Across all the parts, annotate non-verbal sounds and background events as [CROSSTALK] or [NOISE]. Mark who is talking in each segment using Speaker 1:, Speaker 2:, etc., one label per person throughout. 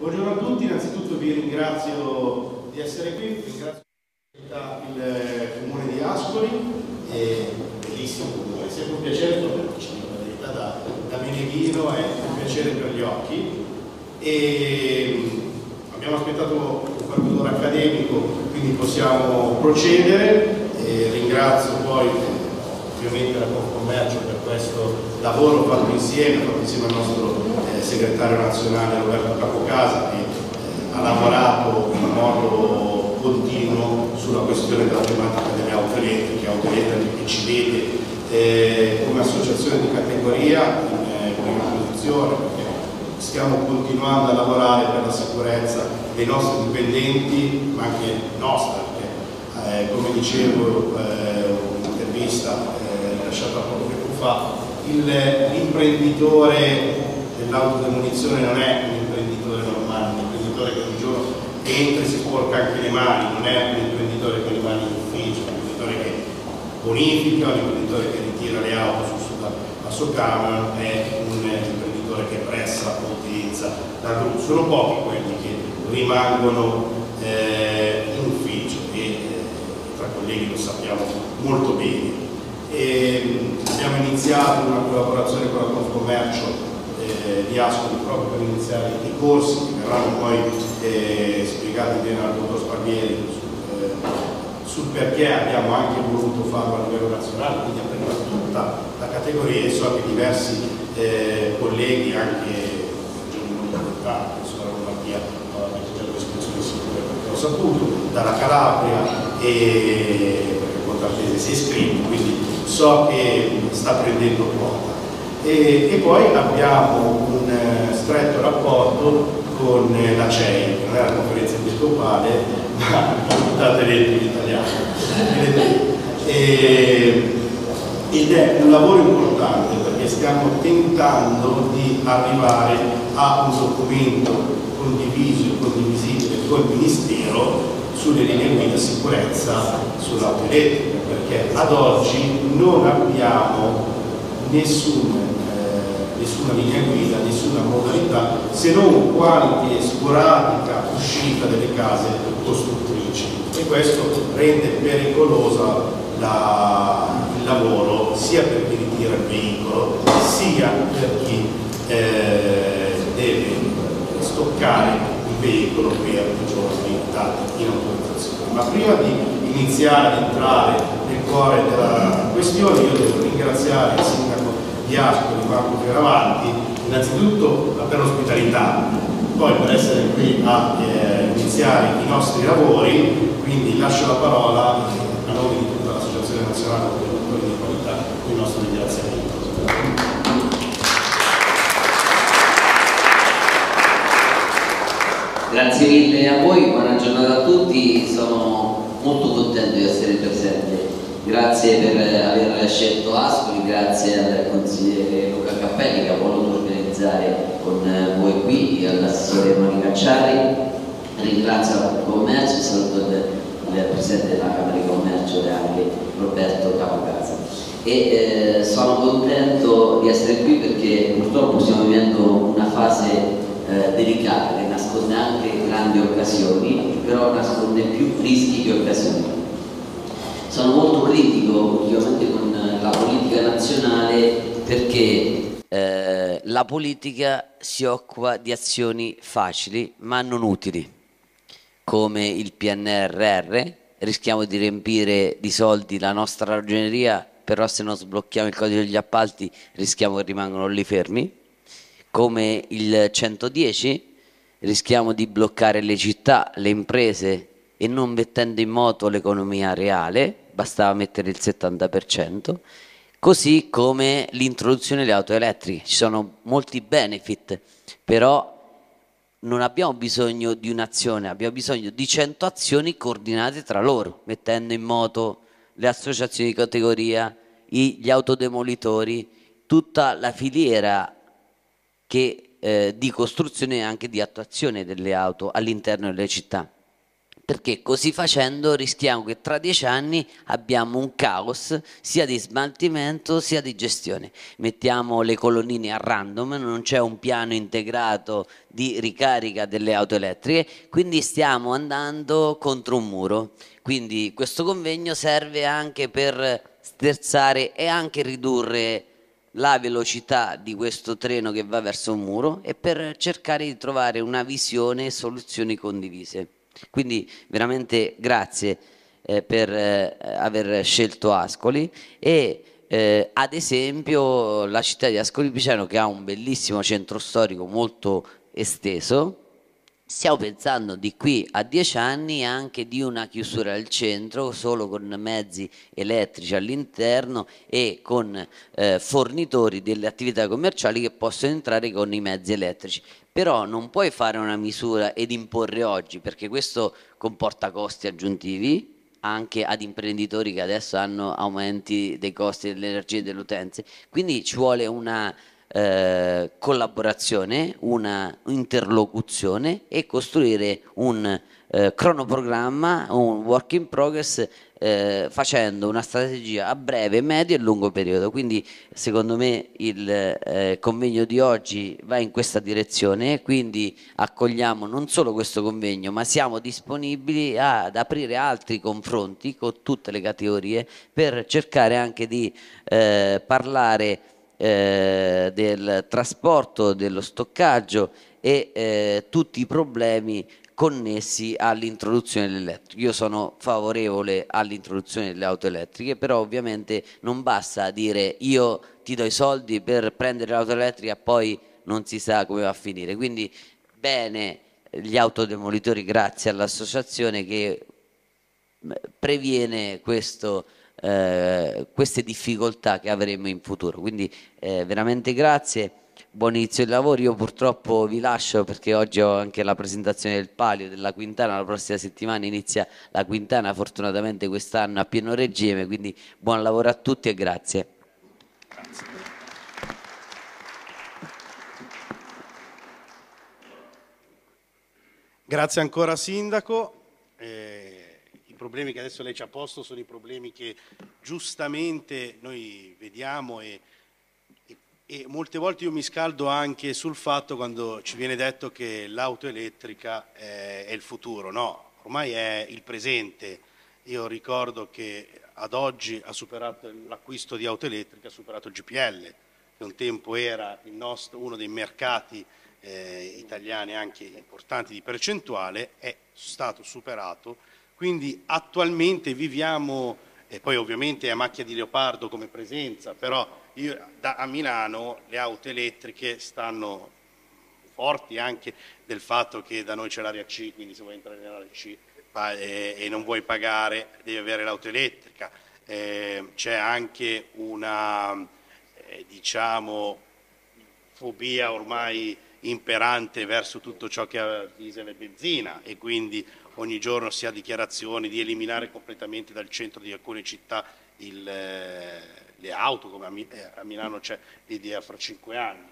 Speaker 1: Buongiorno a tutti, innanzitutto vi ringrazio di essere qui, ringrazio il comune di Ascoli, è bellissimo comune, è sempre un piacere tornarci, la da, da Meneghino è un piacere per gli occhi e mm, abbiamo aspettato un qualche ora accademico, quindi possiamo procedere, e ringrazio poi ovviamente la Concommercio per questo lavoro fatto insieme, fatto insieme al nostro eh, segretario nazionale Roberto Capocasa che eh, ha lavorato in modo continuo sulla questione della tematica delle autolette, che autolette di PC vede eh, come associazione di categoria eh, in prima posizione perché stiamo continuando a lavorare per la sicurezza dei nostri dipendenti ma anche nostra perché eh, come dicevo in eh, un'intervista lasciata poco tempo fa l'imprenditore dell'autodemolizione non è un imprenditore normale, un imprenditore che un giorno entra e si sporca anche le mani, non è un imprenditore con le mani in ufficio, un imprenditore che bonifica, un imprenditore che ritira le auto sulla, la sua camera, è un imprenditore che pressa o utilizza la gru. Sono pochi quelli che rimangono eh, in ufficio e eh, tra colleghi lo sappiamo molto bene. E, ehm, abbiamo iniziato una collaborazione con la Confcommercio eh, di Ascoli proprio per iniziare i corsi che verranno poi eh, spiegati bene al dottor Spagnieri eh, sul, perché abbiamo anche voluto farlo a livello nazionale, quindi apriamo tutta la categoria e so che diversi eh, colleghi anche sulla Lombardia hanno già queste funzioni sicure perché saputo, dalla Calabria e Cartese si è iscritto, quindi so che mm, sta prendendo quota. E, e, poi abbiamo un eh, stretto rapporto con eh, la CEI, non è la conferenza episcopale, [LAUGHS] ma la puntata in italiano. E, ed è un lavoro importante perché stiamo tentando di arrivare a un documento condiviso e condivisibile col Ministero sulle linee guida sicurezza sull'auto elettrica perché ad oggi non abbiamo nessun, eh, nessuna linea guida, nessuna modalità se non qualche sporadica uscita delle case costruttrici e questo rende pericolosa la, il lavoro sia per chi ritira il veicolo sia per chi eh, deve stoccare veicolo per i giovani in autorizzazione. Ma prima di iniziare ad entrare nel cuore della questione io devo ringraziare il sindaco di Ascoli, Marco Fioravanti, innanzitutto per l'ospitalità, poi per essere qui a eh, iniziare i nostri lavori, quindi lascio la parola eh, a nome di tutta l'Associazione Nazionale dei Produttori di Qualità, il nostro ringraziamento.
Speaker 2: Grazie mille a voi, buona giornata a tutti, sono molto contento di essere presente. Grazie per eh, aver scelto Ascoli, grazie al consigliere Luca Cappelli che ha voluto organizzare con eh, voi qui, all'assessore Monica Ciarri. Ringrazio il commercio e saluto il presidente della Camera di Commercio e anche Roberto Capocazza. E eh, sono contento di essere qui perché purtroppo stiamo vivendo una fase eh, delicata che nasconde anche grandi occasioni, però nasconde più rischi che occasioni. Sono molto critico ultimamente con la politica nazionale perché eh, la politica si occupa di azioni facili ma non utili, come il PNRR, rischiamo di riempire di soldi la nostra ragioneria, però se non sblocchiamo il codice degli appalti rischiamo che rimangano lì fermi come il 110 rischiamo di bloccare le città, le imprese e non mettendo in moto l'economia reale, bastava mettere il 70%, così come l'introduzione delle auto elettriche. Ci sono molti benefit, però non abbiamo bisogno di un'azione, abbiamo bisogno di 100 azioni coordinate tra loro, mettendo in moto le associazioni di categoria, gli autodemolitori, tutta la filiera che eh, di costruzione e anche di attuazione delle auto all'interno delle città. Perché così facendo rischiamo che tra dieci anni abbiamo un caos sia di smaltimento sia di gestione. Mettiamo le colonnine a random, non c'è un piano integrato di ricarica delle auto elettriche, quindi stiamo andando contro un muro. Quindi questo convegno serve anche per sterzare e anche ridurre la velocità di questo treno che va verso un muro e per cercare di trovare una visione e soluzioni condivise. Quindi veramente grazie eh, per eh, aver scelto Ascoli e eh, ad esempio la città di Ascoli Piceno che ha un bellissimo centro storico molto esteso Stiamo pensando di qui a dieci anni anche di una chiusura al centro solo con mezzi elettrici all'interno e con eh, fornitori delle attività commerciali che possono entrare con i mezzi elettrici. Però non puoi fare una misura ed imporre oggi perché questo comporta costi aggiuntivi anche ad imprenditori che adesso hanno aumenti dei costi dell'energia e dell'utenza. Quindi ci vuole una eh, collaborazione, una interlocuzione e costruire un eh, cronoprogramma, un work in progress eh, facendo una strategia a breve, medio e lungo periodo. Quindi secondo me il eh, convegno di oggi va in questa direzione, quindi accogliamo non solo questo convegno ma siamo disponibili ad aprire altri confronti con tutte le categorie per cercare anche di eh, parlare eh, del trasporto, dello stoccaggio e eh, tutti i problemi connessi all'introduzione dell'elettrico. Io sono favorevole all'introduzione delle auto elettriche, però ovviamente non basta dire io ti do i soldi per prendere l'auto elettrica, poi non si sa come va a finire. Quindi bene gli autodemolitori grazie all'associazione che previene questo eh, queste difficoltà che avremo in futuro. Quindi eh, veramente grazie, buon inizio del lavoro, io purtroppo vi lascio perché oggi ho anche la presentazione del palio della quintana, la prossima settimana inizia la quintana, fortunatamente quest'anno a pieno regime, quindi buon lavoro a tutti e grazie. grazie.
Speaker 1: Grazie ancora Sindaco. Eh, problemi che adesso lei ci ha posto sono i problemi che giustamente noi vediamo e, e, e molte volte io mi scaldo anche sul fatto quando ci viene detto che l'auto elettrica è, è il futuro, no, ormai è il presente. Io ricordo che ad oggi ha superato l'acquisto di auto elettrica, ha superato il GPL, che un tempo era nostro, uno dei mercati eh, italiani anche importanti di percentuale, è stato superato quindi attualmente viviamo, e poi ovviamente a macchia di leopardo come presenza, però io, da, a Milano le auto elettriche stanno forti anche del fatto che da noi c'è l'area C, quindi se vuoi entrare nell'area C e, e non vuoi pagare devi avere l'auto elettrica. Eh, c'è anche una, eh, diciamo, fobia ormai imperante verso tutto ciò che ha diesel e benzina e quindi ogni giorno si ha dichiarazioni di eliminare completamente dal centro di alcune città il, eh, le auto, come a, eh, a Milano c'è l'idea fra cinque anni.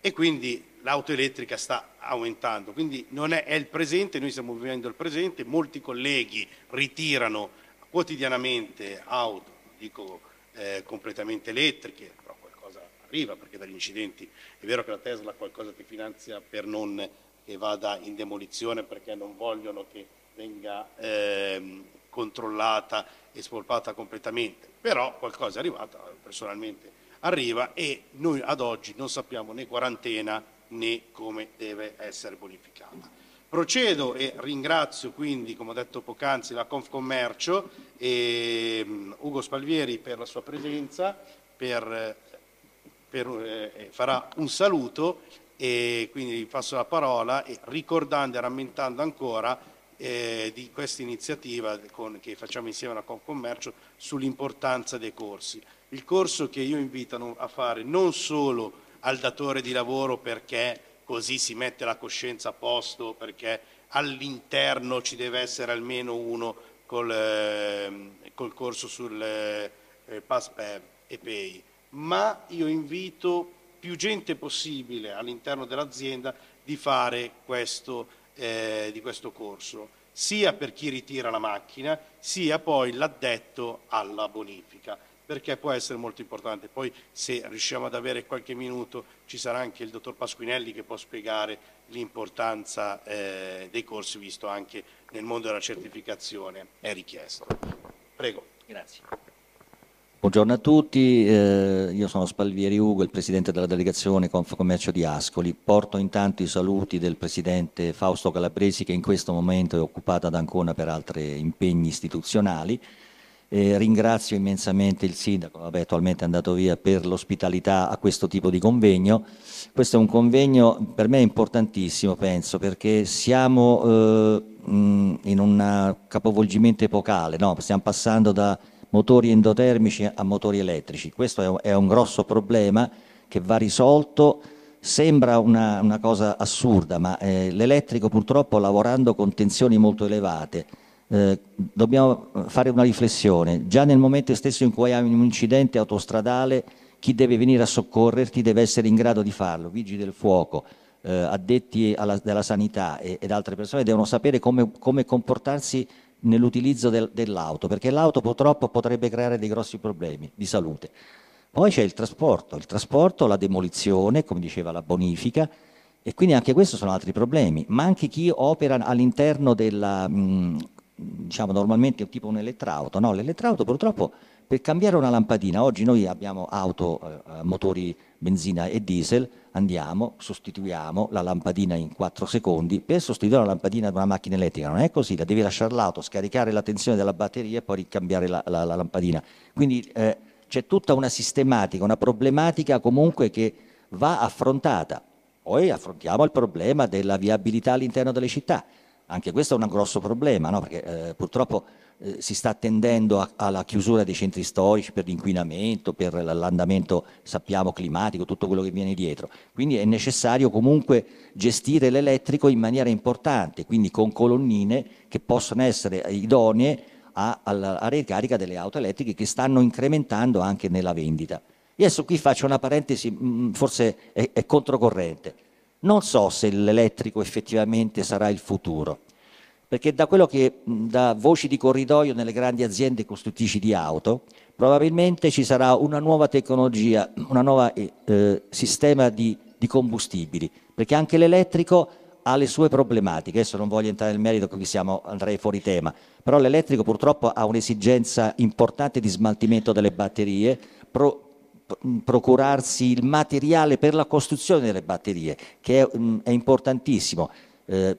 Speaker 1: E quindi l'auto elettrica sta aumentando, quindi è, è il presente, noi stiamo vivendo il presente, molti colleghi ritirano quotidianamente auto, dico eh, completamente elettriche, però qualcosa arriva perché dagli incidenti è vero che la Tesla ha qualcosa che finanzia per non che vada in demolizione perché non vogliono che venga ehm, controllata e spolpata completamente, però qualcosa è arrivato, personalmente arriva e noi ad oggi non sappiamo né quarantena né come deve essere bonificata. Procedo e ringrazio quindi, come ho detto poc'anzi, la Confcommercio e um, Ugo Spalvieri per la sua presenza, per, per, eh, farà un saluto e quindi vi passo la parola e ricordando e rammentando ancora eh, di questa iniziativa con, che facciamo insieme alla Concommercio sull'importanza dei corsi. Il corso che io invito a fare non solo al datore di lavoro perché così si mette la coscienza a posto, perché all'interno ci deve essere almeno uno col, eh, col corso sul eh, PASPEV e PEI, ma io invito più gente possibile all'interno dell'azienda di fare questo eh, di questo corso, sia per chi ritira la macchina, sia poi l'addetto alla bonifica perché può essere molto importante. Poi se riusciamo ad avere qualche minuto ci sarà anche il dottor Pasquinelli che può spiegare l'importanza eh, dei corsi visto anche nel mondo della certificazione è richiesto. Prego. Grazie.
Speaker 3: Buongiorno a tutti, eh, io sono Spalvieri Ugo, il presidente della delegazione Confcommercio di Ascoli. Porto intanto i saluti del presidente Fausto Calabresi che in questo momento è occupata ad Ancona per altri impegni istituzionali. Eh, ringrazio immensamente il sindaco, vabbè, attualmente è andato via, per l'ospitalità a questo tipo di convegno. Questo è un convegno per me importantissimo, penso, perché siamo eh, in un capovolgimento epocale, no? stiamo passando da motori endotermici a motori elettrici. Questo è un grosso problema che va risolto. Sembra una, una cosa assurda, ma eh, l'elettrico purtroppo lavorando con tensioni molto elevate, eh, dobbiamo fare una riflessione. Già nel momento stesso in cui hai un incidente autostradale, chi deve venire a soccorrerti deve essere in grado di farlo, vigili del fuoco, eh, addetti alla, della sanità e, ed altre persone devono sapere come, come comportarsi nell'utilizzo del, dell'auto, perché l'auto purtroppo potrebbe creare dei grossi problemi di salute. Poi c'è il trasporto, il trasporto, la demolizione, come diceva la bonifica, e quindi anche questi sono altri problemi, ma anche chi opera all'interno della, diciamo normalmente tipo un elettrauto, no? L'elettrauto purtroppo per cambiare una lampadina, oggi noi abbiamo auto, eh, eh motori benzina e diesel, andiamo, sostituiamo la lampadina in 4 secondi. Per sostituire la lampadina ad una macchina elettrica non è così, la devi lasciare l'auto, scaricare la tensione della batteria e poi ricambiare la, la, la lampadina. Quindi eh, c'è tutta una sistematica, una problematica comunque che va affrontata. Poi affrontiamo il problema della viabilità all'interno delle città. Anche questo è un grosso problema, no? perché eh, purtroppo eh, si sta tendendo a, alla chiusura dei centri storici per l'inquinamento, per l'andamento, sappiamo, climatico, tutto quello che viene dietro. Quindi è necessario comunque gestire l'elettrico in maniera importante, quindi con colonnine che possono essere idonee a, alla, alla ricarica delle auto elettriche che stanno incrementando anche nella vendita. E adesso qui faccio una parentesi, mm, mm, forse è, è controcorrente. Non so se l'elettrico effettivamente sarà il futuro perché da quello che da voci di corridoio nelle grandi aziende costruttrici di auto, probabilmente ci sarà una nuova tecnologia, un nuovo eh, eh, sistema di, di combustibili, perché anche l'elettrico ha le sue problematiche, adesso non voglio entrare nel merito, qui siamo, andrei fuori tema, però l'elettrico purtroppo ha un'esigenza importante di smaltimento delle batterie, pro, procurarsi il materiale per la costruzione delle batterie, che è, è importantissimo. Eh,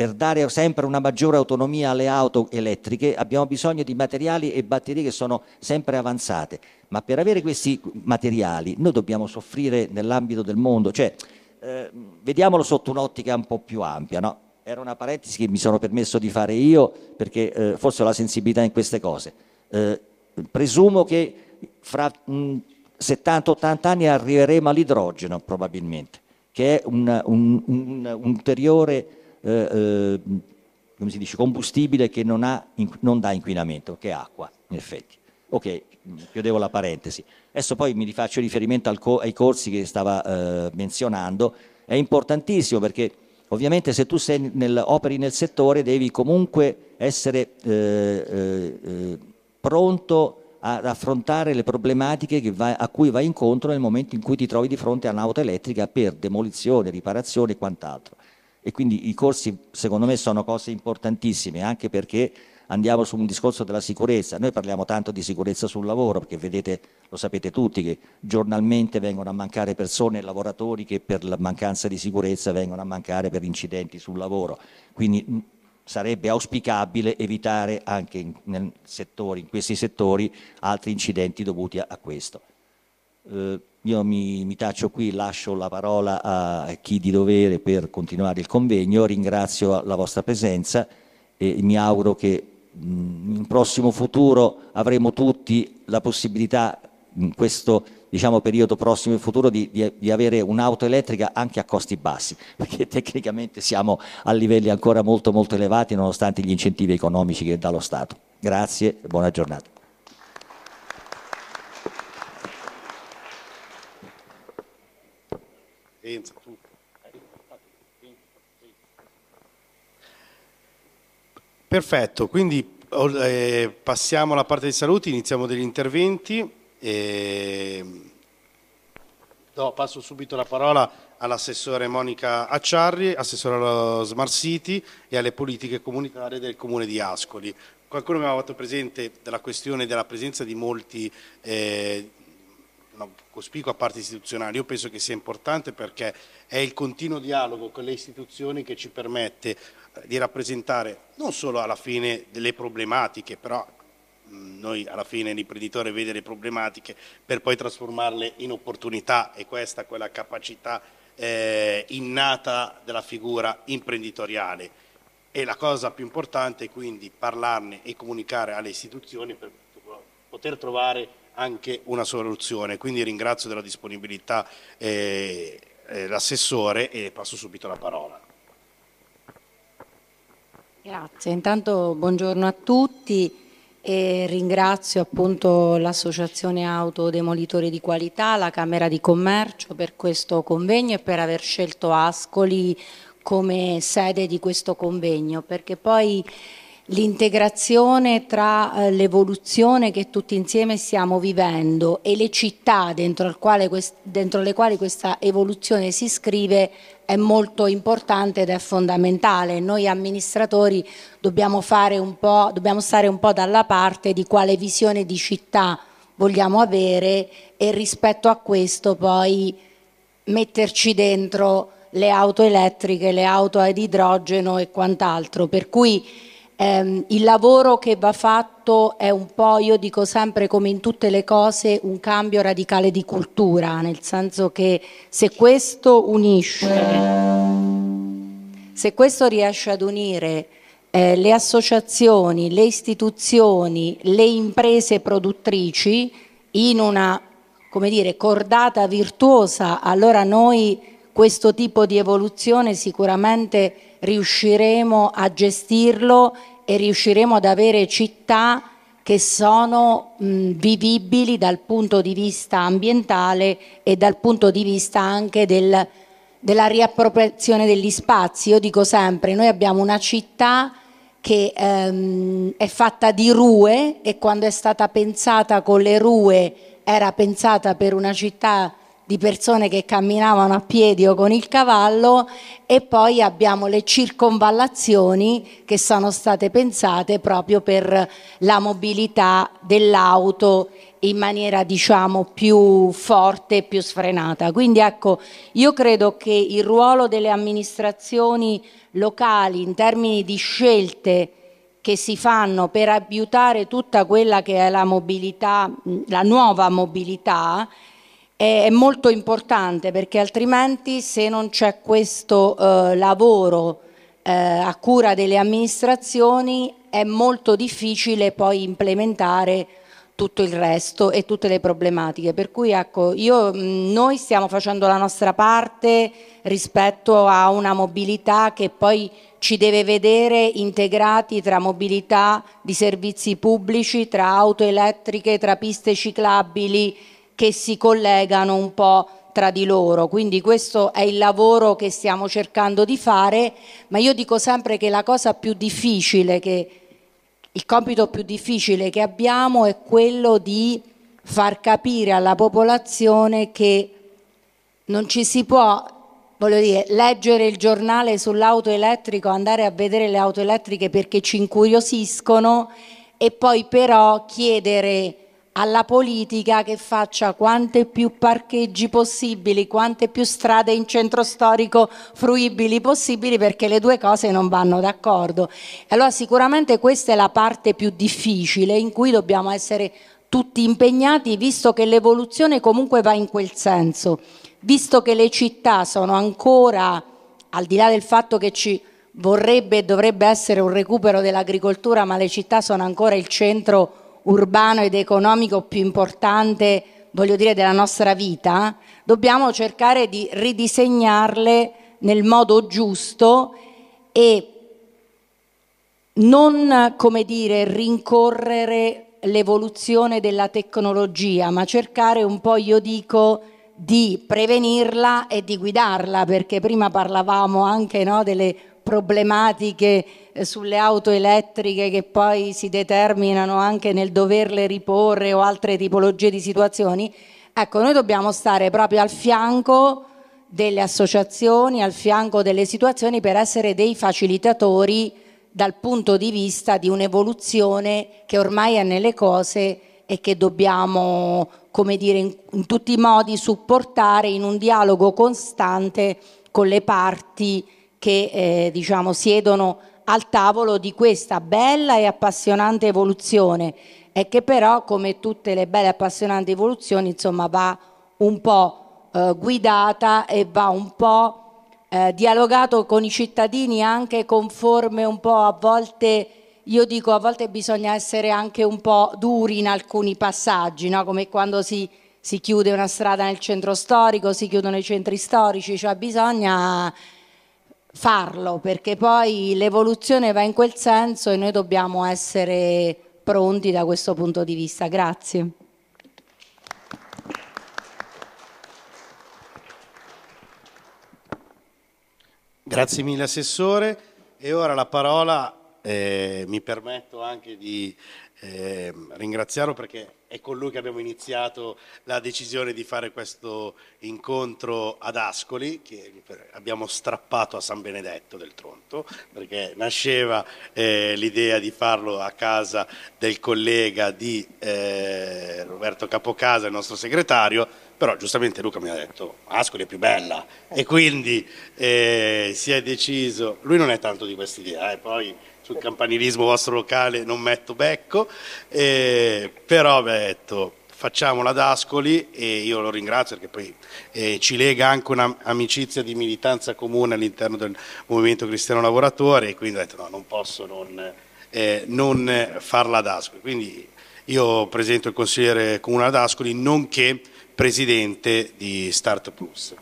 Speaker 3: per dare sempre una maggiore autonomia alle auto elettriche abbiamo bisogno di materiali e batterie che sono sempre avanzate, ma per avere questi materiali noi dobbiamo soffrire nell'ambito del mondo, cioè eh, vediamolo sotto un'ottica un po' più ampia, no? Era una parentesi che mi sono permesso di fare io perché eh, forse ho la sensibilità in queste cose. Eh, presumo che fra 70-80 mm, anni arriveremo all'idrogeno probabilmente, che è un, un, un, un ulteriore eh, eh, come si dice, combustibile che non, ha, non dà inquinamento, che è acqua, in effetti. Ok, chiudevo la parentesi. Adesso poi mi rifaccio riferimento co ai corsi che stava eh, menzionando. È importantissimo perché ovviamente se tu sei nel, operi nel settore devi comunque essere eh, eh, eh pronto ad affrontare le problematiche va, a cui vai incontro nel momento in cui ti trovi di fronte a un'auto elettrica per demolizione, riparazione e quant'altro e quindi i corsi secondo me sono cose importantissime anche perché andiamo su un discorso della sicurezza. Noi parliamo tanto di sicurezza sul lavoro, perché vedete, lo sapete tutti, che giornalmente vengono a mancare persone e lavoratori che per la mancanza di sicurezza vengono a mancare per incidenti sul lavoro. Quindi sarebbe auspicabile evitare anche in, settore, in, questi settori altri incidenti dovuti a, a questo. Eh, io mi, mi, taccio qui, lascio la parola a chi di dovere per continuare il convegno, ringrazio la vostra presenza e mi auguro che mh, in prossimo futuro avremo tutti la possibilità, in questo diciamo, periodo prossimo e futuro, di, di, di avere un'auto elettrica anche a costi bassi, [LAUGHS] perché tecnicamente siamo a livelli ancora molto molto elevati nonostante gli incentivi economici che dà lo Stato. Grazie e buona giornata.
Speaker 1: partenza, tutto. Perfetto, quindi eh, passiamo alla parte dei saluti, iniziamo degli interventi. E... No, passo subito la parola all'assessore Monica Acciarri, assessore allo Smart City e alle politiche comunitarie del comune di Ascoli. Qualcuno mi aveva fatto presente della questione della presenza di molti eh, una cospicua parte istituzionale, io penso che sia importante perché è il continuo dialogo con le istituzioni che ci permette eh, di rappresentare non solo alla fine delle problematiche, però mm, noi alla fine l'imprenditore vede le problematiche per poi trasformarle in opportunità e questa è quella capacità eh, innata della figura imprenditoriale. E la cosa più importante è quindi parlarne e comunicare alle istituzioni per poter trovare anche una soluzione. Quindi ringrazio della disponibilità eh, eh, l'assessore e passo subito la parola.
Speaker 4: Grazie, intanto buongiorno a tutti e ringrazio appunto l'Associazione Autodemolitori di Qualità, la Camera di Commercio per questo convegno e per aver scelto Ascoli come sede di questo convegno perché poi l'integrazione tra eh, l'evoluzione che tutti insieme stiamo vivendo e le città dentro, quest, dentro, le quali questa evoluzione si scrive è molto importante ed è fondamentale. Noi amministratori dobbiamo, dobbiamo stare un po' dalla parte di quale visione di città vogliamo avere e rispetto a questo poi metterci dentro le auto elettriche, le auto ad idrogeno e quant'altro. Per cui ehm, il lavoro che va fatto è un po', io dico sempre come in tutte le cose, un cambio radicale di cultura, nel senso che se questo unisce, se questo riesce ad unire eh, le associazioni, le istituzioni, le imprese produttrici in una come dire, cordata virtuosa, allora noi questo tipo di evoluzione sicuramente riusciremo a gestirlo e riusciremo ad avere città che sono mh, vivibili dal punto di vista ambientale e dal punto di vista anche del, della riappropriazione degli spazi. Io dico sempre, noi abbiamo una città che ehm, è fatta di rue e quando è stata pensata con le rue era pensata per una città di persone che camminavano a piedi o con il cavallo e poi abbiamo le circonvallazioni che sono state pensate proprio per la mobilità dell'auto in maniera diciamo più forte e più sfrenata. Quindi ecco, io credo che il ruolo delle amministrazioni locali in termini di scelte che si fanno per aiutare tutta quella che è la mobilità, la nuova mobilità, è molto importante perché altrimenti se non c'è questo eh, lavoro eh, a cura delle amministrazioni è molto difficile poi implementare tutto il resto e tutte le problematiche. Per cui ecco, io, noi stiamo facendo la nostra parte rispetto a una mobilità che poi ci deve vedere integrati tra mobilità di servizi pubblici, tra auto elettriche, tra piste ciclabili, che si collegano un po' tra di loro, quindi questo è il lavoro che stiamo cercando di fare, ma io dico sempre che la cosa più difficile, che, il compito più difficile che abbiamo è quello di far capire alla popolazione che non ci si può, voglio dire, leggere il giornale sull'auto elettrico, andare a vedere le auto elettriche perché ci incuriosiscono e poi però chiedere alla politica che faccia quante più parcheggi possibili, quante più strade in centro storico fruibili possibili perché le due cose non vanno d'accordo. Allora sicuramente questa è la parte più difficile in cui dobbiamo essere tutti impegnati visto che l'evoluzione comunque va in quel senso, visto che le città sono ancora, al di là del fatto che ci vorrebbe e dovrebbe essere un recupero dell'agricoltura, ma le città sono ancora il centro urbano ed economico più importante, voglio dire, della nostra vita, dobbiamo cercare di ridisegnarle nel modo giusto e non, come dire, rincorrere l'evoluzione della tecnologia, ma cercare un po', io dico, di prevenirla e di guidarla, perché prima parlavamo anche no, delle problematiche eh, sulle auto elettriche che poi si determinano anche nel doverle riporre o altre tipologie di situazioni, ecco, noi dobbiamo stare proprio al fianco delle associazioni, al fianco delle situazioni per essere dei facilitatori dal punto di vista di un'evoluzione che ormai è nelle cose e che dobbiamo, come dire, in, in, tutti i modi supportare in un dialogo costante con le parti che eh, diciamo, siedono al tavolo di questa bella e appassionante evoluzione e che però come tutte le belle e appassionanti evoluzioni insomma va un po' eh, guidata e va un po' eh, dialogato con i cittadini anche con forme un po' a volte io dico a volte bisogna essere anche un po' duri in alcuni passaggi, no? come quando si, si chiude una strada nel centro storico, si chiudono i centri storici, cioè bisogna farlo perché poi l'evoluzione va in quel senso e noi dobbiamo essere pronti da questo punto di vista. Grazie.
Speaker 1: Grazie mille Assessore e ora la parola, eh, mi permetto anche di eh, ringraziarlo perché è con lui che abbiamo iniziato la decisione di fare questo incontro ad Ascoli, che abbiamo strappato a San Benedetto del Tronto, perché nasceva eh, l'idea di farlo a casa del collega di eh, Roberto Capocasa, il nostro segretario, però giustamente Luca mi ha detto Ascoli è più bella e quindi eh, si è deciso, lui non è tanto di quest'idea, eh, poi sul campanilismo vostro locale non metto becco, eh, però beh, detto, facciamola ad Ascoli e io lo ringrazio perché poi eh, ci lega anche un'amicizia di militanza comune all'interno del Movimento Cristiano Lavoratore e quindi ho detto no, non posso non, eh, non farla ad Ascoli. Quindi io presento il consigliere comune ad Ascoli nonché presidente di Start Plus.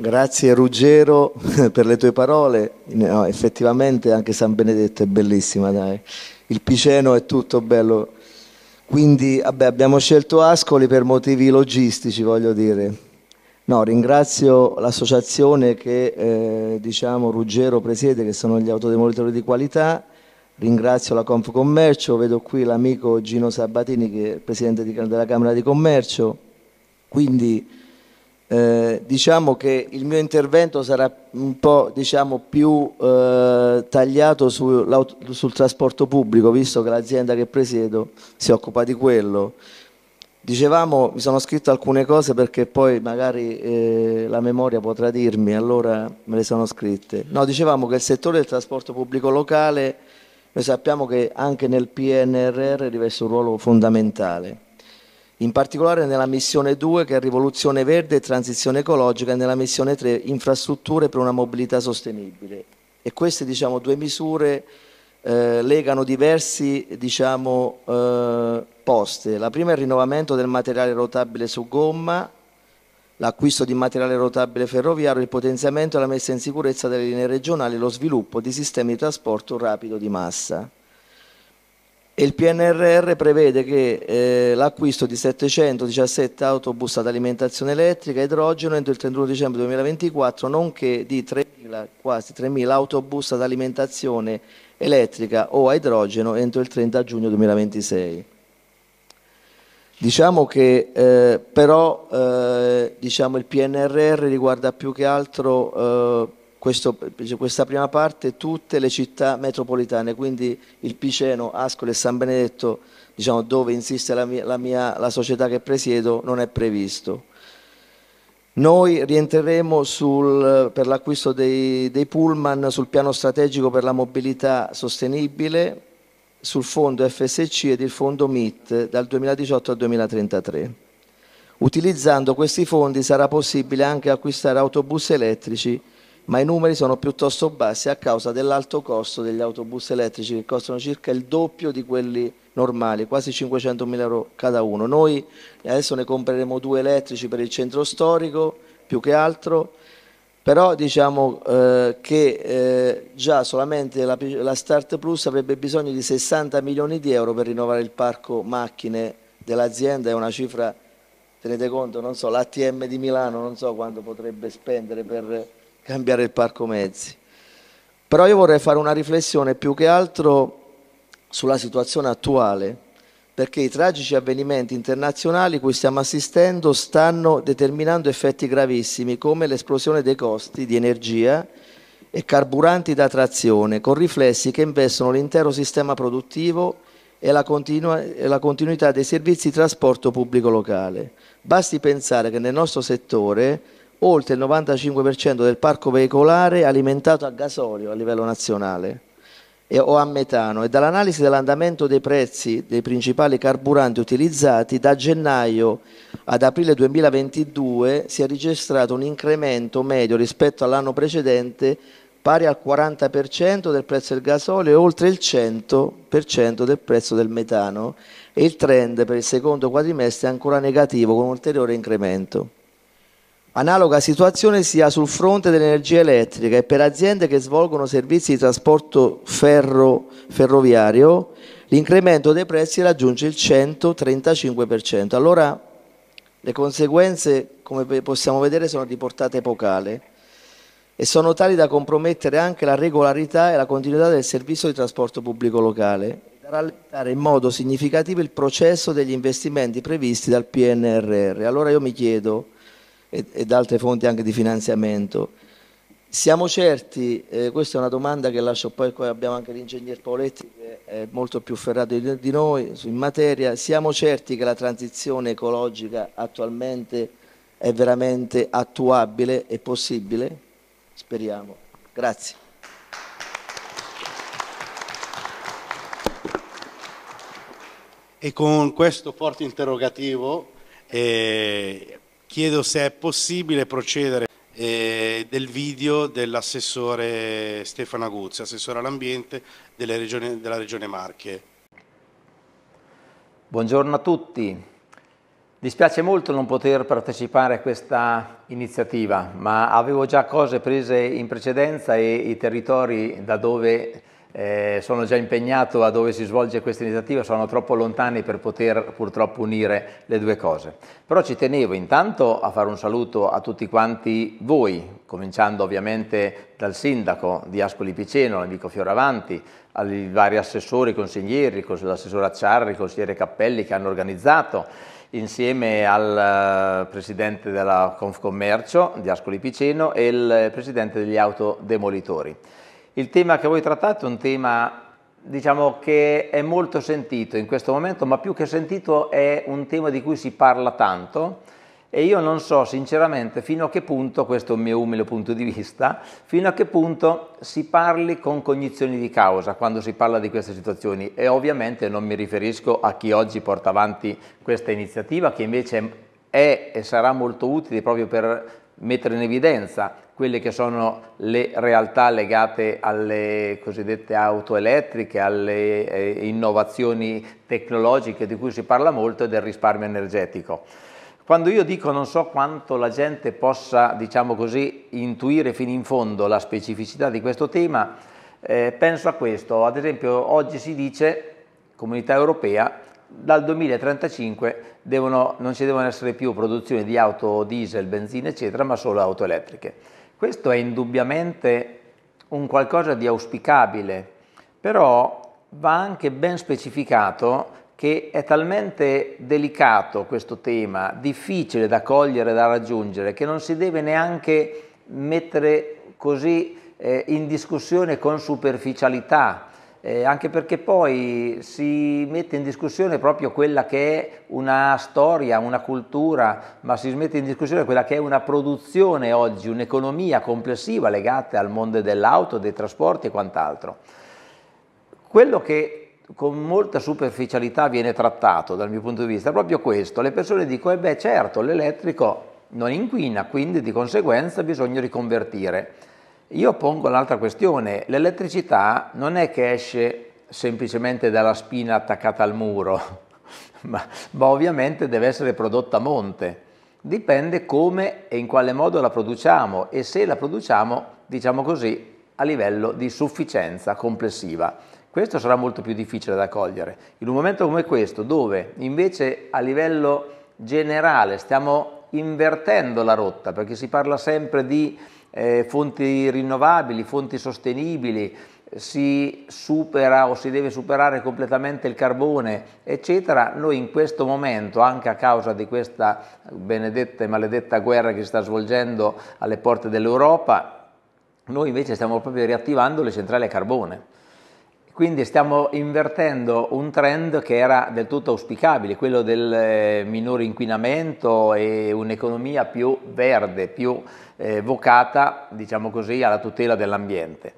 Speaker 5: Grazie Ruggero [LAUGHS] per le tue parole, no, effettivamente anche San Benedetto è bellissima, dai. il Piceno è tutto bello, quindi vabbè, abbiamo scelto Ascoli per motivi logistici voglio dire. No, ringrazio l'associazione che eh, diciamo, Ruggero presiede, che sono gli autodemolitori di qualità, ringrazio la Confcommercio, vedo qui l'amico Gino Sabatini che è presidente di, della Camera di Commercio, quindi eh, diciamo che il mio intervento sarà un po' diciamo, più eh, tagliato sul, sul, trasporto pubblico, visto che l'azienda che presiedo si occupa di quello. Dicevamo, mi sono scritto alcune cose perché poi magari eh, la memoria potrà dirmi, allora me le sono scritte. No, dicevamo che il settore del trasporto pubblico locale, noi sappiamo che anche nel PNRR riveste un ruolo fondamentale in particolare nella missione 2 che è rivoluzione verde e transizione ecologica e nella missione 3 infrastrutture per una mobilità sostenibile. E queste diciamo, due misure eh, legano diversi diciamo, eh, poste. La prima è il rinnovamento del materiale rotabile su gomma, l'acquisto di materiale rotabile ferroviario, il potenziamento e la messa in sicurezza delle linee regionali, e lo sviluppo di sistemi di trasporto rapido di massa e il PNRR prevede che eh, l'acquisto di 717 autobus ad alimentazione elettrica e idrogeno entro il 31 dicembre 2024, nonché di 3.000, quasi 3.000 autobus ad alimentazione elettrica o a idrogeno entro il 30 giugno 2026. Diciamo che eh, però eh, diciamo, il PNRR riguarda più che altro eh, questo, questa prima parte tutte le città metropolitane, quindi il Piceno, Ascoli e San Benedetto, diciamo, dove insiste la, mia, la, mia, la società che presiedo, non è previsto. Noi rientreremo sul, per l'acquisto dei, dei pullman sul piano strategico per la mobilità sostenibile, sul fondo FSC ed il fondo MIT dal 2018 al 2033. Utilizzando questi fondi sarà possibile anche acquistare autobus elettrici ma i numeri sono piuttosto bassi a causa dell'alto costo degli autobus elettrici che costano circa il doppio di quelli normali, quasi 500 mila euro cada uno. Noi adesso ne compreremo due elettrici per il centro storico, più che altro, però diciamo eh, che eh, già solamente la, la Start Plus avrebbe bisogno di 60 milioni di euro per rinnovare il parco macchine dell'azienda, è una cifra tenete conto, non so, l'ATM di Milano non so quanto potrebbe spendere per cambiare il parco mezzi. Però io vorrei fare una riflessione più che altro sulla situazione attuale, perché i tragici avvenimenti internazionali cui stiamo assistendo stanno determinando effetti gravissimi come l'esplosione dei costi di energia e carburanti da trazione, con riflessi che investono l'intero sistema produttivo e la, continua, e la continuità dei servizi di trasporto pubblico locale. Basti pensare che nel nostro settore oltre il 95% del parco veicolare alimentato a gasolio a livello nazionale e, o a metano e dall'analisi dell'andamento dei prezzi dei principali carburanti utilizzati da gennaio ad aprile 2022 si è registrato un incremento medio rispetto all'anno precedente pari al 40% del prezzo del gasolio e oltre il 100% del prezzo del metano e il trend per il secondo quadrimestre è ancora negativo con un ulteriore incremento. Analoga situazione sia sul fronte dell'energia elettrica e per aziende che svolgono servizi di trasporto ferro, ferroviario l'incremento dei prezzi raggiunge il 135%. Allora le conseguenze, come possiamo vedere, sono di portata epocale e sono tali da compromettere anche la regolarità e la continuità del servizio di trasporto pubblico locale e da rallentare in modo significativo il processo degli investimenti previsti dal PNRR. Allora io mi chiedo, e ed altre fonti anche di finanziamento. Siamo certi, eh, questa è una domanda che lascio poi, poi abbiamo anche l'ingegner Paoletti che è molto più ferrato di, di noi in materia, siamo certi che la transizione ecologica attualmente è veramente attuabile e possibile?
Speaker 1: Speriamo. Grazie. E con questo forte interrogativo eh, chiedo se è possibile procedere eh, del video dell'assessore Stefano Aguzzi, assessore all'ambiente della Regione Marche.
Speaker 6: Buongiorno a tutti. Dispiace molto non poter partecipare a questa iniziativa, ma avevo già cose prese in precedenza e i territori da dove eh, sono già impegnato a dove si svolge questa iniziativa, sono troppo lontani per poter purtroppo unire le due cose. Però ci tenevo intanto a fare un saluto a tutti quanti voi, cominciando ovviamente dal sindaco di Ascoli Piceno, l'amico Fioravanti, ai vari assessori, consiglieri, l'assessore Acciarri, il consigliere Cappelli che hanno organizzato insieme al eh, presidente della Confcommercio di Ascoli Piceno e il presidente degli autodemolitori. Il tema che voi trattate è un tema diciamo che è molto sentito in questo momento, ma più che sentito è un tema di cui si parla tanto e io non so sinceramente fino a che punto, questo è un mio umile punto di vista, fino a che punto si parli con cognizioni di causa quando si parla di queste situazioni e ovviamente non mi riferisco a chi oggi porta avanti questa iniziativa che invece è e sarà molto utile proprio per mettere in evidenza quelle che sono le realtà legate alle cosiddette auto elettriche, alle eh, innovazioni tecnologiche di cui si parla molto e del risparmio energetico. Quando io dico non so quanto la gente possa, diciamo così, intuire fino in fondo la specificità di questo tema, eh, penso a questo. Ad esempio oggi si dice, comunità europea, dal 2035 devono, non ci devono essere più produzioni di auto diesel, benzina eccetera, ma solo auto elettriche. Questo è indubbiamente un qualcosa di auspicabile, però va anche ben specificato che è talmente delicato questo tema, difficile da cogliere, da raggiungere, che non si deve neanche mettere così eh, in discussione con superficialità, eh, anche perché poi si mette in discussione proprio quella che è una storia, una cultura, ma si mette in discussione quella che è una produzione oggi, un'economia complessiva legata al mondo dell'auto, dei trasporti e quant'altro. Quello che con molta superficialità viene trattato dal mio punto di vista è proprio questo, le persone dicono, eh beh certo l'elettrico non inquina, quindi di conseguenza bisogna riconvertire. Io pongo un'altra questione, l'elettricità non è che esce semplicemente dalla spina attaccata al muro, [LAUGHS] ma, ma ovviamente deve essere prodotta a monte dipende come e in quale modo la produciamo e se la produciamo, diciamo così, a livello di sufficienza complessiva. Questo sarà molto più difficile da cogliere. In un momento come questo, dove invece a livello generale stiamo invertendo la rotta, perché si parla sempre di eh, fonti rinnovabili, fonti sostenibili, si supera o si deve superare completamente il carbone, eccetera, noi in questo momento, anche a causa di questa benedetta e maledetta guerra che si sta svolgendo alle porte dell'Europa, noi invece stiamo proprio riattivando le centrali a carbone. Quindi stiamo invertendo un trend che era del tutto auspicabile, quello del eh, minore inquinamento e un'economia più verde, più eh, vocata, diciamo così, alla tutela dell'ambiente.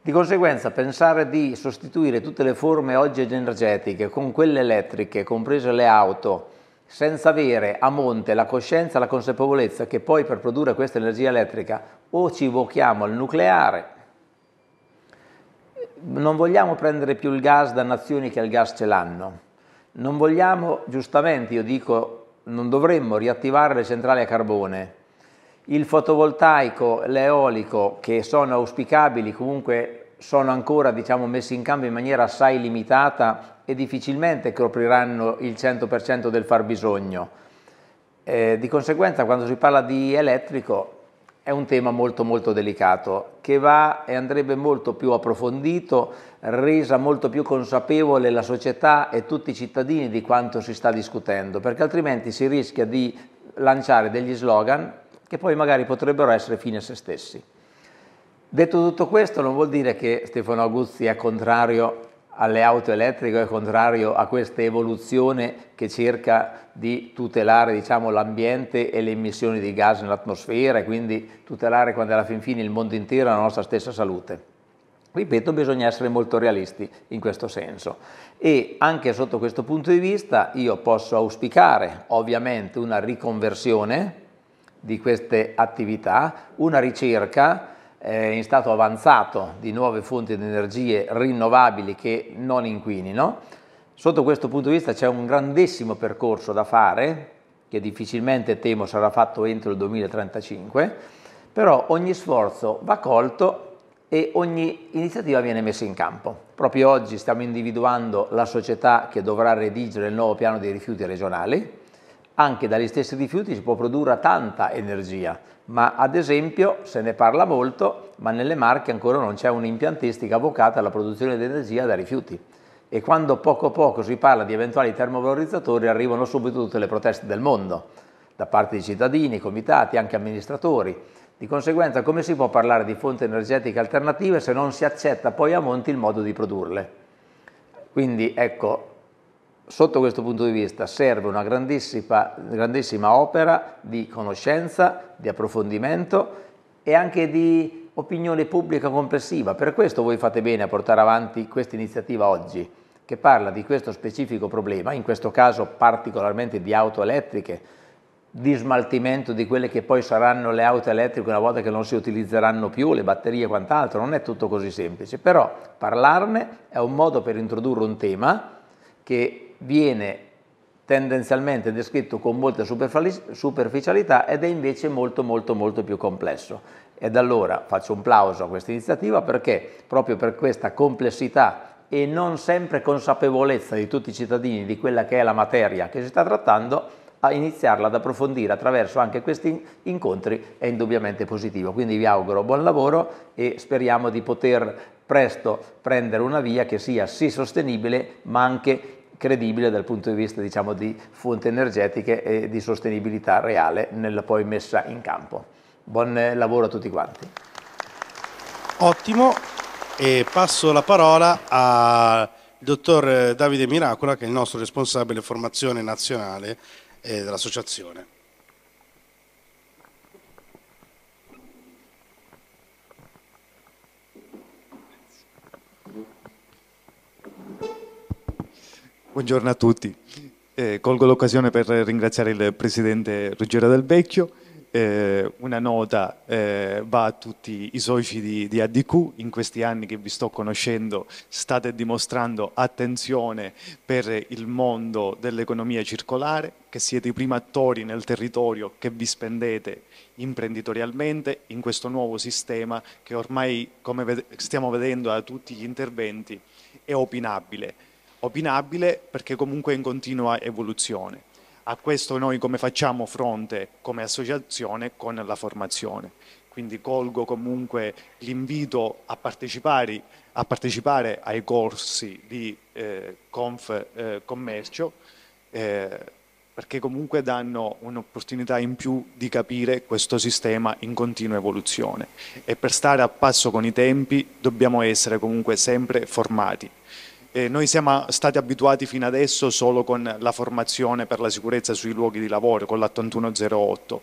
Speaker 6: Di conseguenza pensare di sostituire tutte le forme oggi energetiche con quelle elettriche, comprese le auto, senza avere a monte la coscienza, la consapevolezza che poi per produrre questa energia elettrica o ci vochiamo al nucleare, non vogliamo prendere più il gas da nazioni che il gas ce l'hanno, non vogliamo, giustamente io dico, non dovremmo riattivare le centrali a carbone, il fotovoltaico, l'eolico che sono auspicabili comunque sono ancora diciamo, messi in campo in maniera assai limitata e difficilmente copriranno il 100% del fabbisogno. Eh, di conseguenza quando si parla di elettrico è un tema molto molto delicato che va e andrebbe molto più approfondito, resa molto più consapevole la società e tutti i cittadini di quanto si sta discutendo, perché altrimenti si rischia di lanciare degli slogan che poi magari potrebbero essere fine a se stessi. Detto tutto questo non vuol dire che Stefano Aguzzi è contrario alle auto elettriche, è contrario a questa evoluzione che cerca di tutelare diciamo, l'ambiente e le emissioni di gas nell'atmosfera e quindi tutelare quando alla fin fine il mondo intero e la nostra stessa salute. Ripeto, bisogna essere molto realisti in questo senso e anche sotto questo punto di vista io posso auspicare ovviamente una riconversione di queste attività, una ricerca eh, in stato avanzato di nuove fonti di energie rinnovabili che non inquinino. Sotto questo punto di vista c'è un grandissimo percorso da fare, che difficilmente temo sarà fatto entro il 2035, però ogni sforzo va colto e ogni iniziativa viene messa in campo. Proprio oggi stiamo individuando la società che dovrà redigere il nuovo piano dei rifiuti regionali, anche dagli stessi rifiuti si può produrre tanta energia, ma ad esempio se ne parla molto, ma nelle Marche ancora non c'è un'impiantistica vocata alla produzione di energia da rifiuti. E quando poco a poco si parla di eventuali termovalorizzatori arrivano subito tutte le proteste del mondo, da parte di cittadini, comitati, anche amministratori. Di conseguenza come si può parlare di fonti energetiche alternative se non si accetta poi a monte il modo di produrle? Quindi ecco, sotto questo punto di vista serve una grandissima, grandissima, opera di conoscenza, di approfondimento e anche di opinione pubblica complessiva. Per questo voi fate bene a portare avanti questa iniziativa oggi, che parla di questo specifico problema, in questo caso particolarmente di auto elettriche, di smaltimento di quelle che poi saranno le auto elettriche una volta che non si utilizzeranno più, le batterie e quant'altro, non è tutto così semplice, però parlarne è un modo per introdurre un tema che viene tendenzialmente descritto con molta superficialità ed è invece molto molto molto più complesso. Ed allora faccio un plauso a questa iniziativa perché proprio per questa complessità e non sempre consapevolezza di tutti i cittadini di quella che è la materia che si sta trattando, a iniziarla ad approfondire attraverso anche questi incontri è indubbiamente positivo. Quindi vi auguro buon lavoro e speriamo di poter presto prendere una via che sia sì sostenibile ma anche credibile dal punto di vista diciamo, di fonti energetiche e di sostenibilità reale nella poi messa in campo. Buon eh, lavoro a tutti quanti.
Speaker 1: Ottimo, e passo la parola al dottor Davide Miracola che è il nostro responsabile formazione nazionale eh, dell'associazione.
Speaker 7: Buongiorno a tutti. Eh, colgo l'occasione per ringraziare il Presidente Ruggero Del Vecchio. Eh, una nota eh, va a tutti i soci di, di, ADQ, in questi anni che vi sto conoscendo state dimostrando attenzione per il mondo dell'economia circolare, che siete i primi attori nel territorio che vi spendete imprenditorialmente in questo nuovo sistema che ormai, come ved stiamo vedendo da tutti gli interventi, è opinabile opinabile perché comunque è in continua evoluzione. A questo noi come facciamo fronte come associazione con la formazione. Quindi colgo comunque l'invito a partecipare, a partecipare ai corsi di eh, Conf eh, Commercio eh, perché comunque danno un'opportunità in più di capire questo sistema in continua evoluzione e per stare a passo con i tempi dobbiamo essere comunque sempre formati. Eh, noi siamo stati abituati fino adesso solo con la formazione per la sicurezza sui luoghi di lavoro, con l'8108,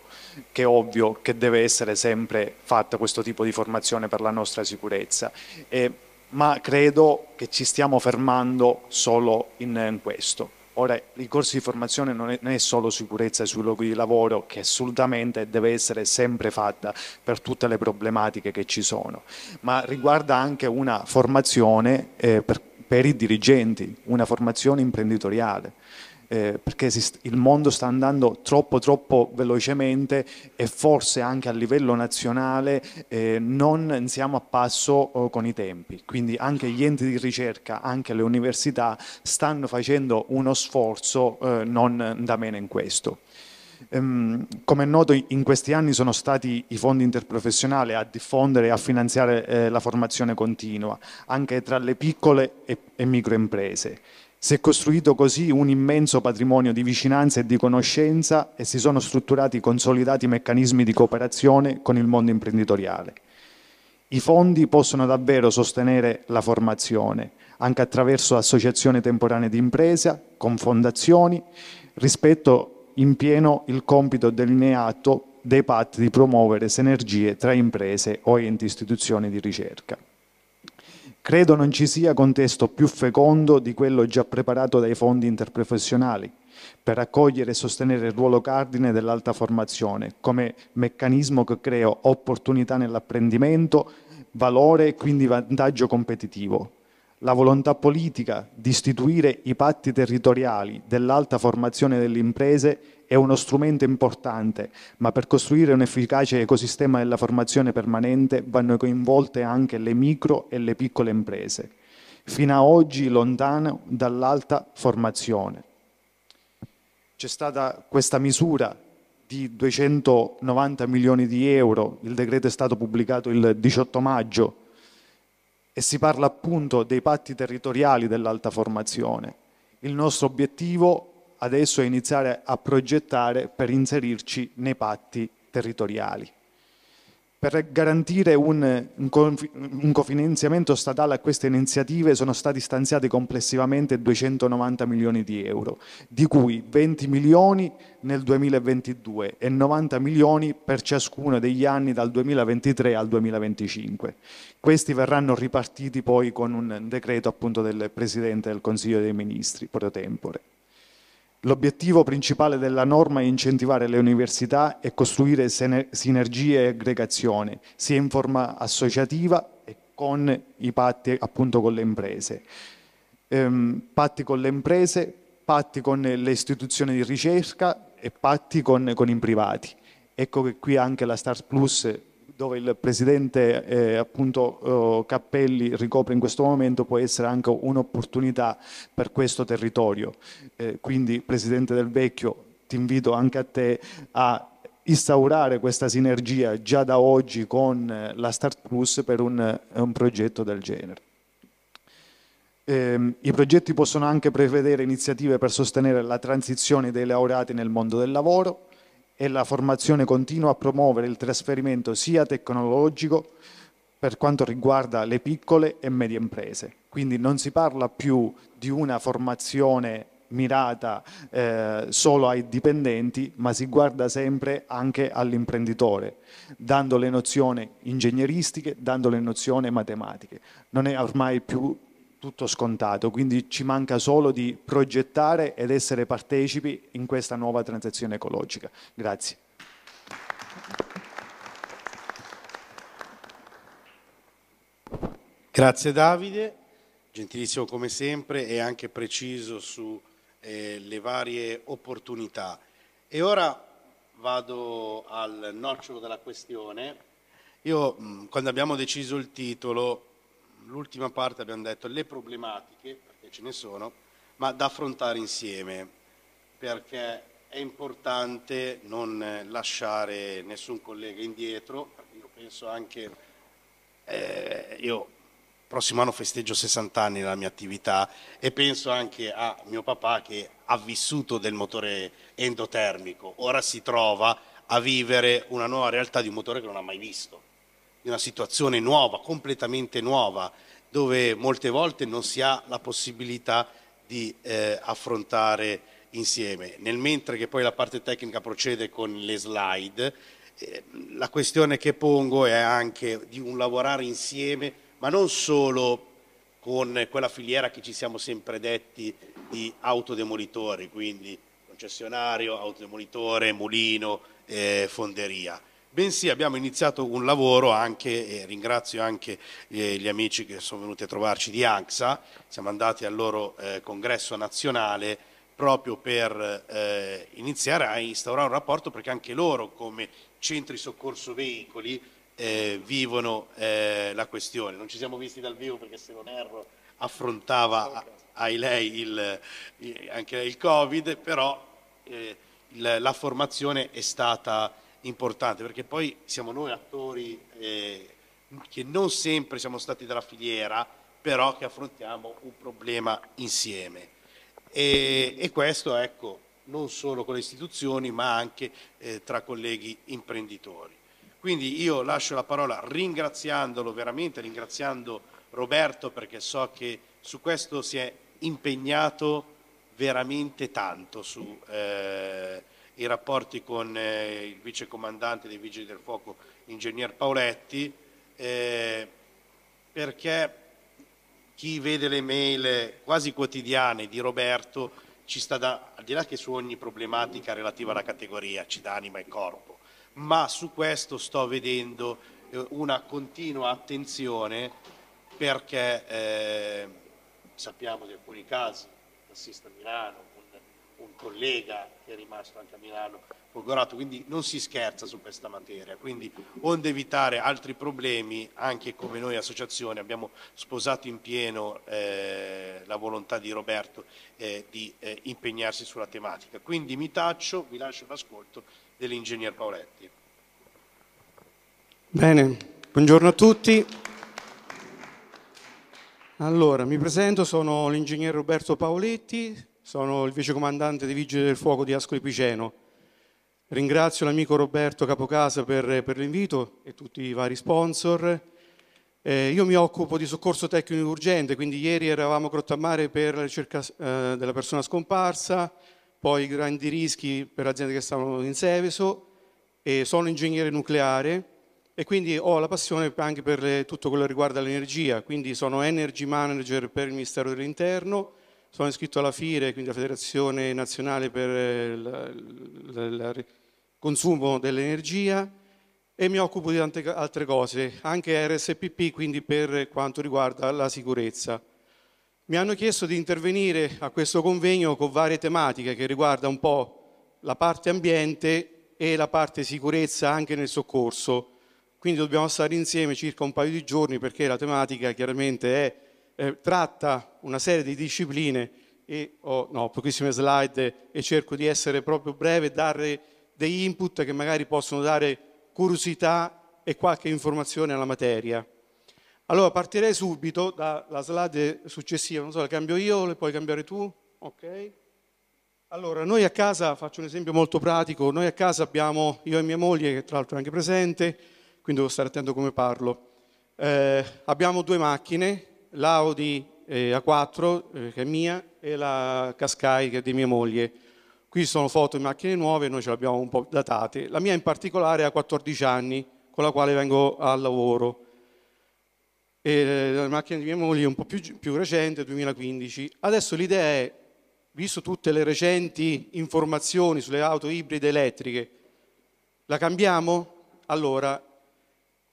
Speaker 7: che è ovvio che deve essere sempre fatta questo tipo di formazione per la nostra sicurezza, eh, ma credo che ci stiamo fermando solo in, in questo. Ora, il corso di formazione non è, non è solo sicurezza sui luoghi di lavoro, che assolutamente deve essere sempre fatta per tutte le problematiche che ci sono, ma riguarda anche una formazione eh, per per i dirigenti, una formazione imprenditoriale, eh, perché il mondo sta andando troppo troppo velocemente e forse anche a livello nazionale eh, non siamo a passo eh, con i tempi. Quindi anche gli enti di ricerca, anche le università stanno facendo uno sforzo eh, non da meno in questo. Ehm, come è noto in questi anni sono stati i fondi interprofessionali a diffondere e a finanziare eh, la formazione continua, anche tra le piccole e microimprese. Si è costruito così un immenso patrimonio di vicinanza e di conoscenza e si sono strutturati consolidati meccanismi di cooperazione con il mondo imprenditoriale. I fondi possono davvero sostenere la formazione, anche attraverso associazioni temporanee di impresa, con fondazioni, rispetto in pieno il compito delineato dei patti di promuovere sinergie tra imprese o enti istituzioni di ricerca. Credo non ci sia contesto più fecondo di quello già preparato dai fondi interprofessionali per accogliere e sostenere il ruolo cardine dell'alta formazione come meccanismo che crea opportunità nell'apprendimento, valore e quindi vantaggio competitivo, la volontà politica di istituire i patti territoriali dell'alta formazione delle imprese è uno strumento importante, ma per costruire un efficace ecosistema della formazione permanente vanno coinvolte anche le micro e le piccole imprese, fino a oggi lontano dall'alta formazione. C'è stata questa misura di 290 milioni di euro, il decreto è stato pubblicato il 18 maggio, e si parla appunto dei patti territoriali dell'alta formazione. Il nostro obiettivo adesso è iniziare a progettare per inserirci nei patti territoriali. Per garantire un, un, cofinanziamento statale a queste iniziative sono stati stanziati complessivamente 290 milioni di euro, di cui 20 milioni nel 2022 e 90 milioni per ciascuno degli anni dal 2023 al 2025. Questi verranno ripartiti poi con un decreto appunto del Presidente del Consiglio dei Ministri, pro tempore. L'obiettivo principale della norma è incentivare le università e costruire sinergie e aggregazioni, sia in forma associativa e con i patti appunto con le imprese. Ehm, patti con le imprese, patti con le istituzioni di ricerca e patti con, con i privati. Ecco che qui anche la Stars Plus dove il presidente eh, appunto, eh, Cappelli ricopre in questo momento può essere anche un'opportunità per questo territorio. Eh, quindi Presidente Del Vecchio ti invito anche a te a instaurare questa sinergia già da oggi con eh, la Start Plus per un, eh, un progetto del genere. Eh, I progetti possono anche prevedere iniziative per sostenere la transizione dei laureati nel mondo del lavoro, e la formazione continua a promuovere il trasferimento sia tecnologico per quanto riguarda le piccole e medie imprese. Quindi non si parla più di una formazione mirata eh, solo ai dipendenti, ma si guarda sempre anche all'imprenditore, dando le nozioni ingegneristiche, dando le nozioni matematiche. Non è ormai più tutto scontato, quindi ci manca solo di progettare ed essere partecipi in questa nuova transizione ecologica. Grazie.
Speaker 1: Grazie Davide, gentilissimo come sempre e anche preciso sulle eh, varie opportunità. E ora vado al nocciolo della questione. Io mh, quando abbiamo deciso il titolo l'ultima parte abbiamo detto le problematiche, perché ce ne sono, ma da affrontare insieme, perché è importante non lasciare nessun collega indietro, io penso anche, eh, io prossimo anno festeggio 60 anni nella mia attività e penso anche a mio papà che ha vissuto del motore endotermico, ora si trova a vivere una nuova realtà di un motore che non ha mai visto di una situazione nuova, completamente nuova, dove molte volte non si ha la possibilità di eh, affrontare insieme. Nel mentre che poi la parte tecnica procede con le slide, eh, la questione che pongo è anche di un lavorare insieme, ma non solo con quella filiera che ci siamo sempre detti di autodemolitori, quindi concessionario, autodemolitore, mulino, eh, fonderia, bensì abbiamo iniziato un lavoro anche, e ringrazio anche eh, gli amici che sono venuti a trovarci di AXA, siamo andati al loro eh, congresso nazionale proprio per eh, iniziare a instaurare un rapporto perché anche loro come centri soccorso veicoli eh, vivono eh, la questione. Non ci siamo visti dal vivo perché se non erro affrontava ai lei il, eh, anche il Covid, però la formazione è stata importante, perché poi siamo noi attori eh, che non sempre siamo stati della filiera, però che affrontiamo un problema insieme. E, e questo, ecco, non solo con le istituzioni, ma anche eh, tra colleghi imprenditori. Quindi io lascio la parola ringraziandolo veramente, ringraziando Roberto perché so che su questo si è impegnato veramente tanto su, eh, i rapporti con eh, il comandante dei Vigili del Fuoco, ingegner Paoletti, eh, perché chi vede le mail quasi quotidiane di Roberto ci sta da, al di là che su ogni problematica relativa alla categoria ci dà anima e corpo, ma su questo sto vedendo eh, una continua attenzione perché eh, sappiamo di alcuni casi, l'assista Milano, un collega che è rimasto anche a Milano folgorato, quindi non si scherza su questa materia, quindi onde evitare altri problemi, anche come noi associazione abbiamo sposato in pieno eh, la volontà di Roberto eh, di eh, impegnarsi sulla tematica, quindi mi taccio, vi lascio l'ascolto dell'ingegner Paoletti.
Speaker 8: Bene, buongiorno a tutti. Allora, mi presento, sono l'ingegnere Roberto Paoletti, sono il vicecomandante di Vigili del Fuoco di Ascoli Piceno. Ringrazio l'amico Roberto Capocasa per, per l'invito e tutti i vari sponsor. Eh, io mi occupo di soccorso tecnico urgente, quindi ieri eravamo a Crottamare per la ricerca eh, della persona scomparsa, poi grandi rischi per aziende che stavano in Seveso, e sono ingegnere nucleare e quindi ho la passione anche per le, tutto quello che riguarda l'energia, quindi sono energy manager per il Ministero dell'Interno, sono iscritto alla FIRE, quindi la Federazione Nazionale per eh, il Consumo dell'Energia e mi occupo di tante altre cose, anche RSPP, quindi per quanto riguarda la sicurezza. Mi hanno chiesto di intervenire a questo convegno con varie tematiche che riguardano un po' la parte ambiente e la parte sicurezza anche nel soccorso. Quindi dobbiamo stare insieme circa un paio di giorni perché la tematica chiaramente è eh, tratta una serie di discipline e ho no, pochissime slide e cerco di essere proprio breve e dare degli input che magari possono dare curiosità e qualche informazione alla materia. Allora partirei subito dalla slide successiva, non so, la cambio io, le puoi cambiare tu? Ok. Allora, noi a casa, faccio un esempio molto pratico, noi a casa abbiamo io e mia moglie, che tra l'altro è anche presente, quindi devo stare attento come parlo. Eh, abbiamo due macchine, l'Audi eh, A4 eh, che è mia e la Cascai che è di mia moglie. Qui sono foto di macchine nuove, noi ce le abbiamo un po' datate. La mia in particolare ha 14 anni, con la quale vengo al lavoro. E eh, la macchina di mia moglie è un po' più, più recente, 2015. Adesso l'idea è, visto tutte le recenti informazioni sulle auto ibride elettriche, la cambiamo? Allora,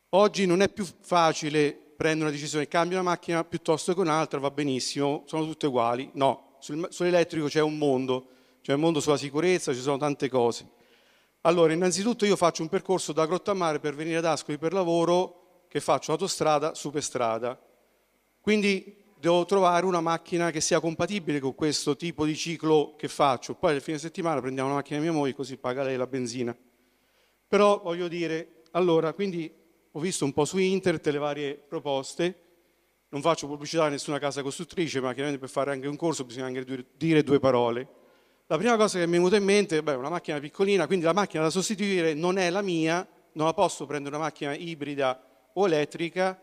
Speaker 8: oggi non è più facile prendo una decisione, cambio una macchina piuttosto che un'altra, va benissimo, sono tutte uguali. No, sul, sull'elettrico c'è un mondo, c'è un mondo sulla sicurezza, ci sono tante cose. Allora, innanzitutto io faccio un percorso da Grottamare per venire ad Ascoli per lavoro che faccio autostrada, superstrada. Quindi devo trovare una macchina che sia compatibile con questo tipo di ciclo che faccio. Poi nel fine settimana prendiamo una macchina di mia moglie così paga lei la benzina. Però voglio dire, allora, quindi ho visto un po' su internet le varie proposte, non faccio pubblicità a nessuna casa costruttrice, ma chiaramente per fare anche un corso bisogna anche dire due parole. La prima cosa che mi è venuta in mente è una macchina piccolina, quindi la macchina da sostituire non è la mia, non la posso prendere una macchina ibrida o elettrica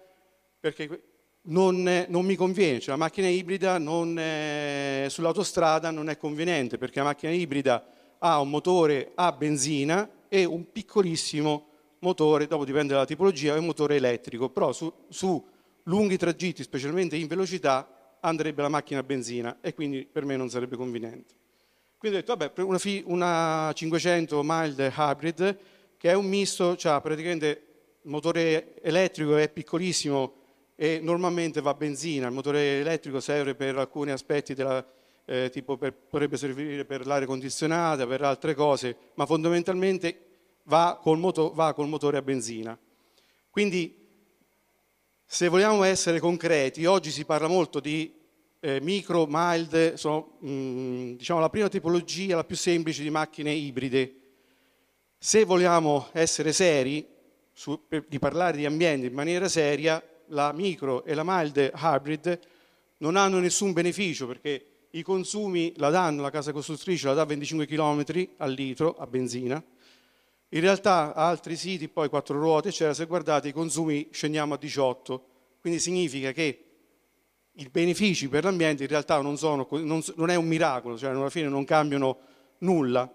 Speaker 8: perché non, non mi conviene, cioè, la macchina ibrida non è, sull'autostrada non è conveniente perché la macchina ibrida ha un motore a benzina e un piccolissimo motore, dopo dipende dalla tipologia, è un motore elettrico, però su, su lunghi tragitti, specialmente in velocità, andrebbe la macchina a benzina e quindi per me non sarebbe conveniente. Quindi ho detto, vabbè, una, una 500 mild hybrid, che è un misto, cioè praticamente il motore elettrico è piccolissimo e normalmente va a benzina, il motore elettrico serve per alcuni aspetti della, eh, tipo per, potrebbe servire per l'aria condizionata, per altre cose, ma fondamentalmente va col, moto, va col motore a benzina. Quindi se vogliamo essere concreti, oggi si parla molto di eh, micro, mild, sono mh, mm, diciamo, la prima tipologia, la più semplice di macchine ibride. Se vogliamo essere seri, su, per, di parlare di ambiente in maniera seria, la micro e la mild hybrid non hanno nessun beneficio perché i consumi la danno la casa costruttrice, la dà a 25 km al litro a benzina, in realtà altri siti, poi quattro ruote, eccetera, se guardate i consumi scendiamo a 18, quindi significa che i benefici per l'ambiente in realtà non, sono, non, non, è un miracolo, cioè alla fine non cambiano nulla.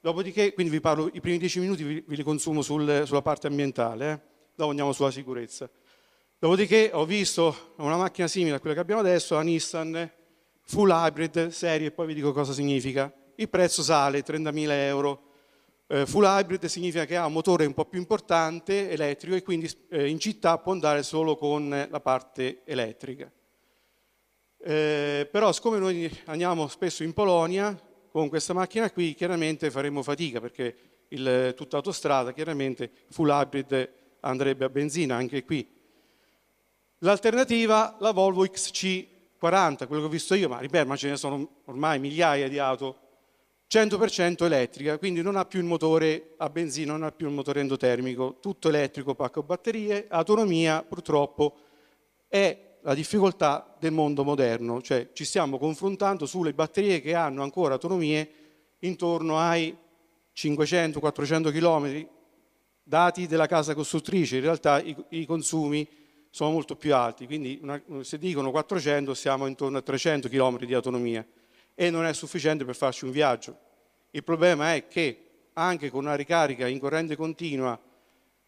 Speaker 8: Dopodiché, quindi vi parlo, i primi dieci minuti vi, li consumo sul, sulla parte ambientale, eh? dopo andiamo sulla sicurezza. Dopodiché ho visto una macchina simile a quella che abbiamo adesso, la Nissan Full Hybrid Serie, e poi vi dico cosa significa. Il prezzo sale, 30.000 euro, eh, full hybrid significa che ha un motore un po' più importante, elettrico, e quindi eh, in città può andare solo con eh, la parte elettrica. Eh, però siccome noi andiamo spesso in Polonia, con questa macchina qui chiaramente faremo fatica, perché il, tutta autostrada chiaramente full hybrid andrebbe a benzina, anche qui. L'alternativa, la Volvo XC40, quello che ho visto io, ma ripeto, ma ce ne sono ormai migliaia di auto 100% elettrica, quindi non ha più il motore a benzina, non ha più il motore endotermico, tutto elettrico, pacco batterie, autonomia purtroppo è la difficoltà del mondo moderno, cioè ci stiamo confrontando sulle batterie che hanno ancora autonomie intorno ai 500-400 km, dati della casa costruttrice, in realtà i, i consumi sono molto più alti, quindi una, se dicono 400 siamo intorno a 300 km di autonomia e non è sufficiente per farci un viaggio. Il problema è che anche con una ricarica in corrente continua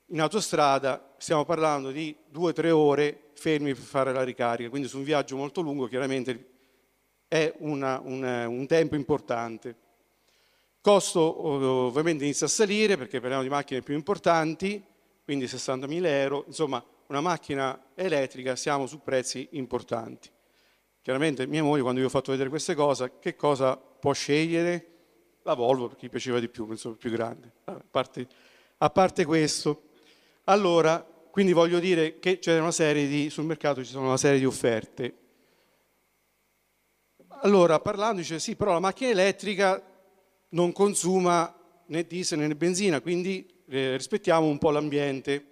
Speaker 8: in autostrada stiamo parlando di 2-3 ore fermi per fare la ricarica, quindi su un viaggio molto lungo chiaramente è una, un, un tempo importante. costo oh, ovviamente inizia a salire perché parliamo di macchine più importanti, quindi 60.000 euro, insomma una macchina elettrica siamo su prezzi importanti. Chiaramente mia moglie quando gli ho fatto vedere queste cose, che cosa può scegliere? La Volvo perché gli piaceva di più, penso più grande. a, parte, a parte questo, allora, quindi voglio dire che c'è una serie di, sul mercato ci sono una serie di offerte. Allora, parlando dice sì, però la macchina elettrica non consuma né diesel né benzina, quindi eh, rispettiamo un po' l'ambiente.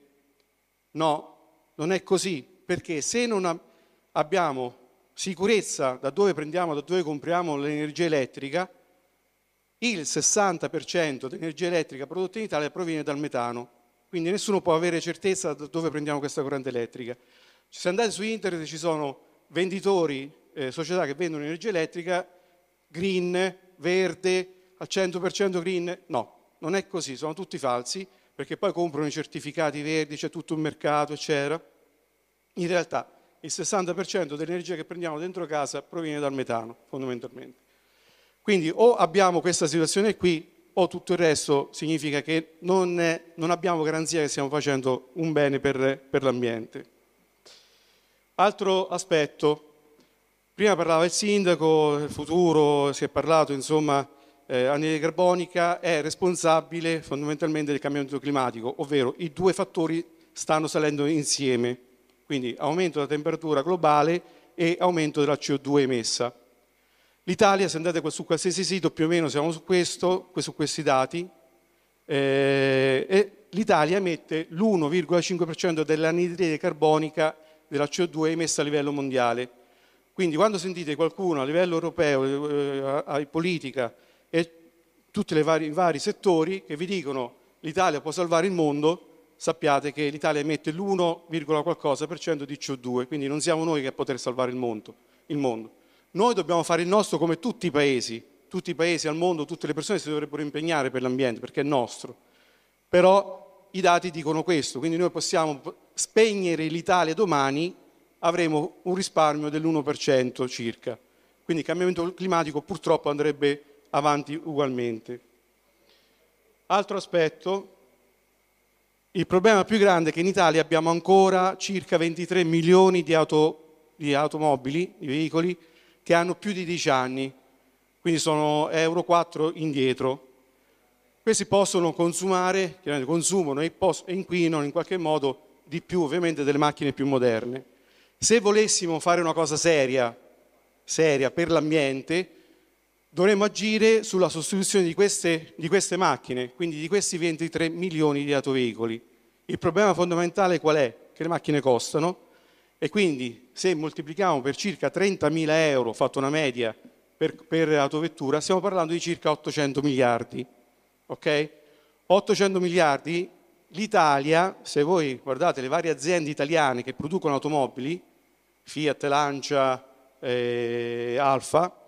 Speaker 8: No, non è così, perché se non abbiamo sicurezza da dove prendiamo, da dove compriamo l'energia elettrica, il 60% dell'energia elettrica prodotta in Italia proviene dal metano, quindi nessuno può avere certezza da dove prendiamo questa corrente elettrica. Se andate su internet ci sono venditori, eh, società che vendono energia elettrica green, verde, al 100% green, no, non è così, sono tutti falsi, perché poi comprano i certificati verdi, c'è tutto un mercato, eccetera. In realtà il 60% dell'energia che prendiamo dentro casa proviene dal metano, fondamentalmente. Quindi o abbiamo questa situazione qui, o tutto il resto significa che non, non abbiamo garanzia che stiamo facendo un bene per, per l'ambiente. Altro aspetto, prima parlava il sindaco, il futuro, si è parlato, insomma, eh, anidride carbonica è responsabile fondamentalmente del cambiamento climatico, ovvero i due fattori stanno salendo insieme quindi aumento della temperatura globale e aumento della CO2 emessa. L'Italia, se andate su qualsiasi sito, più o meno siamo su, questo, su questi dati, eh, l'Italia emette l'1,5% dell'anidride carbonica della CO2 emessa a livello mondiale. Quindi quando sentite qualcuno a livello europeo, eh, a, a politica e tutti i vari settori che vi dicono l'Italia può salvare il mondo, sappiate che l'Italia emette l'1, qualcosa per cento di CO2, quindi non siamo noi che a poter salvare il mondo, il mondo. Noi dobbiamo fare il nostro come tutti i paesi, tutti i paesi al mondo, tutte le persone si dovrebbero impegnare per l'ambiente perché è nostro. Però i dati dicono questo, quindi noi possiamo spegnere l'Italia domani, avremo un risparmio dell'1% circa. Quindi il cambiamento climatico purtroppo andrebbe avanti ugualmente. Altro aspetto il problema più grande è che in Italia abbiamo ancora circa 23 milioni di, auto, di automobili, di veicoli, che hanno più di 10 anni, quindi sono Euro 4 indietro. Questi possono consumare, consumano e inquinano in qualche modo di più ovviamente delle macchine più moderne. Se volessimo fare una cosa seria, seria per l'ambiente, dovremmo agire sulla sostituzione di queste, di queste macchine, quindi di questi 23 milioni di autoveicoli. Il problema fondamentale qual è? Che le macchine costano e quindi se moltiplichiamo per circa 30.000 euro, fatto una media, per, per, autovettura, stiamo parlando di circa 800 miliardi. Okay? 800 miliardi, l'Italia, se voi guardate le varie aziende italiane che producono automobili, Fiat, Lancia, eh, Alfa,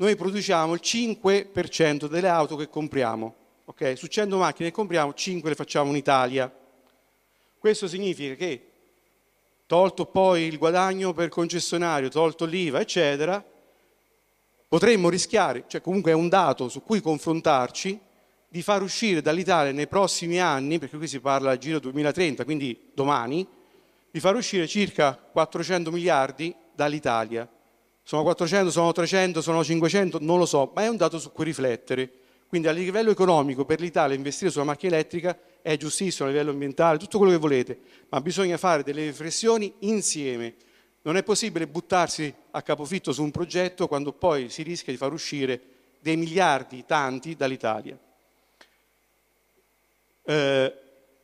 Speaker 8: noi produciamo il 5% delle auto che compriamo. Okay? Su 100 macchine che compriamo, 5 le facciamo in Italia. Questo significa che, tolto poi il guadagno per concessionario, tolto l'IVA, eccetera, potremmo rischiare, cioè comunque è un dato su cui confrontarci, di far uscire dall'Italia nei prossimi anni, perché qui si parla al giro 2030, quindi domani, di far uscire circa 400 miliardi dall'Italia sono 400, sono 300, sono 500, non lo so, ma è un dato su cui riflettere. Quindi a livello economico per l'Italia investire sulla macchina elettrica è giustissimo, a livello ambientale, tutto quello che volete, ma bisogna fare delle riflessioni insieme. Non è possibile buttarsi a capofitto su un progetto quando poi si rischia di far uscire dei miliardi, tanti, dall'Italia. Eh,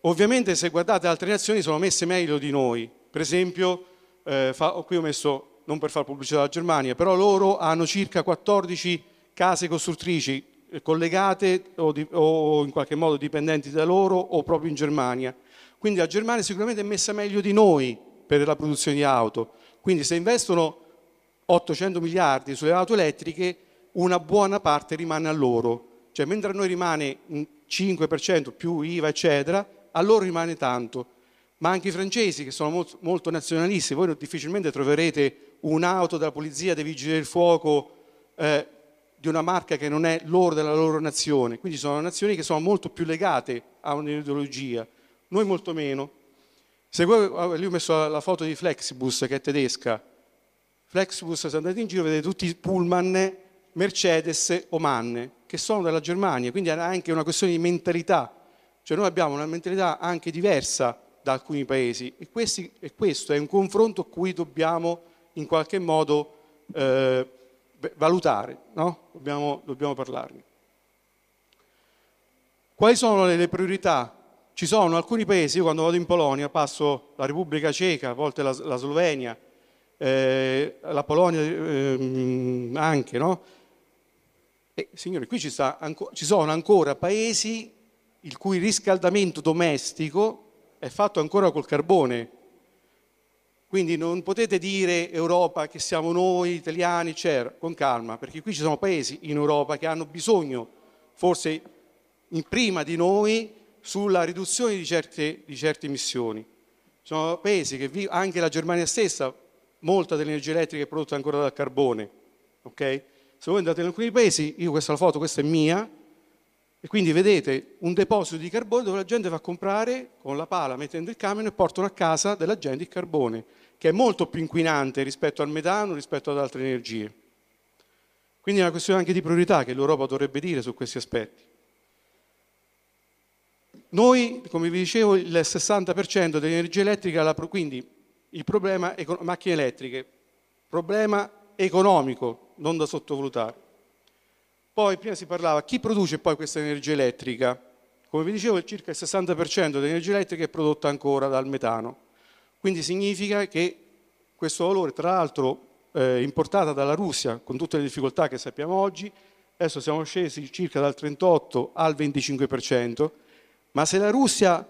Speaker 8: ovviamente se guardate altre nazioni sono messe meglio di noi, per esempio eh, fa, qui ho messo non per fare pubblicità alla Germania, però loro hanno circa 14 case costruttrici eh, collegate o, di, o in qualche modo dipendenti da loro o proprio in Germania. Quindi la Germania sicuramente è messa meglio di noi per la produzione di auto. Quindi se investono 800 miliardi sulle auto elettriche, una buona parte rimane a loro. Cioè mentre a noi rimane un 5% più IVA, eccetera, a loro rimane tanto. Ma anche i francesi, che sono molto nazionalisti, voi difficilmente troverete un'auto della polizia, dei vigili del fuoco eh, di una marca che non è loro della loro nazione. Quindi sono nazioni che sono molto più legate a un'ideologia, noi molto meno. Se voi, eh, lì ho messo la foto di Flexibus che è tedesca. Flexibus, se andate in giro vedete tutti i Pullman, Mercedes o Manne che sono della Germania, quindi è anche una questione di mentalità. Cioè noi abbiamo una mentalità anche diversa da alcuni paesi e, questi, e questo è un confronto a cui dobbiamo in qualche modo eh, valutare, no? dobbiamo, dobbiamo parlarne. Quali sono le, priorità? Ci sono alcuni paesi, io quando vado in Polonia passo la Repubblica Ceca, a volte la, la Slovenia, eh, la Polonia eh, anche, no? E, signori, qui ci, sta, anco, ci sono ancora paesi il cui riscaldamento domestico è fatto ancora col carbone, quindi non potete dire Europa che siamo noi, italiani, certo, con calma, perché qui ci sono paesi in Europa che hanno bisogno, forse in prima di noi, sulla riduzione di certe, di certe emissioni. Ci sono paesi che anche la Germania stessa, molta dell'energia elettrica è prodotta ancora dal carbone. Okay? Se voi andate in alcuni paesi, io questa foto, questa è mia, e quindi vedete un deposito di carbone dove la gente va a comprare con la pala, mettendo il camion e portano a casa della gente il carbone che è molto più inquinante rispetto al metano, rispetto ad altre energie. Quindi è una questione anche di priorità che l'Europa dovrebbe dire su questi aspetti. Noi, come vi dicevo, il 60% dell'energia elettrica, quindi il problema è macchine elettriche, problema economico, non da sottovalutare. Poi prima si parlava chi produce poi questa energia elettrica. Come vi dicevo, circa il 60% dell'energia elettrica è prodotta ancora dal metano. Quindi significa che questo valore, tra l'altro eh, importata dalla Russia con tutte le difficoltà che sappiamo oggi, adesso siamo scesi circa dal 38 al 25%, ma se la Russia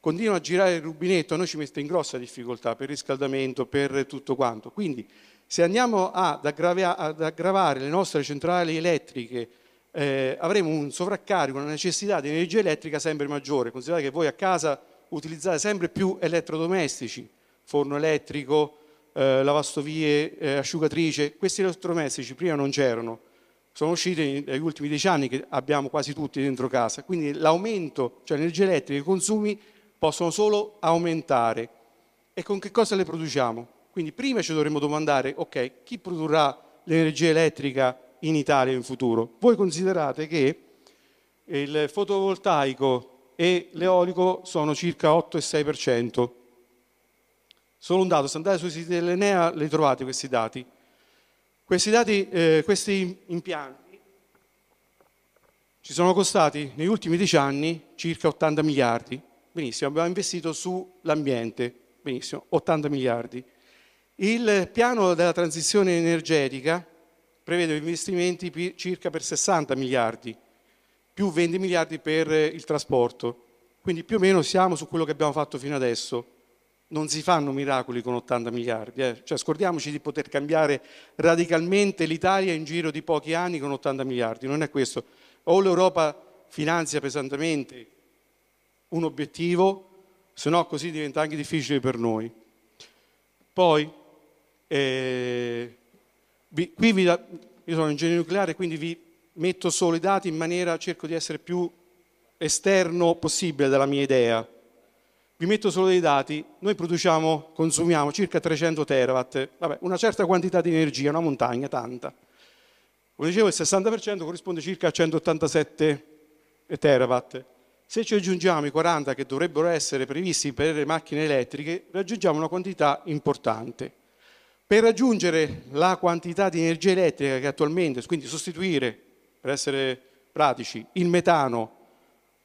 Speaker 8: continua a girare il rubinetto, noi ci mette in grossa difficoltà per il riscaldamento, per tutto quanto. Quindi se andiamo ad, aggravia, ad aggravare le nostre centrali elettriche, eh, avremo un sovraccarico, una necessità di energia elettrica sempre maggiore. Considerate che voi a casa utilizzare sempre più elettrodomestici, forno elettrico, eh, lavastovie, eh, asciugatrice, questi elettrodomestici prima non c'erano, sono usciti negli ultimi dieci anni che abbiamo quasi tutti dentro casa, quindi l'aumento, cioè l'energia elettrica, i consumi possono solo aumentare. E con che cosa le produciamo? Quindi prima ci dovremmo domandare, ok, chi produrrà l'energia elettrica in Italia in futuro? Voi considerate che il fotovoltaico e l'eolico sono circa 8,6%. Solo un dato, se andate sui siti dell'Enea li trovate questi dati. Questi, dati, eh, questi impianti ci sono costati negli ultimi 10 anni circa 80 miliardi. Benissimo, abbiamo investito sull'ambiente, benissimo, 80 miliardi. Il piano della transizione energetica prevede investimenti circa per 60 miliardi più 20 miliardi per eh, il trasporto. Quindi più o meno siamo su quello che abbiamo fatto fino adesso. Non si fanno miracoli con 80 miliardi, eh? cioè, scordiamoci di poter cambiare radicalmente l'Italia in giro di pochi anni con 80 miliardi, non è questo. O l'Europa finanzia pesantemente un obiettivo, se no così diventa anche difficile per noi. Poi, eh, qui vi, da, io sono ingegnere nucleare, quindi vi metto solo i dati in maniera, cerco di essere più esterno possibile dalla mia idea. Vi metto solo dei dati, noi produciamo, consumiamo circa 300 terawatt, vabbè, una certa quantità di energia, una montagna, tanta. Come dicevo, il 60% corrisponde circa a 187 terawatt. Se ci aggiungiamo i 40 che dovrebbero essere previsti per le macchine elettriche, raggiungiamo una quantità importante. Per raggiungere la quantità di energia elettrica che attualmente, quindi sostituire per essere pratici, il metano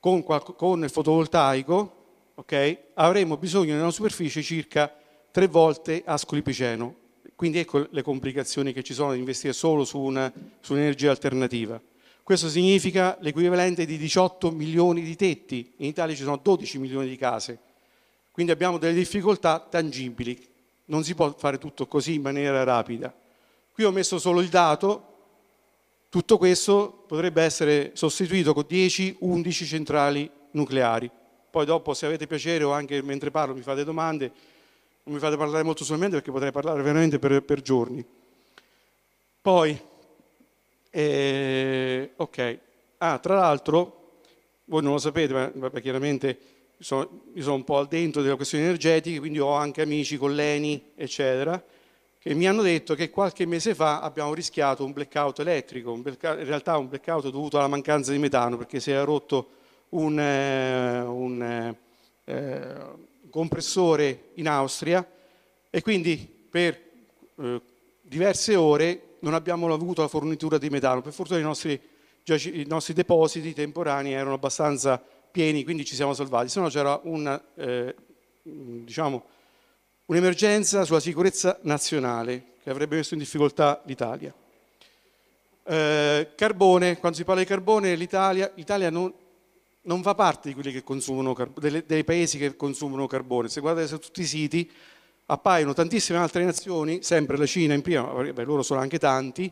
Speaker 8: con, con il fotovoltaico, okay, avremo bisogno di una superficie circa tre volte ascoli piceno. Quindi ecco le complicazioni che ci sono di investire solo su, una, su un'energia alternativa. Questo significa l'equivalente di 18 milioni di tetti, in Italia ci sono 12 milioni di case, quindi abbiamo delle difficoltà tangibili, non si può fare tutto così in maniera rapida. Qui ho messo solo il dato tutto questo potrebbe essere sostituito con 10-11 centrali nucleari. Poi dopo, se avete piacere o anche mentre parlo mi fate domande, non mi fate parlare molto solamente perché potrei parlare veramente per, per giorni. Poi, eh, ok, ah, tra l'altro, voi non lo sapete, ma vabbè, chiaramente sono, io sono un po' al dentro delle questioni energetiche, quindi ho anche amici con l'ENI, eccetera e mi hanno detto che qualche mese fa abbiamo rischiato un blackout elettrico, un blackout, in realtà un blackout dovuto alla mancanza di metano perché si era rotto un, eh, un eh, eh, compressore in Austria e quindi per eh, diverse ore non abbiamo avuto la fornitura di metano. Per fortuna i nostri, i nostri depositi temporanei erano abbastanza pieni, quindi ci siamo salvati, se no c'era un eh, diciamo, un'emergenza sulla sicurezza nazionale che avrebbe messo in difficoltà l'Italia. Eh, carbone, quando si parla di carbone l'Italia, non, non, fa parte delle, dei paesi che consumano carbone, se guardate su tutti i siti appaiono tantissime altre nazioni, sempre la Cina in prima, beh, loro sono anche tanti,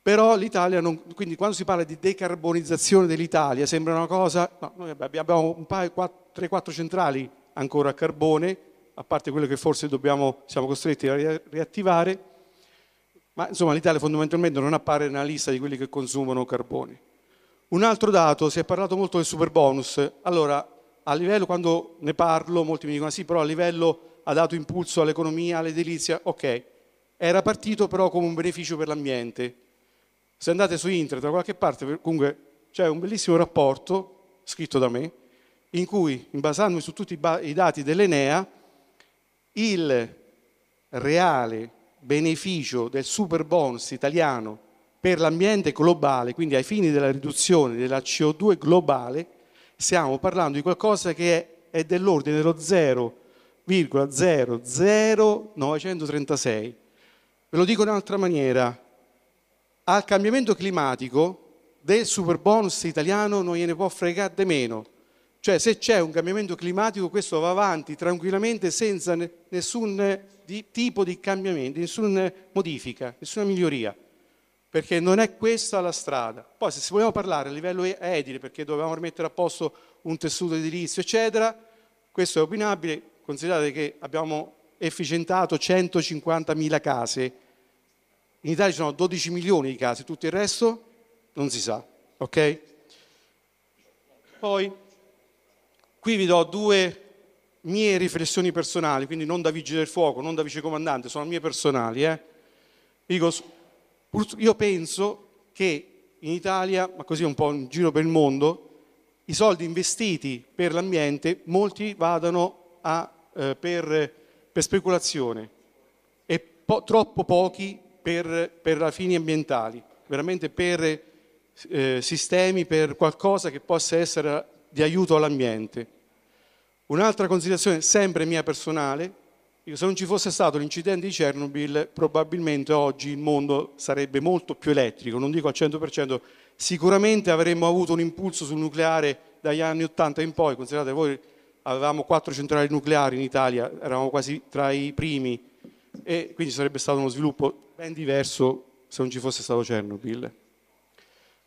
Speaker 8: però l'Italia, quindi quando si parla di decarbonizzazione dell'Italia sembra una cosa, no, noi abbiamo 3-4 centrali ancora a carbone, a parte quello che forse dobbiamo, siamo costretti a riattivare, ma insomma l'Italia fondamentalmente non appare nella lista di quelli che consumano carbone. Un altro dato, si è parlato molto del super bonus, allora a livello, quando ne parlo, molti mi dicono ah sì, però a livello ha dato impulso all'economia, all'edilizia, ok, era partito però come un beneficio per l'ambiente. Se andate su internet da qualche parte, comunque c'è un bellissimo rapporto scritto da me, in cui, basandomi su tutti i dati dell'Enea, il reale beneficio del super bonus italiano per l'ambiente globale, quindi ai fini della riduzione della CO2 globale, stiamo parlando di qualcosa che è dell'ordine dello 0,00936. Ve lo dico in un'altra maniera, al cambiamento climatico del super bonus italiano non gliene può fregare di meno, cioè se c'è un cambiamento climatico questo va avanti tranquillamente senza nessun eh, di tipo di cambiamento, nessuna eh, modifica, nessuna miglioria, perché non è questa la strada. Poi se vogliamo parlare a livello edile, perché dovevamo rimettere a posto un tessuto edilizio, eccetera, questo è opinabile, considerate che abbiamo efficientato 150.000 case, in Italia ci sono 12 milioni di case, tutto il resto non si sa, ok? Poi Qui vi do due mie riflessioni personali, quindi non da vigile del fuoco, non da vicecomandante, sono mie personali. Eh. Dico, io penso che in Italia, ma così un po' in giro per il mondo, i soldi investiti per l'ambiente, molti vadano a, eh, per, per, speculazione e po- troppo pochi per, per fini ambientali, veramente per eh, sistemi, per qualcosa che possa essere di aiuto all'ambiente. Un'altra considerazione, sempre mia personale, se non ci fosse stato l'incidente di Chernobyl probabilmente oggi il mondo sarebbe molto più elettrico, non dico al 100%, sicuramente avremmo avuto un impulso sul nucleare dagli anni 80 in poi, considerate voi avevamo quattro centrali nucleari in Italia, eravamo quasi tra i primi e quindi sarebbe stato uno sviluppo ben diverso se non ci fosse stato Chernobyl.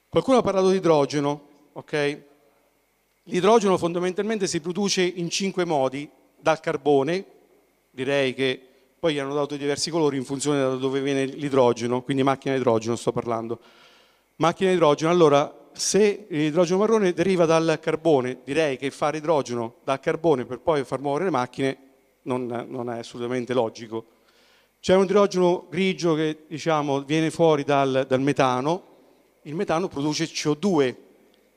Speaker 8: Qualcuno ha parlato di idrogeno, ok? L'idrogeno fondamentalmente si produce in cinque modi, dal carbone, direi che poi gli hanno dato diversi colori in funzione da dove viene l'idrogeno, quindi macchina di idrogeno sto parlando. Macchina di idrogeno, allora se l'idrogeno marrone deriva dal carbone, direi che fare idrogeno dal carbone per poi far muovere le macchine non, non è assolutamente logico. C'è un idrogeno grigio che diciamo, viene fuori dal, dal metano, il metano produce CO2,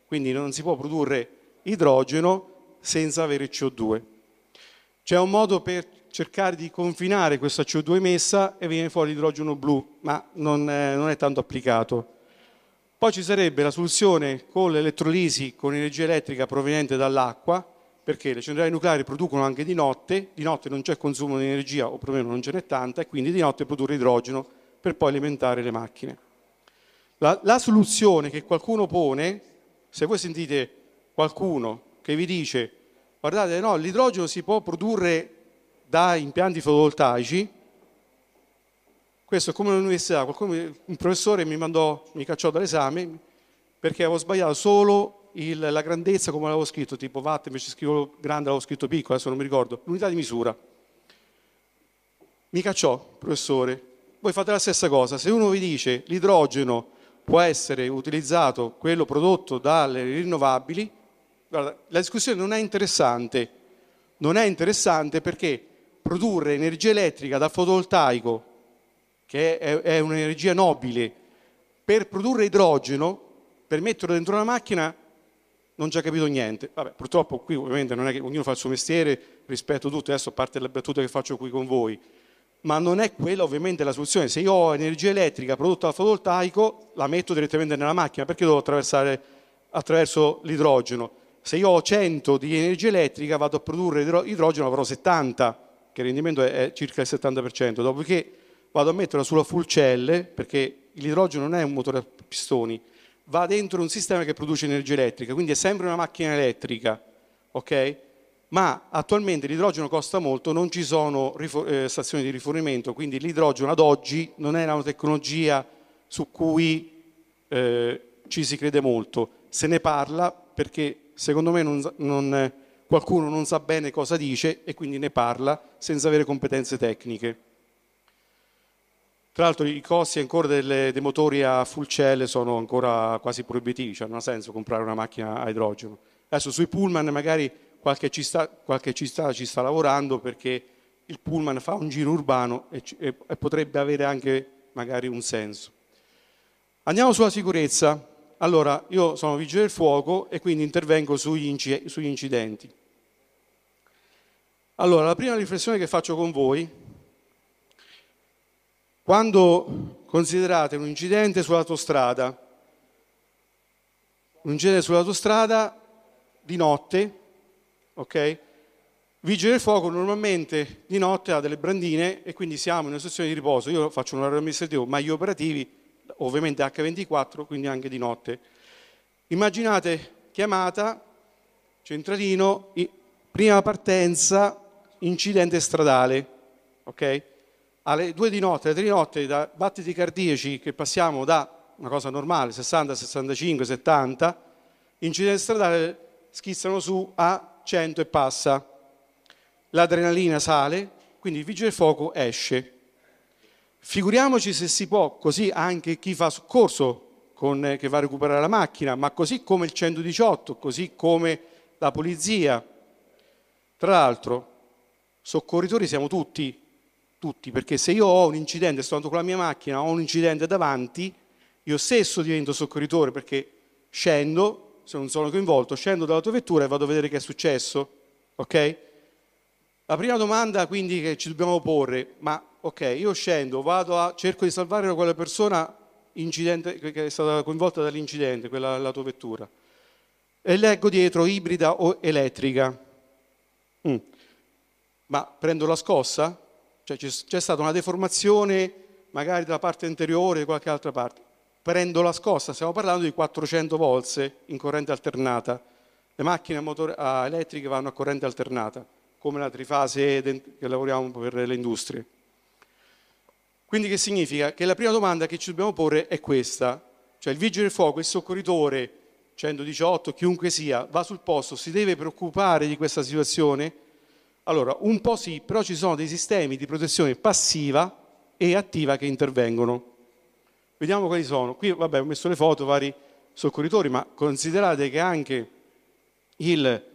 Speaker 8: quindi non si può produrre idrogeno senza avere CO2. C'è un modo per cercare di confinare questa CO2 emessa e viene fuori l'idrogeno blu, ma non, eh, non è tanto applicato. Poi ci sarebbe la soluzione con l'elettrolisi con energia elettrica proveniente dall'acqua, perché le centrali nucleari producono anche di notte, di notte non c'è consumo di energia o perlomeno non ce n'è tanta, e quindi di notte produrre idrogeno per poi alimentare le macchine. La, la soluzione che qualcuno pone, se voi sentite qualcuno che vi dice guardate no, l'idrogeno si può produrre da impianti fotovoltaici, questo è come l'università, un professore mi mandò, mi cacciò dall'esame perché avevo sbagliato solo il, la grandezza come l'avevo scritto, tipo watt invece scrivo grande l'avevo scritto piccolo, adesso non mi ricordo, l'unità di misura. Mi cacciò, professore. Voi fate la stessa cosa, se uno vi dice l'idrogeno può essere utilizzato, quello prodotto dalle rinnovabili, Guarda, la discussione non è interessante, non è interessante perché produrre energia elettrica da fotovoltaico, che è, è un'energia nobile, per produrre idrogeno, per metterlo dentro una macchina, non ci ha capito niente. Vabbè, purtroppo qui ovviamente non è che ognuno fa il suo mestiere, rispetto tutto, adesso parte la battuta che faccio qui con voi, ma non è quella ovviamente la soluzione. Se io ho energia elettrica prodotta da fotovoltaico, la metto direttamente nella macchina, perché devo attraversare attraverso l'idrogeno? se io ho 100 di energia elettrica vado a produrre idrogeno, avrò 70, che il rendimento è circa il 70%, dopodiché vado a metterla sulla full cell, perché l'idrogeno non è un motore a pistoni, va dentro un sistema che produce energia elettrica, quindi è sempre una macchina elettrica, ok? Ma attualmente l'idrogeno costa molto, non ci sono eh, stazioni di rifornimento, quindi l'idrogeno ad oggi non è una tecnologia su cui eh, ci si crede molto. Se ne parla perché secondo me non, non, qualcuno non sa bene cosa dice e quindi ne parla senza avere competenze tecniche. Tra l'altro i costi ancora delle, dei motori a full cell sono ancora quasi proibitivi, cioè non ha senso comprare una macchina a idrogeno. Adesso sui pullman magari qualche città, qualche città ci sta lavorando perché il pullman fa un giro urbano e, e, e potrebbe avere anche magari un senso. Andiamo sulla sicurezza. Allora, io sono vigile del fuoco e quindi intervengo sugli, incidenti. Allora, la prima riflessione che faccio con voi, quando considerate un incidente sull'autostrada, un incidente sull'autostrada di notte, ok? Vigile del fuoco normalmente di notte ha delle brandine e quindi siamo in una situazione di riposo. Io faccio un orario amministrativo, ma gli operativi ovviamente H24, quindi anche di notte. Immaginate chiamata, centralino, prima partenza, incidente stradale, ok? Alle 2 di notte, alle 3 di notte, da battiti cardiaci che passiamo da una cosa normale, 60, 65, 70, incidente stradale schizzano su a 100 e passa. L'adrenalina sale, quindi il vigile del fuoco esce. Figuriamoci se si può, così anche chi fa soccorso con, eh, che va a recuperare la macchina, ma così come il 118, così come la polizia. Tra l'altro, soccorritori siamo tutti, tutti, perché se io ho un incidente, sto andando con la mia macchina, ho un incidente davanti, io stesso divento soccorritore perché scendo, se non sono coinvolto, scendo dall'autovettura e vado a vedere che è successo. Ok? La prima domanda quindi che ci dobbiamo porre, ma ok, io scendo, vado a, cerco di salvare quella persona che è stata coinvolta dall'incidente, quella l'autovettura, e leggo dietro ibrida o elettrica. Mm. Ma prendo la scossa? Cioè c'è stata una deformazione magari dalla parte anteriore, da qualche altra parte. Prendo la scossa, stiamo parlando di 400 volts in corrente alternata. Le macchine a motore, a elettriche vanno a corrente alternata, come la trifase che lavoriamo per le industrie. Quindi che significa? Che la prima domanda che ci dobbiamo porre è questa, cioè il vigile del fuoco, il soccorritore 118, chiunque sia, va sul posto, si deve preoccupare di questa situazione? Allora, un po' sì, però ci sono dei sistemi di protezione passiva e attiva che intervengono. Vediamo quali sono. Qui, vabbè, ho messo le foto, vari soccorritori, ma considerate che anche il,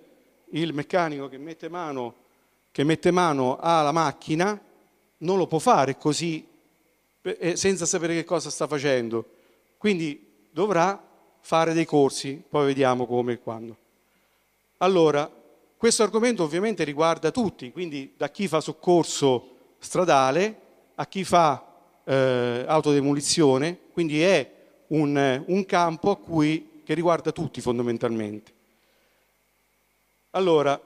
Speaker 8: il meccanico che mette, mano, che mette mano alla macchina non lo può fare così eh, senza sapere che cosa sta facendo. Quindi dovrà fare dei corsi, poi vediamo come e quando. Allora, questo argomento ovviamente riguarda tutti, quindi da chi fa soccorso stradale a chi fa eh, autodemolizione, quindi è un, un campo cui, che riguarda tutti fondamentalmente. Allora,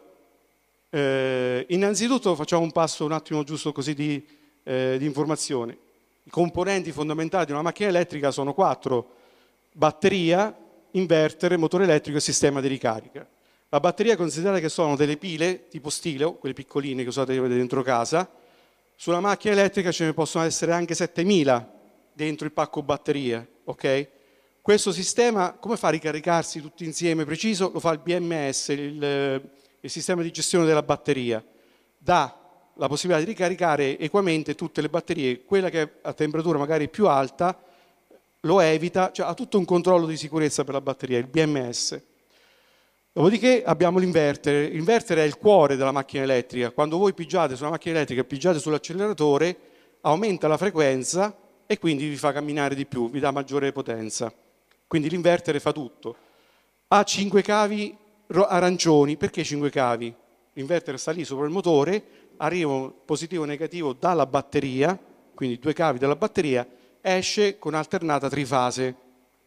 Speaker 8: eh, innanzitutto facciamo un passo un attimo giusto così di, eh, di informazione. I componenti fondamentali di una macchina elettrica sono quattro, batteria, inverter, motore elettrico e sistema di ricarica. La batteria considera che sono delle pile tipo stile, quelle piccoline che usate dentro casa, sulla macchina elettrica ce ne possono essere anche 7000 dentro il pacco batterie, ok? Questo sistema come fa a ricaricarsi tutti insieme preciso? Lo fa il BMS, il, eh, il sistema di gestione della batteria. Da la possibilità di ricaricare equamente tutte le batterie, quella che è a temperatura magari più alta lo evita, cioè ha tutto un controllo di sicurezza per la batteria, il BMS. Dopodiché abbiamo l'inverter, l'inverter è il cuore della macchina elettrica, quando voi pigiate sulla macchina elettrica e pigiate sull'acceleratore aumenta la frequenza e quindi vi fa camminare di più, vi dà maggiore potenza. Quindi l'inverter fa tutto. Ha 5 cavi arancioni, perché 5 cavi? L'inverter sta lì sopra il motore, arriva positivo o negativo dalla batteria, quindi due cavi della batteria, esce con alternata trifase.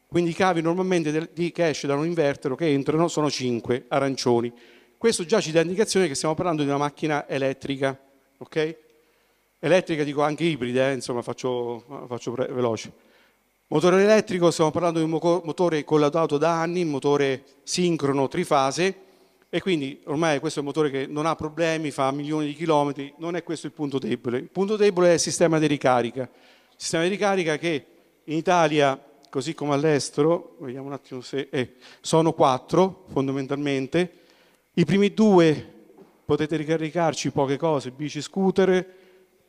Speaker 8: Quindi i cavi normalmente che esce da un inverter o che entrano sono 5 arancioni. Questo già ci dà indicazione che stiamo parlando di una macchina elettrica, ok? Elettrica dico anche ibrida, eh, insomma faccio, faccio veloce. Motore elettrico, stiamo parlando di un motore collaudato da anni, motore sincrono trifase, e quindi ormai questo è un motore che non ha problemi, fa milioni di chilometri, non è questo il punto debole. Il punto debole è il sistema di ricarica. sistema di ricarica che in Italia, così come all'estero, vediamo un attimo se... Eh, sono quattro fondamentalmente. I primi due potete ricaricarci poche cose, bici, scooter,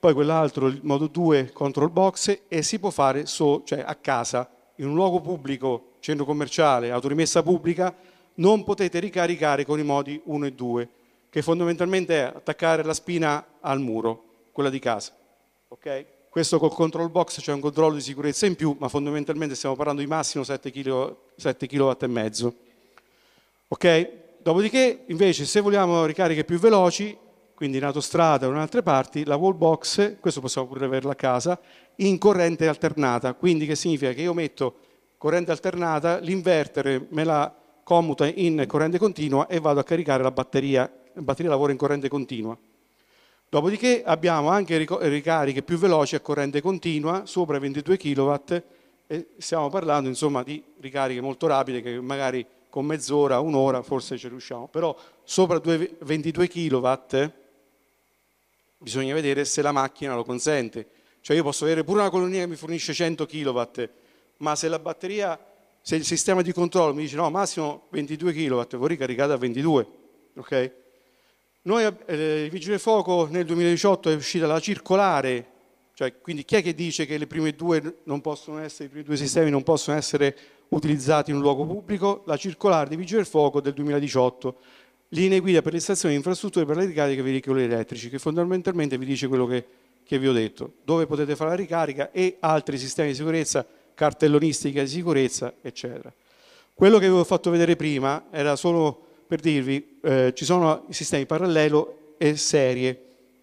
Speaker 8: poi quell'altro, il modo 2, control box, e si può fare so, cioè a casa, in un luogo pubblico, centro commerciale, autorimessa pubblica, non potete ricaricare con i modi 1 e 2, che fondamentalmente è attaccare la spina al muro, quella di casa. Okay? Questo col control box c'è un controllo di sicurezza in più, ma fondamentalmente stiamo parlando di massimo 7 kW e mezzo. Ok? Dopodiché, invece, se vogliamo ricariche più veloci, quindi in autostrada o in altre parti, la wall box, questo possiamo pure averla a casa, in corrente alternata. Quindi che significa che io metto corrente alternata, l'inverter me la commuta in corrente continua e vado a caricare la batteria, la batteria lavora in corrente continua. Dopodiché abbiamo anche ricariche più veloci a corrente continua, sopra 22 kW, e stiamo parlando insomma di ricariche molto rapide che magari con mezz'ora, un'ora forse ci riusciamo, però sopra 22 kW bisogna vedere se la macchina lo consente. Cioè io posso avere pure una colonia che mi fornisce 100 kW, ma se la batteria se il sistema di controllo mi dice no, massimo 22 kW, voi ricaricate a 22, ok? Noi, eh, il Vigile Fuoco nel 2018 è uscita la circolare, cioè, quindi chi è che dice che le prime due non possono essere, i primi due sistemi non possono essere utilizzati in un luogo pubblico? La circolare di Vigile Fuoco del 2018, linee guida per le stazioni di infrastrutture per le ricariche veicoli elettrici, che fondamentalmente vi dice quello che, che vi ho detto, dove potete fare la ricarica e altri sistemi di sicurezza cartellonistica di sicurezza, eccetera. Quello che vi ho fatto vedere prima era solo per dirvi, eh, ci sono sistemi parallelo e serie.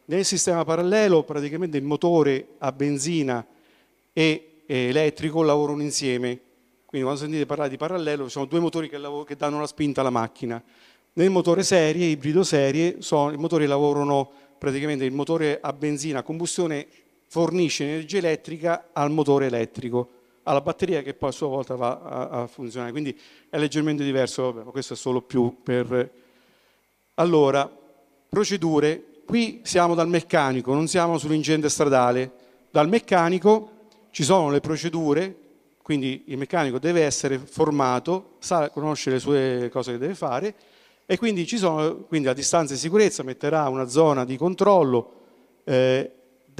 Speaker 8: Nel sistema parallelo praticamente il motore a benzina e, eh, elettrico lavorano insieme, quindi quando sentite parlare di parallelo ci sono due motori che, che danno la spinta alla macchina. Nel motore serie, ibrido serie, sono, i motori lavorano praticamente, il motore a benzina a combustione fornisce energia elettrica al motore elettrico, alla batteria che poi a sua volta va a, a funzionare. Quindi è leggermente diverso, vabbè, questo è solo più per... Allora, procedure, qui siamo dal meccanico, non siamo sull'incidente stradale. Dal meccanico ci sono le procedure, quindi il meccanico deve essere formato, sa conoscere le sue cose che deve fare e quindi ci sono, quindi a distanza di sicurezza metterà una zona di controllo eh,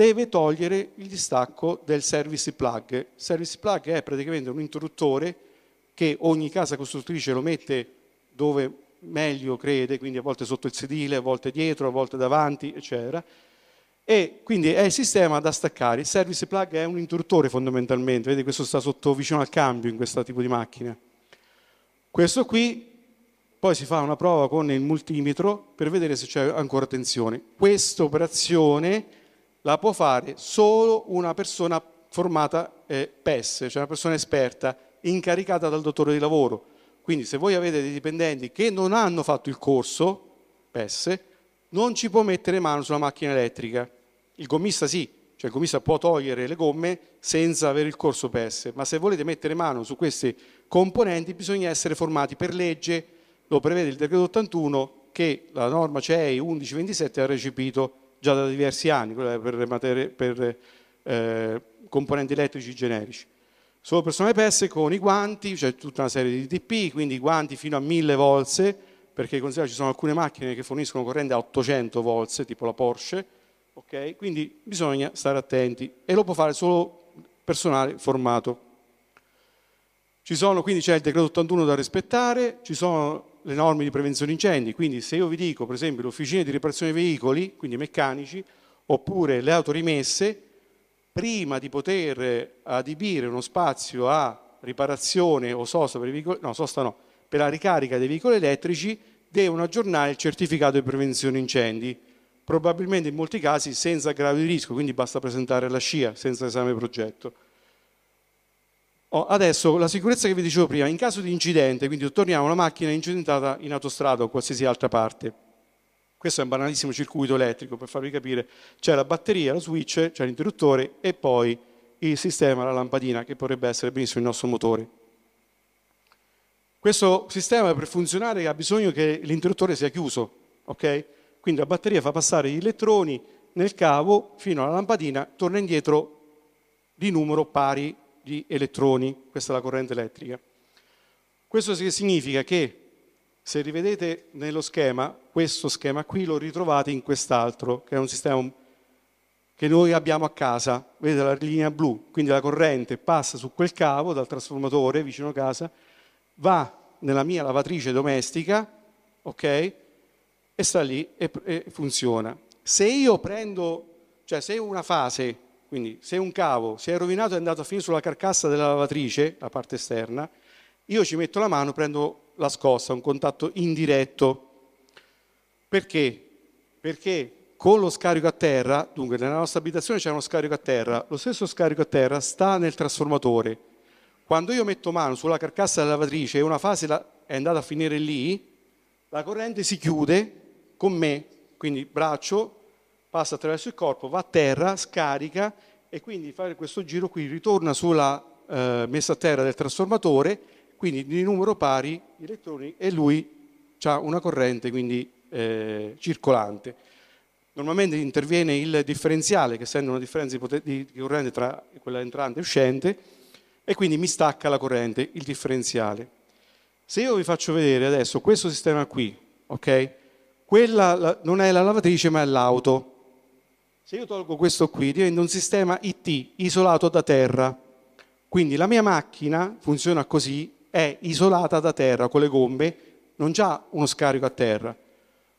Speaker 8: deve togliere il distacco del service plug. service plug è praticamente un interruttore che ogni casa costruttrice lo mette dove meglio crede, quindi a volte sotto il sedile, a volte dietro, a volte davanti, eccetera. E quindi è il sistema da staccare. Il service plug è un interruttore fondamentalmente, vedete questo sta sotto vicino al cambio in questo tipo di macchina. Questo qui poi si fa una prova con il multimetro per vedere se c'è ancora tensione. Questa operazione la può fare solo una persona formata eh, PES, cioè una persona esperta, incaricata dal dottore di lavoro. Quindi se voi avete dei dipendenti che non hanno fatto il corso PES, non ci può mettere mano sulla macchina elettrica. Il gommista sì, cioè il gommista può togliere le gomme senza avere il corso PES, ma se volete mettere mano su queste componenti bisogna essere formati per legge, lo prevede il decreto 81 che la norma CEI 1127 ha recepito già da diversi anni, quella per, materie, per eh, componenti elettrici generici. Solo per persone pesse con i guanti, c'è cioè tutta una serie di DP, quindi guanti fino a 1000 volts, perché considera ci sono alcune macchine che forniscono corrente a 800 volts, tipo la Porsche, okay? quindi bisogna stare attenti e lo può fare solo personale formato. Ci sono, quindi c'è il decreto 81 da rispettare, ci sono le norme di prevenzione incendi, quindi se io vi dico per esempio l'officina di riparazione dei veicoli, quindi meccanici, oppure le autorimesse, prima di poter eh, adibire uno spazio a riparazione o sosta per, veicoli, no, sosta no, per la ricarica dei veicoli elettrici, devono aggiornare il certificato di prevenzione incendi, probabilmente in molti casi senza grave rischio, quindi basta presentare la scia senza esame progetto. Oh, adesso la sicurezza che vi dicevo prima, in caso di incidente, quindi torniamo una macchina incidentata in autostrada o qualsiasi altra parte. Questo è un banalissimo circuito elettrico per farvi capire, c'è la batteria, lo switch, c'è l'interruttore e poi il sistema, la lampadina che potrebbe essere benissimo il nostro motore. Questo sistema per funzionare ha bisogno che l'interruttore sia chiuso, ok? Quindi la batteria fa passare gli elettroni nel cavo fino alla lampadina, torna indietro di numero pari di elettroni, questa è la corrente elettrica. Questo significa che se rivedete nello schema, questo schema qui lo ritrovate in quest'altro, che è un sistema che noi abbiamo a casa, vedete la linea blu, quindi la corrente passa su quel cavo dal trasformatore vicino a casa, va nella mia lavatrice domestica, ok? E sta lì e, e funziona. Se io prendo, cioè se una fase quindi se un cavo si è rovinato e è andato a finire sulla carcassa della lavatrice, la parte esterna, io ci metto la mano, prendo la scossa, un contatto indiretto. Perché? Perché con lo scarico a terra, dunque nella nostra abitazione c'è uno scarico a terra, lo stesso scarico a terra sta nel trasformatore. Quando io metto mano sulla carcassa della lavatrice e una fase è andata a finire lì, la corrente si chiude con me, quindi braccio, passa attraverso il corpo, va a terra, scarica e quindi fare questo giro qui ritorna sulla eh, messa a terra del trasformatore, quindi di numero pari gli elettroni e lui ha una corrente quindi eh, circolante. Normalmente interviene il differenziale, che essendo una differenza di, di corrente tra quella entrante e uscente, e quindi mi stacca la corrente, il differenziale. Se io vi faccio vedere adesso questo sistema qui, ok? Quella non è la lavatrice ma è l'auto. Se io tolgo questo qui, diventa un sistema IT isolato da terra. Quindi la mia macchina funziona così, è isolata da terra con le gomme, non già uno scarico a terra.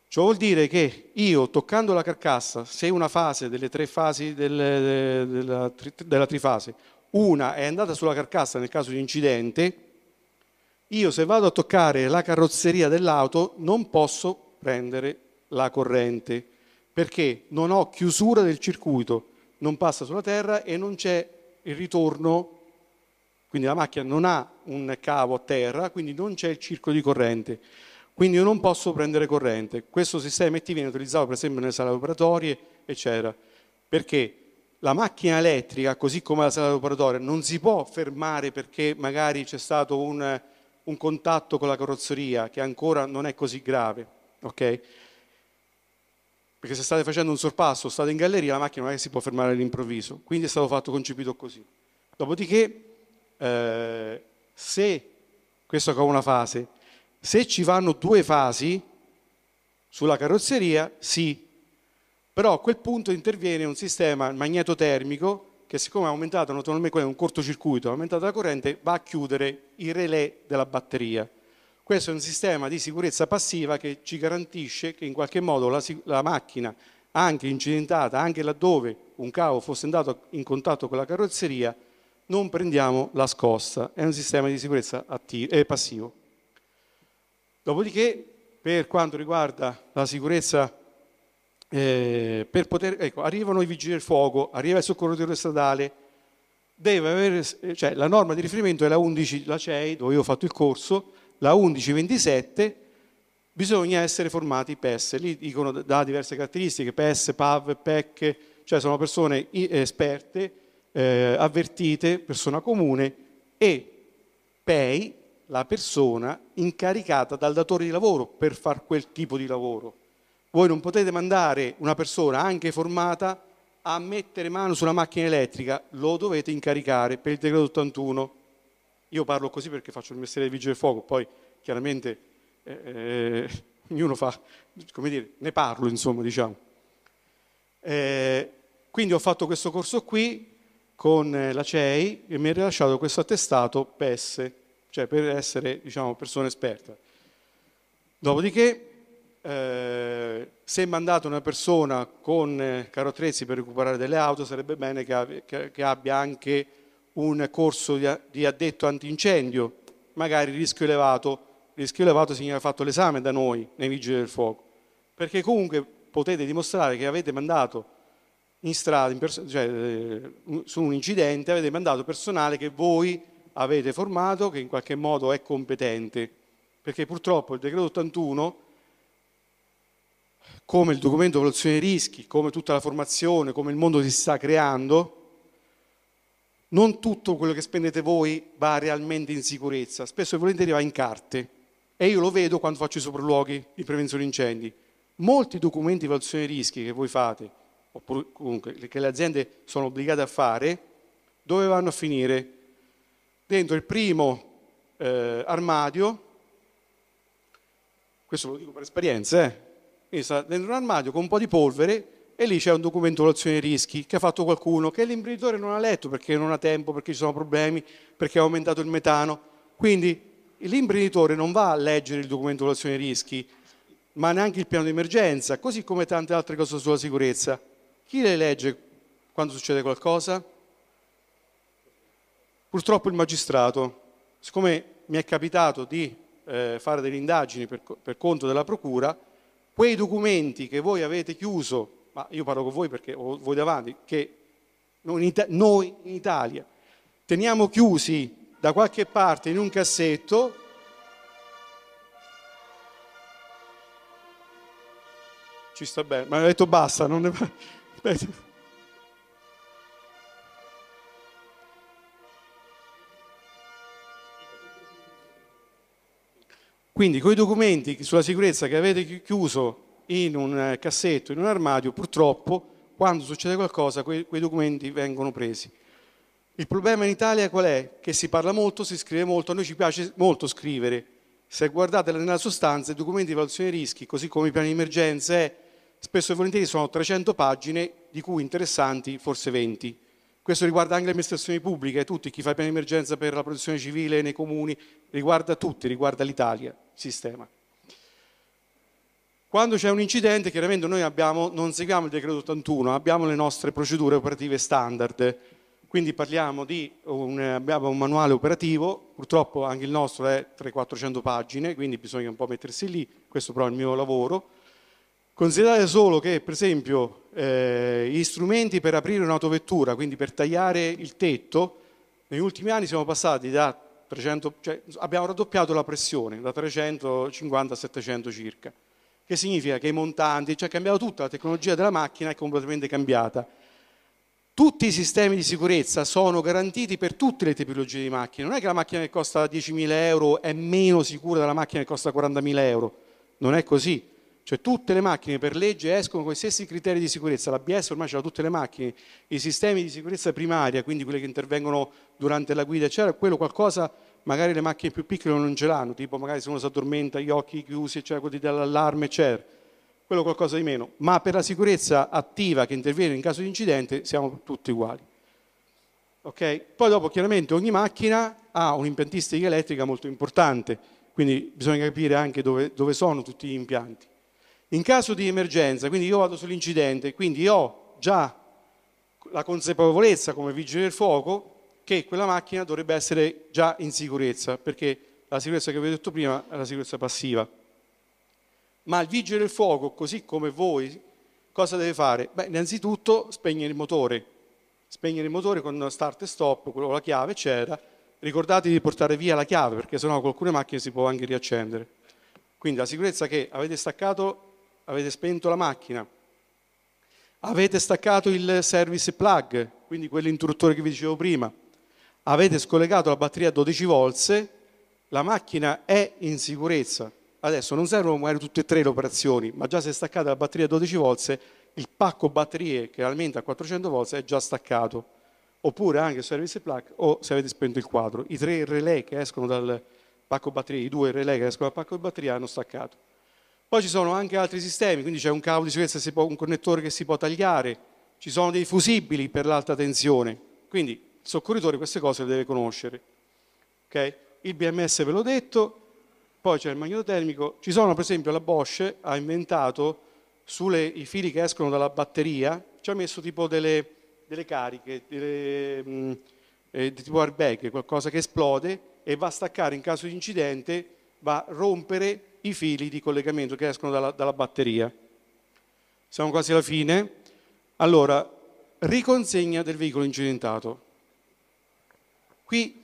Speaker 8: Ciò vuol dire che io toccando la carcassa, se una fase delle tre fasi del, de, della, tri, della trifase, una è andata sulla carcassa nel caso di incidente, io se vado a toccare la carrozzeria dell'auto non posso prendere la corrente perché non ho chiusura del circuito, non passa sulla terra e non c'è il ritorno, quindi la macchina non ha un cavo a terra, quindi non c'è il circolo di corrente, quindi io non posso prendere corrente. Questo sistema MT viene utilizzato per esempio nelle sale operatorie, eccetera, perché la macchina elettrica, così come la sala operatoria, non si può fermare perché magari c'è stato un, un contatto con la carrozzeria che ancora non è così grave. Okay? perché se state facendo un sorpasso, state in galleria, la macchina non è che si può fermare all'improvviso, quindi è stato fatto concepito così. Dopodiché, eh, se, questo è una fase, se ci vanno due fasi sulla carrozzeria, sì, però a quel punto interviene un sistema magnetotermico che siccome ha aumentato, è un cortocircuito, ha aumentato la corrente, va a chiudere il relè della batteria. Questo è un sistema di sicurezza passiva che ci garantisce che in qualche modo la, la macchina, anche incidentata, anche laddove un cavo fosse andato in contatto con la carrozzeria, non prendiamo la scossa. È un sistema di sicurezza attivo, eh, passivo. Dopodiché, per quanto riguarda la sicurezza, eh, poter, ecco, arrivano i vigili del fuoco, arriva il soccorritore stradale, avere, eh, cioè, la norma di riferimento è la 11, la CEI, dove io ho fatto il corso, la 1127, bisogna essere formati PES. Lì dicono da diverse caratteristiche, PES, PAV, PEC, cioè sono persone esperte, eh, avvertite, persona comune e PEI, la persona incaricata dal datore di lavoro per fare quel tipo di lavoro. Voi non potete mandare una persona anche formata a mettere mano sulla macchina elettrica, lo dovete incaricare per il decreto 81 io parlo così perché faccio il mestiere di vigile del fuoco, poi chiaramente eh, eh [LAUGHS] ognuno fa, come dire, ne parlo insomma, diciamo. Eh, quindi ho fatto questo corso qui con eh, la CEI e mi ha rilasciato questo attestato PES, cioè per essere diciamo, persona esperta. Dopodiché, eh, se mandate una persona con eh, carro attrezzi per recuperare delle auto, sarebbe bene che, che, che abbia anche un corso di addetto antincendio, magari rischio elevato, rischio elevato significa fatto l'esame da noi, nei vigili del fuoco, perché comunque potete dimostrare che avete mandato in strada, in cioè, eh, su un incidente, avete mandato personale che voi avete formato, che in qualche modo è competente, perché purtroppo il decreto 81 come il documento di valutazione dei rischi, come tutta la formazione, come il mondo si sta creando, non tutto quello che spendete voi va realmente in sicurezza, spesso e volentieri va in carte. E io lo vedo quando faccio i sopralluoghi di prevenzione incendi. Molti documenti di valutazione dei rischi che voi fate, oppure comunque che le aziende sono obbligate a fare, dove vanno a finire? Dentro il primo eh, armadio, questo lo dico per esperienza, eh? quindi sta dentro un armadio con un po' di polvere e lì c'è un documento valutazione rischi che ha fatto qualcuno che l'imprenditore non ha letto perché non ha tempo, perché ci sono problemi, perché ha aumentato il metano. Quindi l'imprenditore non va a leggere il documento valutazione rischi, ma neanche il piano di emergenza, così come tante altre cose sulla sicurezza. Chi le legge quando succede qualcosa? Purtroppo il magistrato. Siccome mi è capitato di eh, fare delle indagini per, per conto della procura, quei documenti che voi avete chiuso ma io parlo con voi perché ho voi davanti, che noi in Italia teniamo chiusi da qualche parte in un cassetto ci sta bene, ma ho detto basta, non ne... Aspetta. Quindi con i documenti sulla sicurezza che avete chiuso in un eh, cassetto, in un armadio, purtroppo quando succede qualcosa quei, quei documenti vengono presi. Il problema in Italia qual è? Che si parla molto, si scrive molto, a noi ci piace molto scrivere. Se guardate nella sostanza i documenti di valutazione dei rischi, così come i piani di emergenza, è, eh, spesso e volentieri sono 300 pagine, di cui interessanti forse 20. Questo riguarda anche le amministrazioni pubbliche, eh, tutti, chi fa i piani di emergenza per la protezione civile nei comuni, riguarda tutti, riguarda l'Italia, il sistema. Quando c'è un incidente, chiaramente noi abbiamo, non seguiamo il decreto 81, abbiamo le nostre procedure operative standard, quindi parliamo di un, abbiamo un manuale operativo, purtroppo anche il nostro è 300-400 pagine, quindi bisogna un po' mettersi lì, questo però è il mio lavoro. Considerate solo che per esempio eh, gli strumenti per aprire un'autovettura, quindi per tagliare il tetto, negli ultimi anni siamo passati da 300, cioè abbiamo raddoppiato la pressione, da 350 a 700 circa che significa che i montanti, cioè è cambiato tutto, la tecnologia della macchina è completamente cambiata. Tutti i sistemi di sicurezza sono garantiti per tutte le tipologie di macchine, non è che la macchina che costa 10.000 euro è meno sicura della macchina che costa 40.000 euro, non è così. Cioè tutte le macchine per legge escono con i stessi criteri di sicurezza, l'ABS ormai ce l'ha tutte le macchine, i sistemi di sicurezza primaria, quindi quelli che intervengono durante la guida, c'era quello qualcosa magari le macchine più piccole non ce l'hanno, tipo magari se uno si addormenta, gli occhi chiusi, c'è quello di allarme, c'è quello qualcosa di meno, ma per la sicurezza attiva che interviene in caso di incidente siamo tutti uguali. Okay? Poi dopo chiaramente ogni macchina ha un'impiantistica elettrica molto importante, quindi bisogna capire anche dove, dove sono tutti gli impianti. In caso di emergenza, quindi io vado sull'incidente, quindi ho già la consapevolezza come vigile del fuoco che quella macchina dovrebbe essere già in sicurezza, perché la sicurezza che vi ho detto prima è la sicurezza passiva. Ma il vigile del fuoco, così come voi, cosa deve fare? Beh, innanzitutto spegnere il motore. Spegnere il motore con start e stop, con la chiave, eccetera. Ricordatevi di portare via la chiave, perché sennò con alcune macchine si può anche riaccendere. Quindi la sicurezza che avete staccato, avete spento la macchina, avete staccato il service plug, quindi quell'interruttore che vi dicevo prima, avete scollegato la batteria a 12 volts, la macchina è in sicurezza. Adesso non servono magari tutte e tre le operazioni, ma già se è staccata la batteria a 12 volts, il pacco batterie che realmente a 400 volts è già staccato. Oppure anche service plug o se avete spento il quadro. I tre relay che escono dal pacco batterie, i due relay che escono dal pacco batterie hanno staccato. Poi ci sono anche altri sistemi, quindi c'è un cavo di sicurezza, un connettore che si può tagliare, ci sono dei fusibili per l'alta tensione. Quindi soccorritore queste cose le deve conoscere. Okay? Il BMS ve l'ho detto, poi c'è il magnetotermico. Ci sono, per esempio, la Bosch ha inventato sui fili che escono dalla batteria, ci ha messo tipo delle, delle cariche, delle, mh, mm, eh, tipo airbag, qualcosa che esplode e va a staccare in caso di incidente, va a rompere i fili di collegamento che escono dalla, dalla batteria. Siamo quasi alla fine. Allora, riconsegna del veicolo incidentato. Qui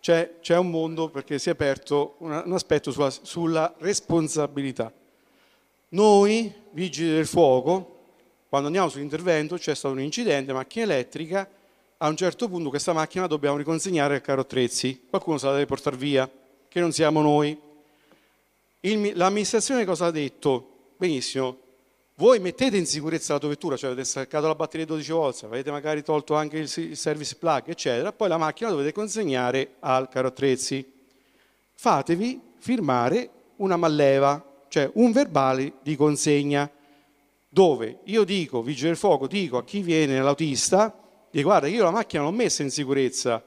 Speaker 8: c'è, un mondo perché si è aperto un, un aspetto sulla, sulla responsabilità. Noi, vigili del fuoco, quando andiamo sull'intervento c'è stato un incidente, macchina elettrica, a un certo punto questa macchina dobbiamo riconsegnare al caro attrezzi, qualcuno se la deve portare via, che non siamo noi. l'amministrazione cosa ha detto? Benissimo, voi mettete in sicurezza l'autovettura, cioè avete staccato la batteria 12 volts, avete magari tolto anche il service plug, eccetera, poi la macchina dovete consegnare al caro attrezzi. Fatevi firmare una malleva, cioè un verbale di consegna, dove io dico, vigile del fuoco, dico a chi viene l'autista, dico guarda io la macchina l'ho messa in sicurezza,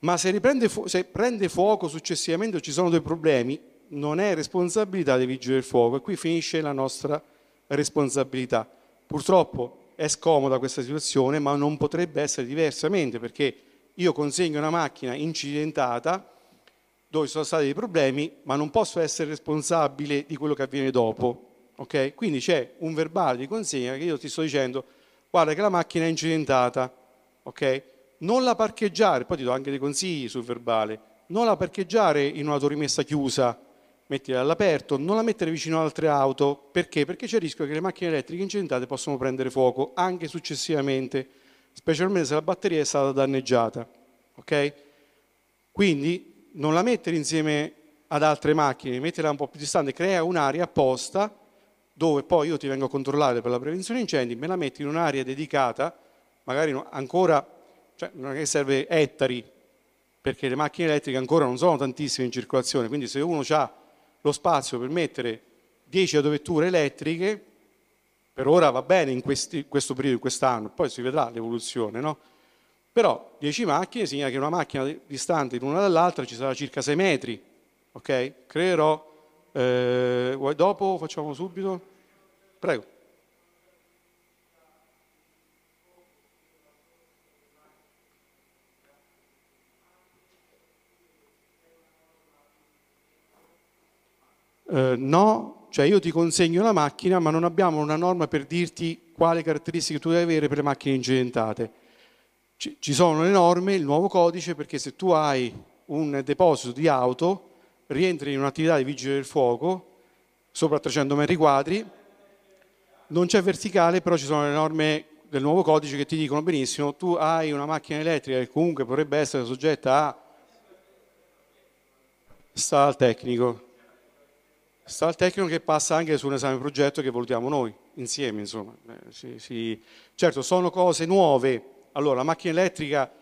Speaker 8: ma se, riprende fu- se prende fuoco successivamente o ci sono dei problemi, non è responsabilità dei vigili del fuoco e qui finisce la nostra responsabilità. Purtroppo è scomoda questa situazione, ma non potrebbe essere diversamente, perché io consegno una macchina incidentata dove sono stati dei problemi, ma non posso essere responsabile di quello che avviene dopo. Okay? Quindi c'è un verbale di consegna che io ti sto dicendo, guarda che la macchina è incidentata, okay? non la parcheggiare, poi ti do anche dei consigli sul verbale, non la parcheggiare in una torimessa chiusa, mettila all'aperto, non la mettere vicino ad altre auto, perché? Perché c'è il rischio che le macchine elettriche incendiate possano prendere fuoco anche successivamente, specialmente se la batteria è stata danneggiata. Okay? Quindi non la mettere insieme ad altre macchine, metterla un po' più distante, crea un'area apposta dove poi io ti vengo a controllare per la prevenzione incendi, me la metti in un'area dedicata, magari ancora, cioè non è che serve ettari, perché le macchine elettriche ancora non sono tantissime in circolazione, quindi se uno ha lo spazio per mettere 10 autovetture elettriche, per ora va bene in questi, questo periodo, in quest'anno, poi si vedrà l'evoluzione, no? Però 10 macchine significa che una macchina distante l'una dall'altra ci sarà circa 6 metri, ok? Creerò, eh, dopo facciamo subito, prego. eh, no, cioè io ti consegno la macchina ma non abbiamo una norma per dirti quale caratteristiche tu devi avere per le macchine incidentate. Ci, ci sono le norme, il nuovo codice, perché se tu hai un deposito di auto, rientri in un'attività di vigile del fuoco, sopra 300 metri quadri, non c'è verticale, però ci sono le norme del nuovo codice che ti dicono benissimo, tu hai una macchina elettrica che comunque potrebbe essere soggetta a... sta al tecnico, sta al tecnico che passa anche su un esame progetto che valutiamo noi, insieme insomma. Eh, sì, sì. Certo, sono cose nuove, allora la macchina elettrica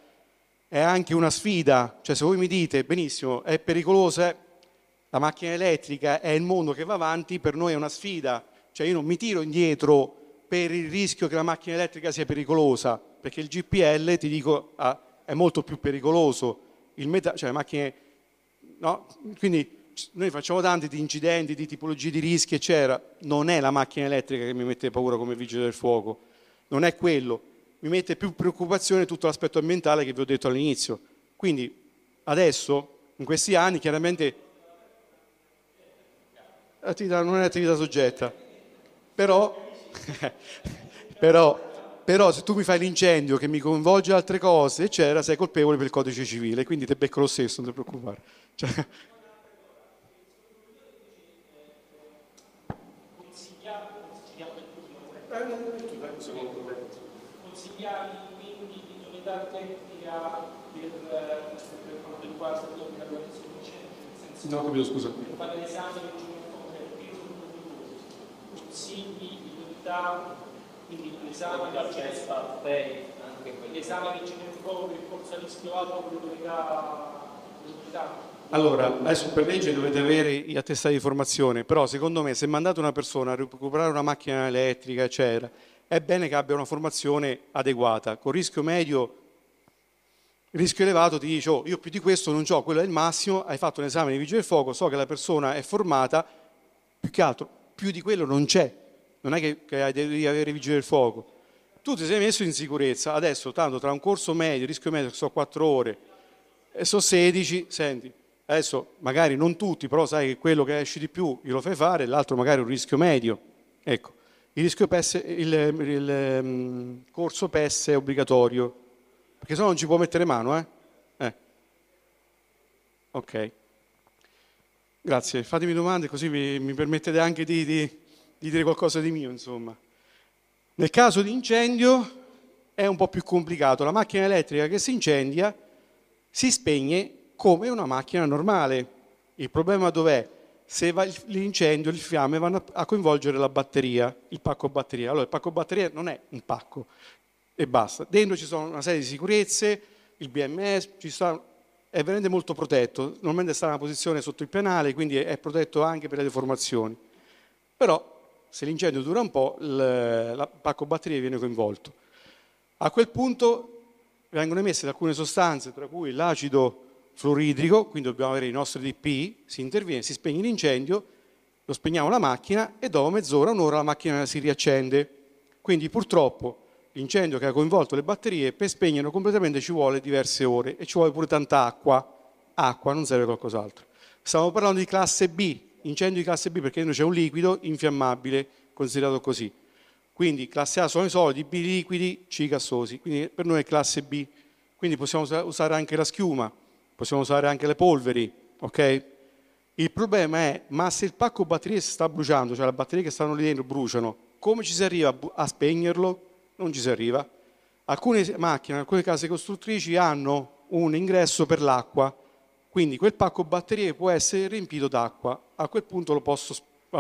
Speaker 8: è anche una sfida, cioè se voi mi dite benissimo è pericolosa, la macchina elettrica è il mondo che va avanti, per noi è una sfida, cioè io non mi tiro indietro per il rischio che la macchina elettrica sia pericolosa, perché il GPL, ti dico, ah, è molto più pericoloso, il meta, cioè le macchine... No? Quindi noi facciamo tanti di incidenti, di tipologie di rischi, eccetera. Non è la macchina elettrica che mi mette paura come vigile del fuoco, non è quello. Mi mette più preoccupazione tutto l'aspetto ambientale che vi ho detto all'inizio. Quindi adesso, in questi anni, chiaramente l'attività non è attività soggetta, però, [LAUGHS] però però se tu mi fai l'incendio che mi coinvolge altre cose, eccetera, sei colpevole per il codice civile, quindi te becco lo stesso, non ti preoccupare. Cioè...
Speaker 9: per, quanto riguarda la graduazione
Speaker 8: docente. No, capito, scusa. Per fare
Speaker 9: l'esame di consigli, priorità, quindi l'esame di cesta, l'esame di generico per forza di schiavato, priorità, priorità. Allora,
Speaker 8: adesso per legge dovete avere gli attestati di formazione, però secondo me se mandate una persona a recuperare una macchina elettrica, eccetera, è bene che abbia una formazione adeguata, con rischio medio rischio elevato ti dice, oh, io più di questo non ho, quello è il massimo, hai fatto un esame di vigile del fuoco, so che la persona è formata, più che altro, più di quello non c'è, non è che, che devi avere vigile del fuoco. Tu ti sei messo in sicurezza, adesso tanto tra un corso medio, rischio medio, che sono 4 ore, e so 16, senti, adesso magari non tutti, però sai che quello che esci di più glielo fai fare, l'altro magari è un rischio medio, ecco. Il, PES, il, il, il mm, corso PES è obbligatorio perché se no non ci può mettere mano, eh? eh. Ok. Grazie, fatemi domande così mi, mi permettete anche di, di, di dire qualcosa di mio, insomma. Nel caso di incendio è un po' più complicato, la macchina elettrica che si incendia si spegne come una macchina normale. Il problema dov'è? Se l'incendio, il fiamme vanno a coinvolgere la batteria, il pacco batteria. Allora il pacco batteria non è un pacco, e basta. Dentro ci sono una serie di sicurezze, il BMS, sta, è veramente molto protetto, normalmente sta in una posizione sotto il penale, quindi è protetto anche per le deformazioni. Però se l'incendio dura un po', il pacco batterie viene coinvolto. A quel punto vengono emesse alcune sostanze, tra cui l'acido fluoridrico, quindi dobbiamo avere i nostri DP, si interviene, si spegne l'incendio, lo spegniamo la macchina e dopo mezz'ora, un'ora la macchina si riaccende. Quindi purtroppo l'incendio che ha coinvolto le batterie, per spegnerlo completamente ci vuole diverse ore e ci vuole pure tanta acqua. Acqua, non serve qualcos'altro. Stiamo parlando di classe B, incendio di classe B perché dentro c'è un liquido infiammabile, considerato così. Quindi classe A sono i solidi, B liquidi, C gassosi, quindi per noi è classe B. Quindi possiamo usare anche la schiuma, possiamo usare anche le polveri, ok? Il problema è, ma se il pacco batterie si sta bruciando, cioè le batterie che stanno lì dentro bruciano, come ci si arriva a spegnerlo? non ci si arriva. Alcune macchine, alcune case costruttrici hanno un ingresso per l'acqua, quindi quel pacco batterie può essere riempito d'acqua. A quel punto lo posso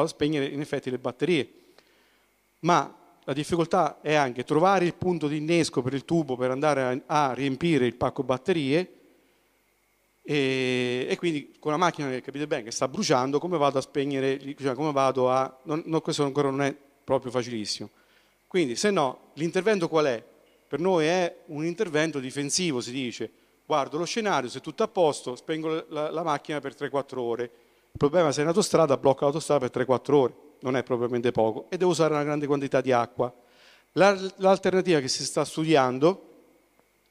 Speaker 8: spegnere in effetti le batterie. Ma la difficoltà è anche trovare il punto di innesco per il tubo per andare a, riempire il pacco batterie e, e, quindi con una macchina che capite bene che sta bruciando come vado a spegnere, cioè come vado a... Non, non, questo ancora non è proprio facilissimo. Quindi, se no, l'intervento qual è? Per noi è un intervento difensivo, si dice, guardo lo scenario, se tutto a posto, spengo la, la macchina per 3-4 ore. Il problema è se in autostrada blocca l'autostrada per 3-4 ore, non è propriamente poco, e devo usare una grande quantità di acqua. L'alternativa che si sta studiando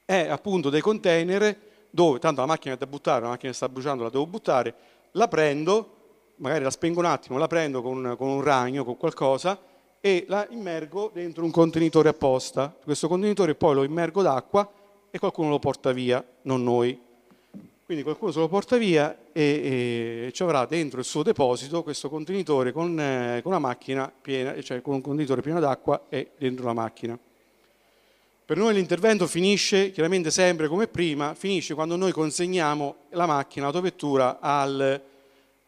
Speaker 8: è appunto dei container dove, tanto la macchina è da buttare, la macchina sta bruciando, la devo buttare, la prendo, magari la spengo un attimo, la prendo con, con un ragno, con qualcosa, e la immergo dentro un contenitore apposta. Questo contenitore poi lo immergo d'acqua e qualcuno lo porta via, non noi. Quindi qualcuno se lo porta via e, e ci avrà dentro il suo deposito questo contenitore con, eh, con una macchina piena, cioè con un contenitore pieno d'acqua e dentro la macchina. Per noi l'intervento finisce chiaramente sempre come prima, finisce quando noi consegniamo la macchina, l'autovettura al,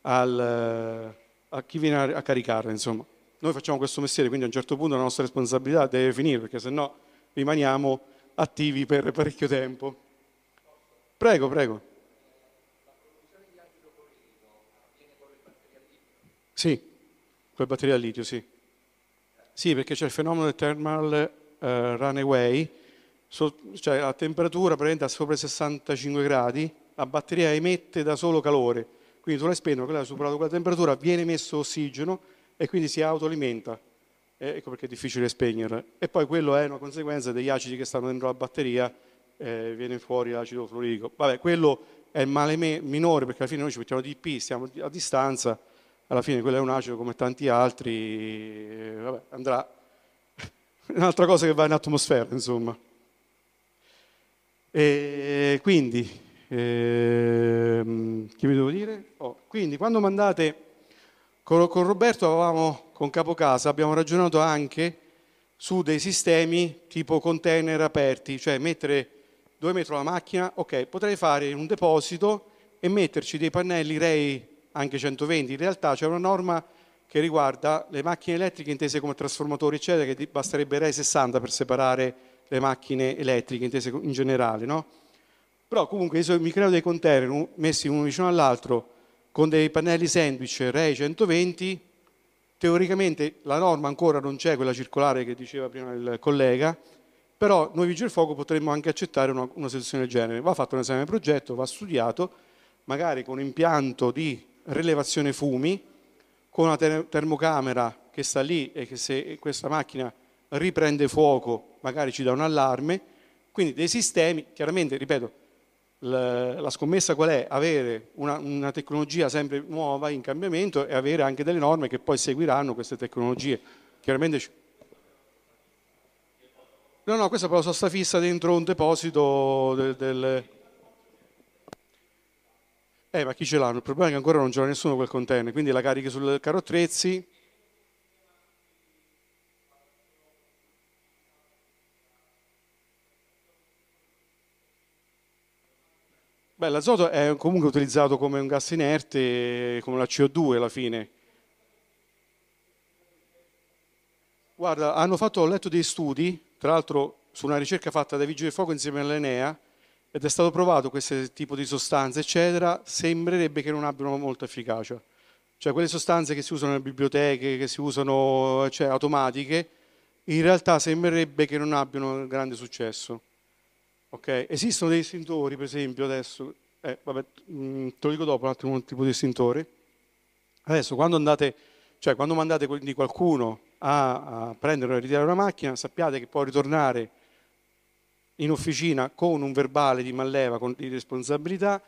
Speaker 8: al, eh, a chi viene a caricarla, insomma noi facciamo questo mestiere, quindi a un certo punto la nostra responsabilità deve finire, perché se no rimaniamo attivi per parecchio tempo. Prego, prego. Sì, con le batterie a litio, sì. Sì, perché c'è il fenomeno del thermal uh, runaway, so, cioè a temperatura praticamente a sopra i 65 gradi, la batteria emette da solo calore, quindi tu la spegno, quella ha superato quella temperatura, viene messo ossigeno, e quindi si autoalimenta. ecco perché è difficile spegnerla. E poi quello è una conseguenza degli acidi che stanno dentro la batteria, eh, viene fuori l'acido fluorico. Vabbè, quello è il male me- minore perché alla fine noi ci mettiamo DP, siamo a distanza, alla fine quello è un acido come tanti altri, eh, vabbè, andrà. [LAUGHS] Un'altra cosa che va in atmosfera, insomma. E quindi, ehm, che vi devo dire? Oh, quindi, quando mandate con, con Roberto avevamo, con Capocasa, abbiamo ragionato anche su dei sistemi tipo container aperti, cioè mettere due metri la macchina, ok, potrei fare un deposito e metterci dei pannelli REI anche 120. In realtà c'è una norma che riguarda le macchine elettriche intese come trasformatori, eccetera, che basterebbe REI 60 per separare le macchine elettriche intese in generale, no? Però comunque io mi creo dei container messi uno vicino all'altro con dei pannelli sandwich REI 120, teoricamente la norma ancora non c'è, quella circolare che diceva prima il collega, però noi Vigili del Fuoco potremmo anche accettare una, una situazione del genere. Va fatto un esame del progetto, va studiato, magari con un impianto di rilevazione fumi, con una termocamera che sta lì e che se questa macchina riprende fuoco magari ci dà un allarme, quindi dei sistemi, chiaramente, ripeto, la scommessa qual è? Avere una, una, tecnologia sempre nuova in cambiamento e avere anche delle norme che poi seguiranno queste tecnologie. Chiaramente No, no, questa però sta fissa dentro un deposito del, del... Eh, ma chi ce l'ha? Il problema è che ancora non ce l'ha nessuno quel container, quindi la carichi sul carro attrezzi Beh, l'azoto è comunque utilizzato come un gas inerte, come la CO2 alla fine. Guarda, hanno fatto, ho letto dei studi, tra l'altro su una ricerca fatta dai Vigili del Fuoco insieme all'Enea, ed è stato provato questo tipo di sostanze, eccetera, sembrerebbe che non abbiano molta efficacia. Cioè quelle sostanze che si usano nelle biblioteche, che si usano cioè, automatiche, in realtà sembrerebbe che non abbiano grande successo. Okay. Esistono dei distintori, per esempio, adesso, eh, vabbè, mh, mm, te lo dico dopo un altro tipo di distintore. Adesso, quando andate, cioè quando mandate quindi qualcuno a, a prendere e ritirare una macchina, sappiate che può ritornare in officina con un verbale di malleva con, di responsabilità.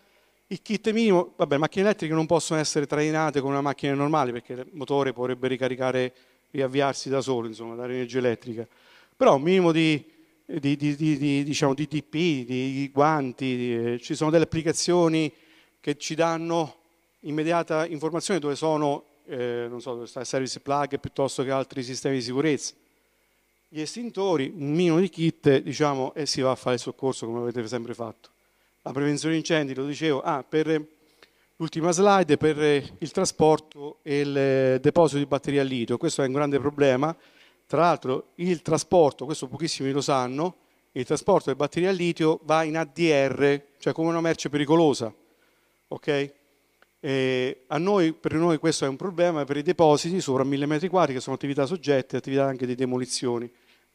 Speaker 8: Il kit minimo, vabbè, le macchine elettriche non possono essere trainate con una macchina normale perché il motore potrebbe ricaricare, e avviarsi da solo, insomma, dare energia elettrica. Però un minimo di di, di, di, diciamo, di DP, di guanti, eh, ci sono delle applicazioni che ci danno immediata informazione dove sono, eh, non so, dove sta il service plug piuttosto che altri sistemi di sicurezza. Gli estintori, un minimo di kit, diciamo, e si va a fare il soccorso come avete sempre fatto. La prevenzione incendi, lo dicevo, ah, per l'ultima slide, per il trasporto e il eh, deposito di batteria a litio. Questo è un grande problema tra l'altro il trasporto, questo pochissimi lo sanno, il trasporto delle batterie al litio va in ADR, cioè come una merce pericolosa. Okay? Noi, per noi questo è un problema per i depositi sopra 1000 metri quadri che sono attività soggette, attività anche di demolizioni.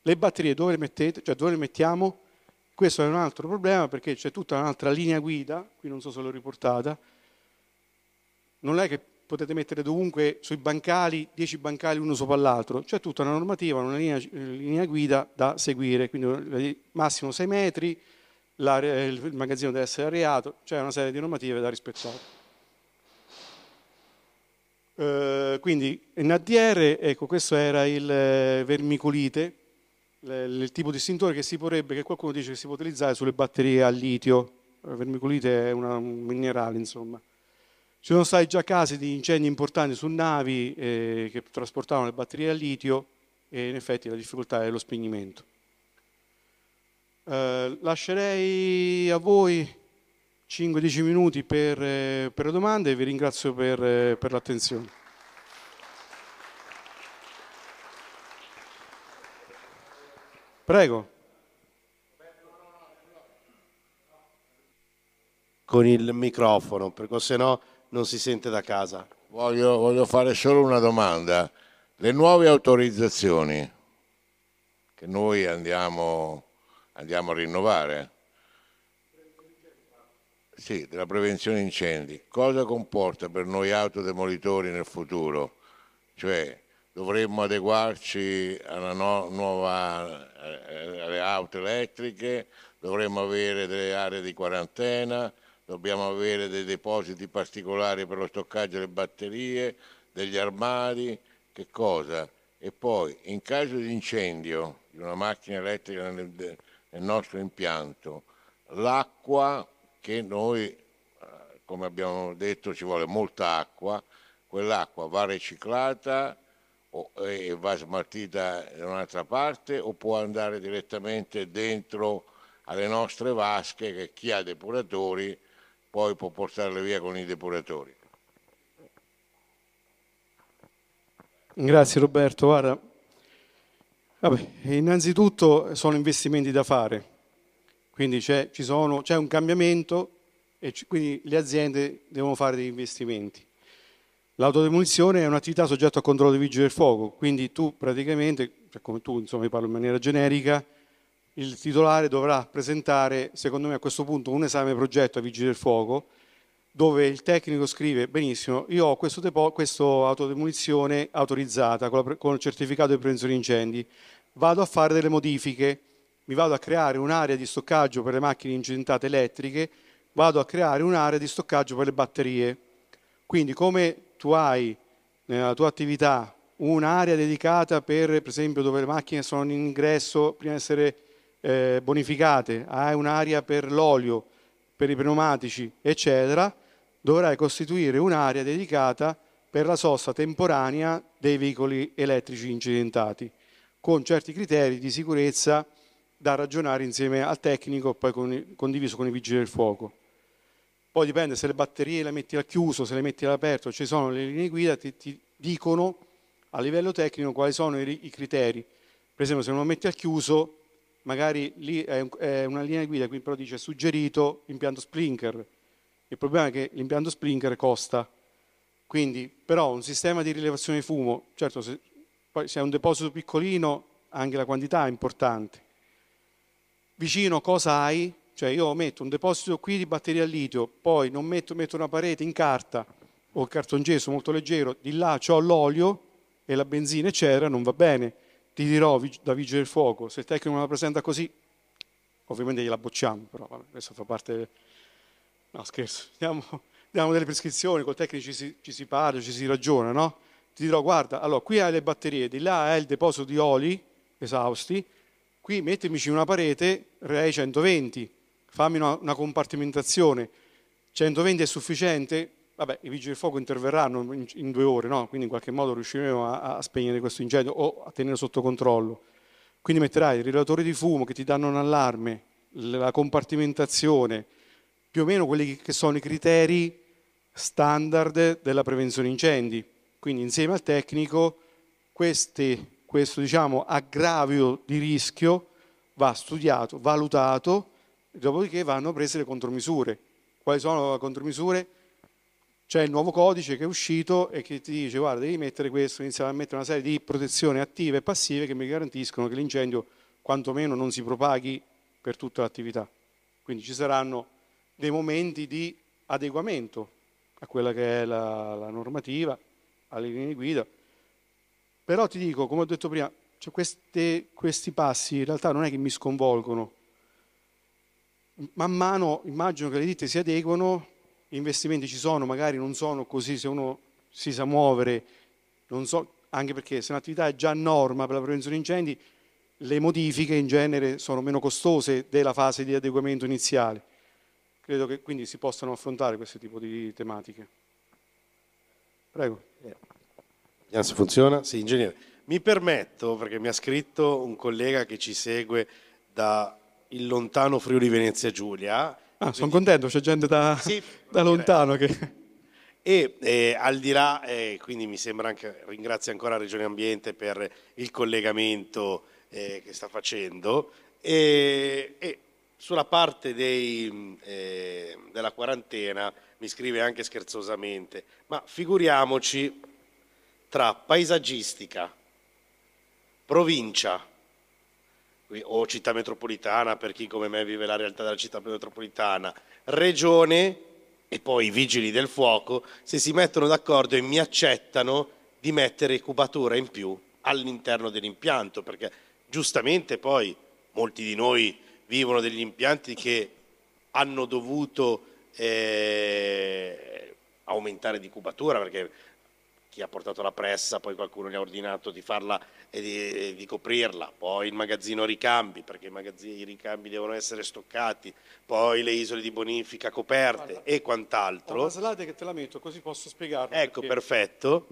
Speaker 8: Le batterie dove le mettete? Cioè dove le mettiamo? Questo è un altro problema perché c'è tutta un'altra linea guida, qui non so se l'ho riportata, non è che potete mettere dovunque sui bancali 10 bancali uno sopra l'altro, c'è tutta una normativa, una linea, linea, guida da seguire, quindi massimo 6 metri, la, il magazzino deve essere areato, c'è una serie di normative da rispettare. Uh, quindi in ADR, ecco, questo era il eh, vermicolite, il tipo di stintore che si potrebbe, che qualcuno dice che si può utilizzare sulle batterie a litio. il eh, vermicolite è una, un minerale, insomma. Ci sono stati già casi di incendi importanti su navi eh, che trasportavano le batterie a litio e in effetti la difficoltà è lo spegnimento. Eh, lascerei a voi 5-10 minuti per, eh, per, le domande e vi ringrazio per, eh, per l'attenzione.
Speaker 1: Prego.
Speaker 10: Con il microfono, perché sennò... No non si sente da casa. Voglio, voglio fare solo una domanda. Le nuove autorizzazioni che noi andiamo, andiamo a rinnovare, sì, della prevenzione incendi, cosa comporta per noi autodemolitori nel futuro? Cioè, dovremmo adeguarci no, nuova, eh, eh, alle auto elettriche, dovremmo avere delle aree di quarantena, dobbiamo avere dei depositi particolari per lo stoccaggio delle batterie, degli armadi, che cosa? E poi in caso di incendio di una macchina elettrica nel, nel nostro impianto, l'acqua che noi, eh, come abbiamo detto, ci vuole molta acqua, quell'acqua va riciclata e va smaltita da un'altra parte o può andare direttamente dentro alle nostre vasche che chi ha depuratori poi può portarle via con i depuratori.
Speaker 8: Grazie Roberto, guarda, Vabbè, innanzitutto sono investimenti da fare, quindi c'è, sono, c'è un cambiamento e quindi le aziende devono fare degli investimenti. L'autodemolizione è un'attività soggetta a controllo dei vigili del fuoco, quindi tu praticamente, cioè come tu insomma, io parlo in maniera generica, il titolare dovrà presentare, secondo me a questo punto, un esame progetto a Vigili del Fuoco, dove il tecnico scrive, benissimo, io ho questo, depo- questo autodemolizione autorizzata con, pre- con il certificato di prevenzione incendi, vado a fare delle modifiche, mi vado a creare un'area di stoccaggio per le macchine incidentate elettriche, vado a creare un'area di stoccaggio per le batterie. Quindi come tu hai nella tua attività un'area dedicata per, per esempio, dove le macchine sono in ingresso prima di essere eh, bonificate, hai un'area per l'olio, per i pneumatici, eccetera, dovrai costituire un'area dedicata per la sosta temporanea dei veicoli elettrici incidentati, con certi criteri di sicurezza da ragionare insieme al tecnico e poi con, condiviso con i vigili del fuoco. Poi dipende se le batterie le metti al chiuso, se le metti all'aperto, ci sono le linee guida, ti, ti dicono a livello tecnico quali sono i, i criteri. Per esempio se non lo metti al chiuso magari lì è una linea guida, qui però dice suggerito impianto Splinker. Il problema è che l'impianto Splinker costa. Quindi, però, un sistema di rilevazione fumo, certo, se, poi, se è un deposito piccolino, anche la quantità è importante. Vicino cosa hai? Cioè io metto un deposito qui di batteria a litio, poi non metto, metto una parete in carta o cartongesso molto leggero, di là ho l'olio e la benzina eccetera, non va bene ti dirò da vigile del fuoco, se il tecnico me la presenta così, ovviamente gliela bocciamo, però vabbè, questo fa parte... No, scherzo, [LAUGHS] diamo, diamo delle prescrizioni, col tecnico ci si, ci si parla, ci si ragiona, no? Ti dirò, guarda, allora, qui hai le batterie, di là hai il deposito di oli esausti, qui mettimici una parete, REI 120, fammi una, una compartimentazione, 120 è sufficiente? vabbè, i vigili del fuoco interverranno in, in due ore, no? quindi in qualche modo riusciremo a, a spegnere questo incendio o a tenere sotto controllo. Quindi metterai i rilevatori di fumo che ti danno un allarme, la compartimentazione, più o meno quelli che sono i criteri standard della prevenzione incendi. Quindi insieme al tecnico questi, questo diciamo, aggravio di rischio va studiato, valutato, dopodiché vanno prese le contromisure. Quali sono le contromisure? c'è il nuovo codice che è uscito e che ti dice guarda devi mettere questo, iniziare a mettere una serie di protezioni attive e passive che mi garantiscono che l'incendio quantomeno non si propaghi per tutta l'attività. Quindi ci saranno dei momenti di adeguamento a quella che è la, la normativa, alle linee guida. Però ti dico, come ho detto prima, cioè queste, questi passi in realtà non è che mi sconvolgono. Man mano immagino che le ditte si adeguano investimenti ci sono, magari non sono così se uno si sa muovere, so, anche perché se un'attività è già norma per la prevenzione di incendi, le modifiche in genere sono meno costose della fase di adeguamento iniziale. Credo che quindi si possano affrontare questo tipo di tematiche.
Speaker 1: Prego. Vediamo eh, se funziona. Sì, ingegnere. Mi permetto, perché mi ha scritto un collega che ci segue da il lontano Friuli Venezia Giulia,
Speaker 8: Ah, sono contento, c'è gente da, sì, da lontano che...
Speaker 1: E eh, al di là, eh, quindi mi sembra anche, ringrazio ancora Regione Ambiente per il collegamento eh, che sta facendo, e, e sulla parte dei, mm, eh, della quarantena mi scrive anche scherzosamente, ma figuriamoci tra paesaggistica, provincia, o città metropolitana per chi come me vive la realtà della città metropolitana, regione e poi i vigili del fuoco, se si mettono d'accordo e mi accettano di mettere cubatura in più all'interno dell'impianto, perché giustamente poi molti di noi vivono degli impianti che hanno dovuto eh, aumentare di cubatura perché chi ha portato la pressa, poi qualcuno gli ha ordinato di farla e di, e di coprirla, poi il magazzino ricambi, perché i, i, ricambi devono essere stoccati, poi le isole di bonifica coperte Guarda, e quant'altro. Ho una slide che te la metto così posso spiegarlo. Ecco, perché... perfetto.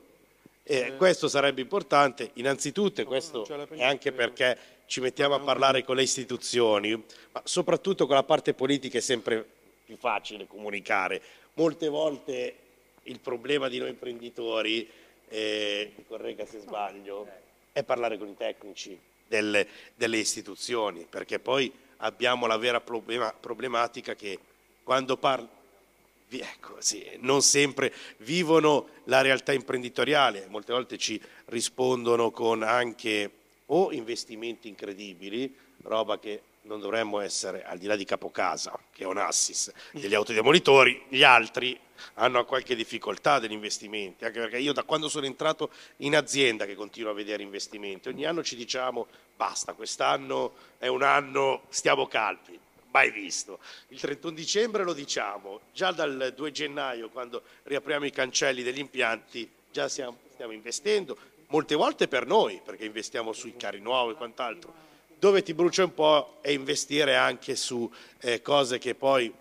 Speaker 1: Eh, questo sarebbe importante, innanzitutto, e questo è anche perché ci mettiamo a parlare con le istituzioni, ma soprattutto con la parte politica è sempre più facile comunicare. Molte volte il problema di noi imprenditori, eh, corregga se sbaglio, è parlare con i tecnici delle, delle istituzioni, perché poi abbiamo la vera problema, problematica che quando parlo Ecco, sì, non sempre vivono la realtà imprenditoriale, molte volte ci rispondono con anche o investimenti incredibili, roba che non dovremmo essere, al di là di Capocasa, che è un assist, degli autodemolitori, gli altri hanno qualche difficoltà degli investimenti, anche perché io da quando sono entrato in azienda che continuo a vedere investimenti, ogni anno ci diciamo basta, quest'anno è un anno, stiamo calpi, mai visto. Il 31 dicembre lo diciamo, già dal 2 gennaio quando riapriamo i cancelli degli impianti già stiamo, stiamo investendo, molte volte per noi, perché investiamo sui carri nuovi e quant'altro dove ti brucia un po' è investire anche su eh, cose che poi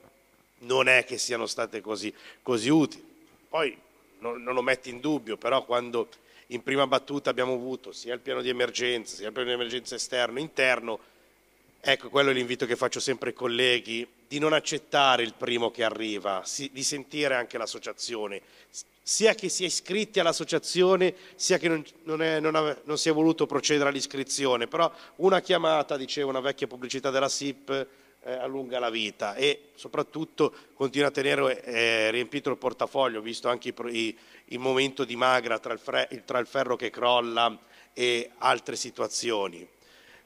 Speaker 1: non è che siano state così, così utili. Poi non, non, lo metti in dubbio, però quando in prima battuta abbiamo avuto sia il piano di emergenza, sia il piano di emergenza esterno, interno, ecco quello è l'invito che faccio sempre ai colleghi, di non accettare il primo che arriva, si, di sentire anche l'associazione, sia che si è iscritti all'associazione sia che non, non, è, non, ave, non si è voluto procedere all'iscrizione, però una chiamata, diceva una vecchia pubblicità della SIP, eh, allunga la vita e soprattutto continua a tenere eh, riempito il portafoglio, visto anche i, i, il momento di magra tra il, fre, tra il ferro che crolla e altre situazioni.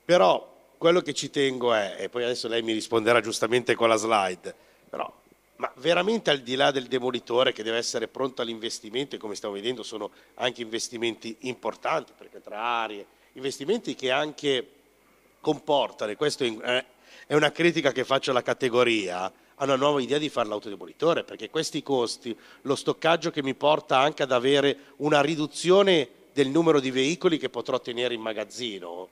Speaker 1: Però quello che ci tengo è, e poi adesso lei mi risponderà giustamente con la slide, però ma veramente al di là del demolitore che deve essere pronto all'investimento e come stiamo vedendo sono anche investimenti importanti perché tra aree, investimenti che anche comportano, e questa eh, è una critica che faccio alla categoria, ha una nuova idea di fare l'autodemolitore perché questi costi, lo stoccaggio che mi porta anche ad avere una riduzione del numero di veicoli che potrò tenere in magazzino,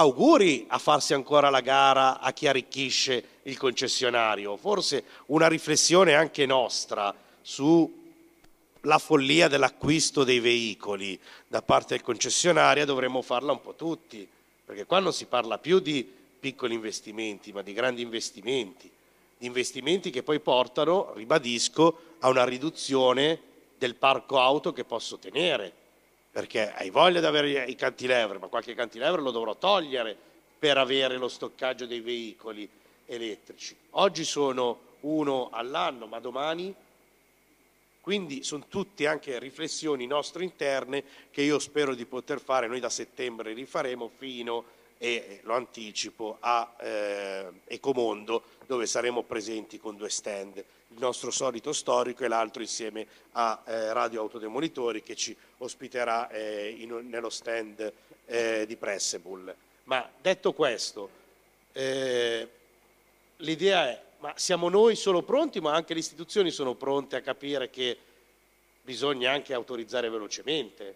Speaker 1: auguri a farsi ancora la gara a chi arricchisce il concessionario, forse una riflessione anche nostra sulla follia dell'acquisto dei veicoli da parte del concessionario dovremmo farla un po' tutti, perché qua non si parla più di piccoli investimenti, ma di grandi investimenti, investimenti che poi portano, ribadisco, a una riduzione del parco auto che posso tenere perché hai voglia di avere i cantilever, ma qualche cantilever lo dovrò togliere per avere lo stoccaggio dei veicoli elettrici. Oggi sono uno all'anno, ma domani? Quindi sono tutte anche riflessioni nostre interne che io spero di poter fare, noi da settembre rifaremo fino, e lo anticipo, a eh, Ecomondo dove saremo presenti con due stand il nostro solito storico e l'altro insieme a eh, Radio Autodemolitori che ci ospiterà eh, in, nello stand eh, di Pressable. Ma detto questo, eh, l'idea è, ma siamo noi solo pronti, ma anche le istituzioni sono pronte a capire che bisogna anche autorizzare velocemente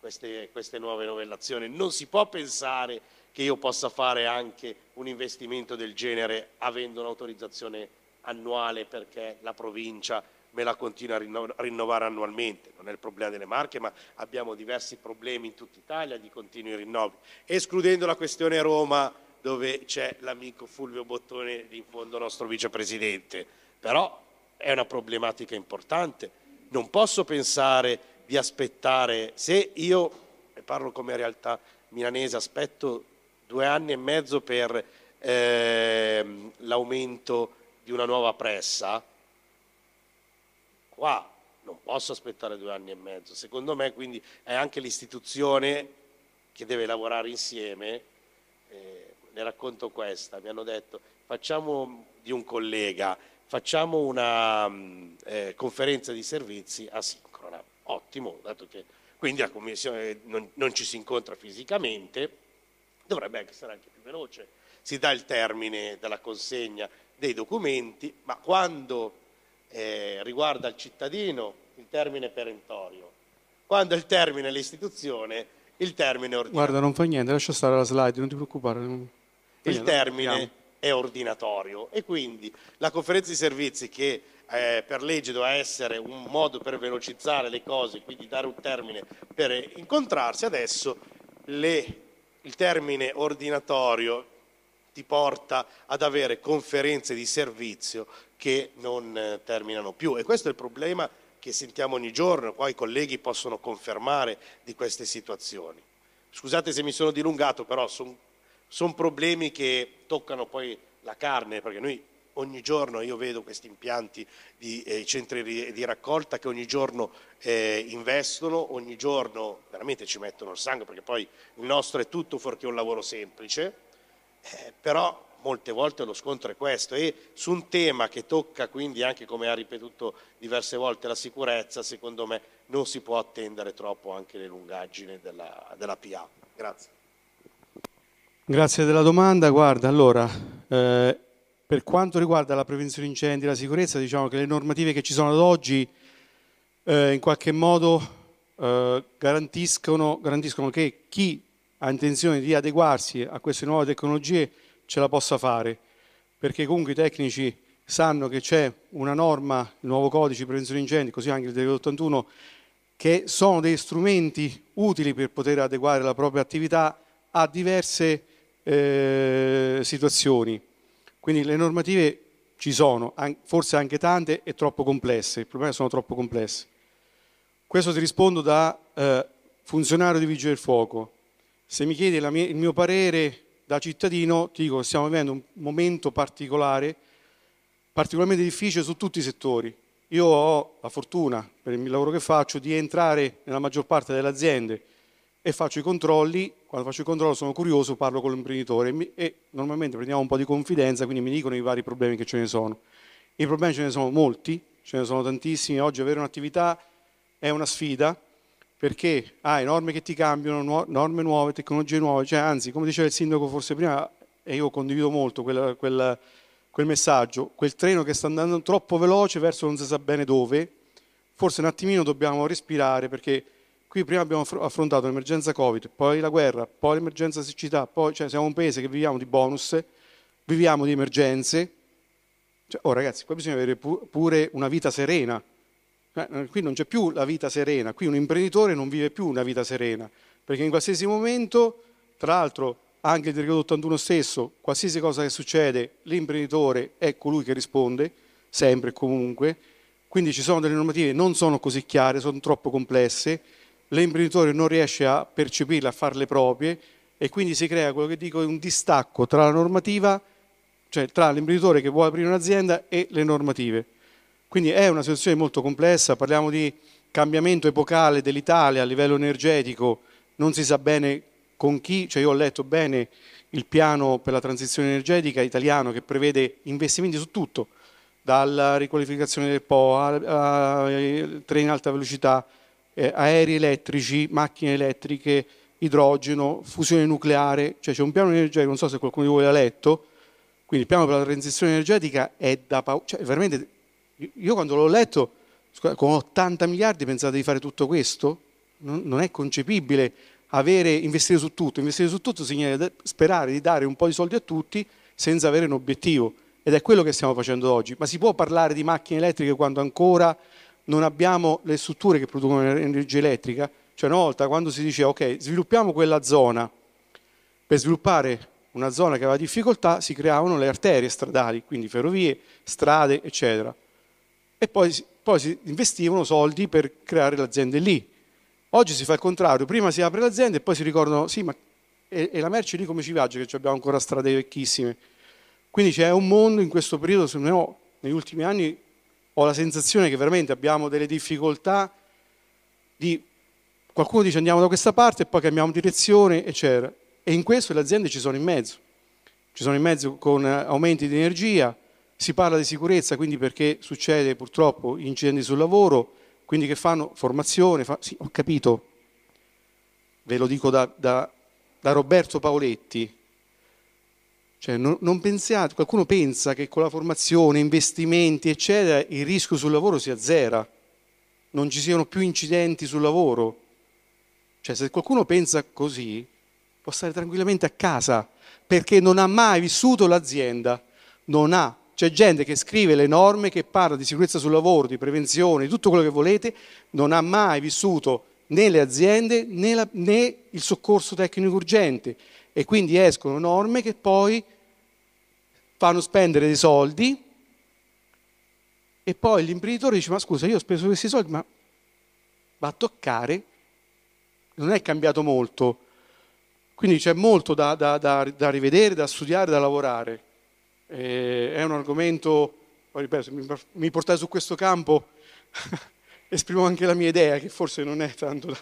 Speaker 1: queste, queste nuove novellazioni. Non si può pensare che io possa fare anche un investimento del genere avendo un'autorizzazione annuale perché la provincia me la continua a rinnovare annualmente, non è il problema delle Marche ma abbiamo diversi problemi in tutta Italia di continui rinnovi, escludendo la questione Roma dove c'è l'amico Fulvio Bottone in fondo nostro vicepresidente, però è una problematica importante, non posso pensare di aspettare, se io, e parlo come realtà milanese, aspetto due anni e mezzo per ehm, l'aumento di una nuova pressa, qua non posso aspettare due anni e mezzo. Secondo me quindi è anche l'istituzione che deve lavorare insieme. Eh, ne racconto questa, mi hanno detto facciamo di un collega, facciamo una mm, eh, conferenza di servizi asincrona. Ottimo, dato che quindi la commissione non, non ci si incontra fisicamente, dovrebbe essere anche più veloce si dà il termine della consegna dei documenti, ma quando eh, riguarda il cittadino il termine è perentorio, quando il termine è l'istituzione il termine è ordinatorio.
Speaker 8: Guarda, non fa niente, lascia stare la slide, non ti preoccupare. Non... Il
Speaker 1: termine è ordinatorio e quindi la conferenza di servizi che eh, per legge doveva essere un modo per velocizzare le cose, quindi dare un termine per incontrarsi, adesso le, il termine ordinatorio ti porta ad avere conferenze di servizio che non eh, terminano più. E questo è il problema che sentiamo ogni giorno, qua i colleghi possono confermare di queste situazioni. Scusate se mi sono dilungato, però sono son problemi che toccano poi la carne, perché noi ogni giorno io vedo questi impianti di eh, centri di raccolta che ogni giorno eh, investono, ogni giorno veramente ci mettono il sangue perché poi il nostro è tutto fuorché un lavoro semplice eh, però molte volte lo scontro è questo e su un tema che tocca quindi anche come ha ripetuto diverse volte la sicurezza, secondo me non si può attendere troppo anche le lungaggini della, della PA. Grazie.
Speaker 8: Grazie della domanda. Guarda, allora, eh, per quanto riguarda la prevenzione incendi e la sicurezza, diciamo che le normative che ci sono ad oggi eh, in qualche modo eh, garantiscono, garantiscono che chi ha intenzione di adeguarsi a queste nuove tecnologie ce la possa fare, perché comunque i tecnici sanno che c'è una norma, il nuovo codice di prevenzione incendi, così anche il decreto 81, che sono dei strumenti utili per poter adeguare la propria attività a diverse eh, situazioni. Quindi le normative ci sono, forse anche tante e troppo complesse, il problema è che sono troppo complesse. Questo ti rispondo da eh, funzionario di Vigile del Fuoco. Se mi chiedi mia, il mio parere da cittadino, ti dico che stiamo vivendo un momento particolare, particolarmente difficile su tutti i settori. Io ho la fortuna, per il lavoro che faccio, di entrare nella maggior parte delle aziende e faccio i controlli. Quando faccio i controlli sono curioso, parlo con l'imprenditore e normalmente prendiamo un po' di confidenza, quindi mi dicono i vari problemi che ce ne sono. I problemi ce ne sono molti, ce ne sono tantissimi. Oggi avere un'attività è una sfida, perché hai ah, norme che ti cambiano, norme nuove, tecnologie nuove, cioè, anzi come diceva il sindaco forse prima, e io condivido molto quel, quel, quel messaggio, quel treno che sta andando troppo veloce verso non si sa bene dove, forse un attimino dobbiamo respirare perché qui prima abbiamo affrontato l'emergenza Covid, poi la guerra, poi l'emergenza siccità, poi cioè, siamo un paese che viviamo di bonus, viviamo di emergenze. Cioè, oh ragazzi, qua bisogna avere pure una vita serena. Eh, eh, qui non c'è più la vita serena, qui un imprenditore non vive più una vita serena, perché in qualsiasi momento, tra l'altro anche il decreto 81 stesso, qualsiasi cosa che succede, l'imprenditore è colui che risponde, sempre e comunque, quindi ci sono delle normative che non sono così chiare, sono troppo complesse, l'imprenditore non riesce a percepirle, a farle proprie e quindi si crea quello che dico è un distacco tra la normativa, cioè tra l'imprenditore che vuole aprire un'azienda e le normative. Quindi è una situazione molto complessa, parliamo di cambiamento epocale dell'Italia a livello energetico, non si sa bene con chi, cioè io ho letto bene il piano per la transizione energetica italiano che prevede investimenti su tutto, dalla riqualificazione del Po, treni in alta velocità, eh, aerei elettrici, macchine elettriche, idrogeno, fusione nucleare, cioè c'è un piano energetico, non so se qualcuno di voi l'ha letto, quindi il piano per la transizione energetica è da paura, cioè veramente io quando l'ho letto, con 80 miliardi pensate di fare tutto questo? Non, è concepibile avere, investire su tutto. Investire su tutto significa sperare di dare un po' di soldi a tutti senza avere un obiettivo. Ed è quello che stiamo facendo oggi. Ma si può parlare di macchine elettriche quando ancora non abbiamo le strutture che producono energia elettrica? Cioè una volta quando si dice ok, sviluppiamo quella zona, per sviluppare una zona che aveva difficoltà si creavano le arterie stradali, quindi ferrovie, strade, eccetera e poi, poi si investivano soldi per creare l'azienda lì. Oggi si fa il contrario, prima si apre l'azienda e poi si ricordano, sì, ma e, e la merce lì come ci viaggia, che abbiamo ancora strade vecchissime. Quindi c'è un mondo in questo periodo, se ne negli ultimi anni ho la sensazione che veramente abbiamo delle difficoltà di... Qualcuno dice andiamo da questa parte e poi cambiamo direzione, eccetera. E in questo le aziende ci sono in mezzo. Ci sono in mezzo con eh, aumenti di energia, si parla di sicurezza, quindi perché succede purtroppo incidenti sul lavoro, quindi che fanno formazione, fa... sì, ho capito, ve lo dico da, da, da Roberto Paoletti, cioè, non, non pensiate, qualcuno pensa che con la formazione, investimenti, eccetera, il rischio sul lavoro sia zero, non ci siano più incidenti sul lavoro. Cioè, se qualcuno pensa così, può stare tranquillamente a casa, perché non ha mai vissuto l'azienda, non ha c'è gente che scrive le norme, che parla di sicurezza sul lavoro, di prevenzione, di tutto quello che volete, non ha mai vissuto né le aziende né, la, né il soccorso tecnico urgente e quindi escono norme che poi fanno spendere dei soldi e poi l'imprenditore dice ma scusa io ho speso questi soldi ma va a toccare, non è cambiato molto, quindi c'è molto da, da, da, da rivedere, da studiare, da lavorare. Eh, è un argomento, ripeto, mi portate su questo campo, [LAUGHS] esprimo anche la mia idea, che forse non è tanto da...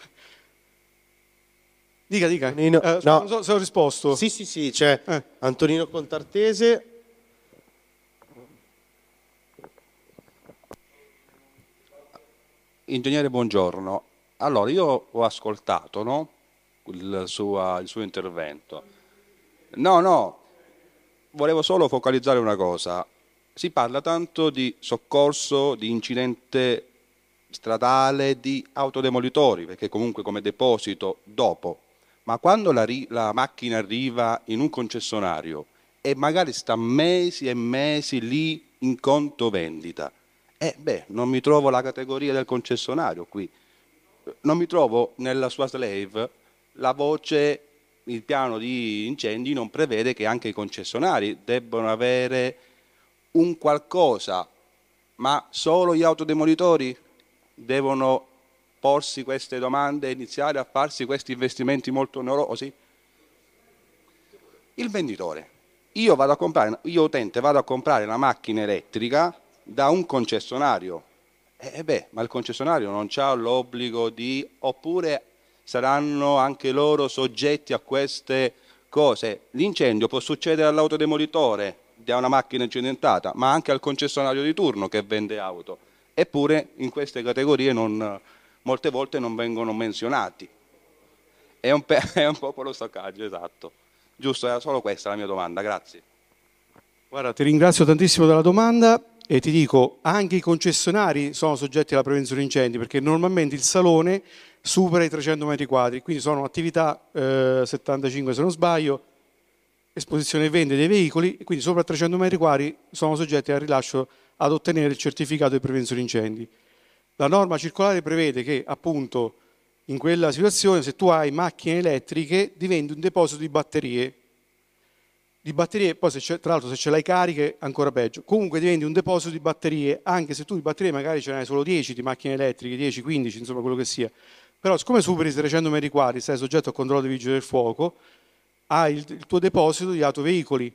Speaker 8: Dica, dica. Antonino, eh,
Speaker 1: no. Non so se ho risposto. Sì, sì, sì, c'è eh. Antonino Contartese.
Speaker 11: Ingegnere, buongiorno. Allora, io ho ascoltato no? il, suo, il suo intervento. No, no, volevo solo focalizzare una cosa. Si parla tanto di soccorso, di incidente stradale, di autodemolitori, perché comunque come deposito dopo, ma quando la, la macchina arriva in un concessionario e magari sta mesi e mesi lì in conto vendita, eh beh, non mi trovo la categoria del concessionario qui, non mi trovo nella sua slave la voce il piano di incendi non prevede che anche i concessionari debbano avere un qualcosa, ma solo gli autodemolitori devono porsi queste domande e iniziare a farsi questi investimenti molto onorosi? Il venditore. Io, vado a comprare, io utente vado a comprare una macchina elettrica da un concessionario. E eh, eh beh, ma il concessionario non ha l'obbligo di... oppure saranno anche loro soggetti a queste cose. L'incendio può succedere all'autodemolitore da una macchina incidentata, ma anche al concessionario di turno che vende auto. Eppure in queste categorie non, molte volte non vengono menzionati. È un, pe- [LAUGHS] è un po' quello stoccaggio, esatto. Giusto, era solo questa la mia domanda, grazie. Guarda,
Speaker 8: ti ringrazio tantissimo della domanda e ti dico, anche i concessionari sono soggetti alla prevenzione incendi, perché normalmente il salone supera i 300 metri quadri, quindi sono attività eh, 75 se non sbaglio, esposizione e vende dei veicoli, e quindi sopra 300 metri quadri sono soggetti al rilascio ad ottenere il certificato di prevenzione incendi. La norma circolare prevede che appunto in quella situazione se tu hai macchine elettriche diventi un deposito di batterie, di batterie poi se tra l'altro se ce l'hai cariche ancora peggio, comunque diventi un deposito di batterie anche se tu di batterie magari ce ne hai solo 10 di macchine elettriche, 10, 15 insomma quello che sia, però siccome superi 300 metri quadri, sei soggetto a controllo dei vigili del fuoco, hai il, il tuo deposito di autoveicoli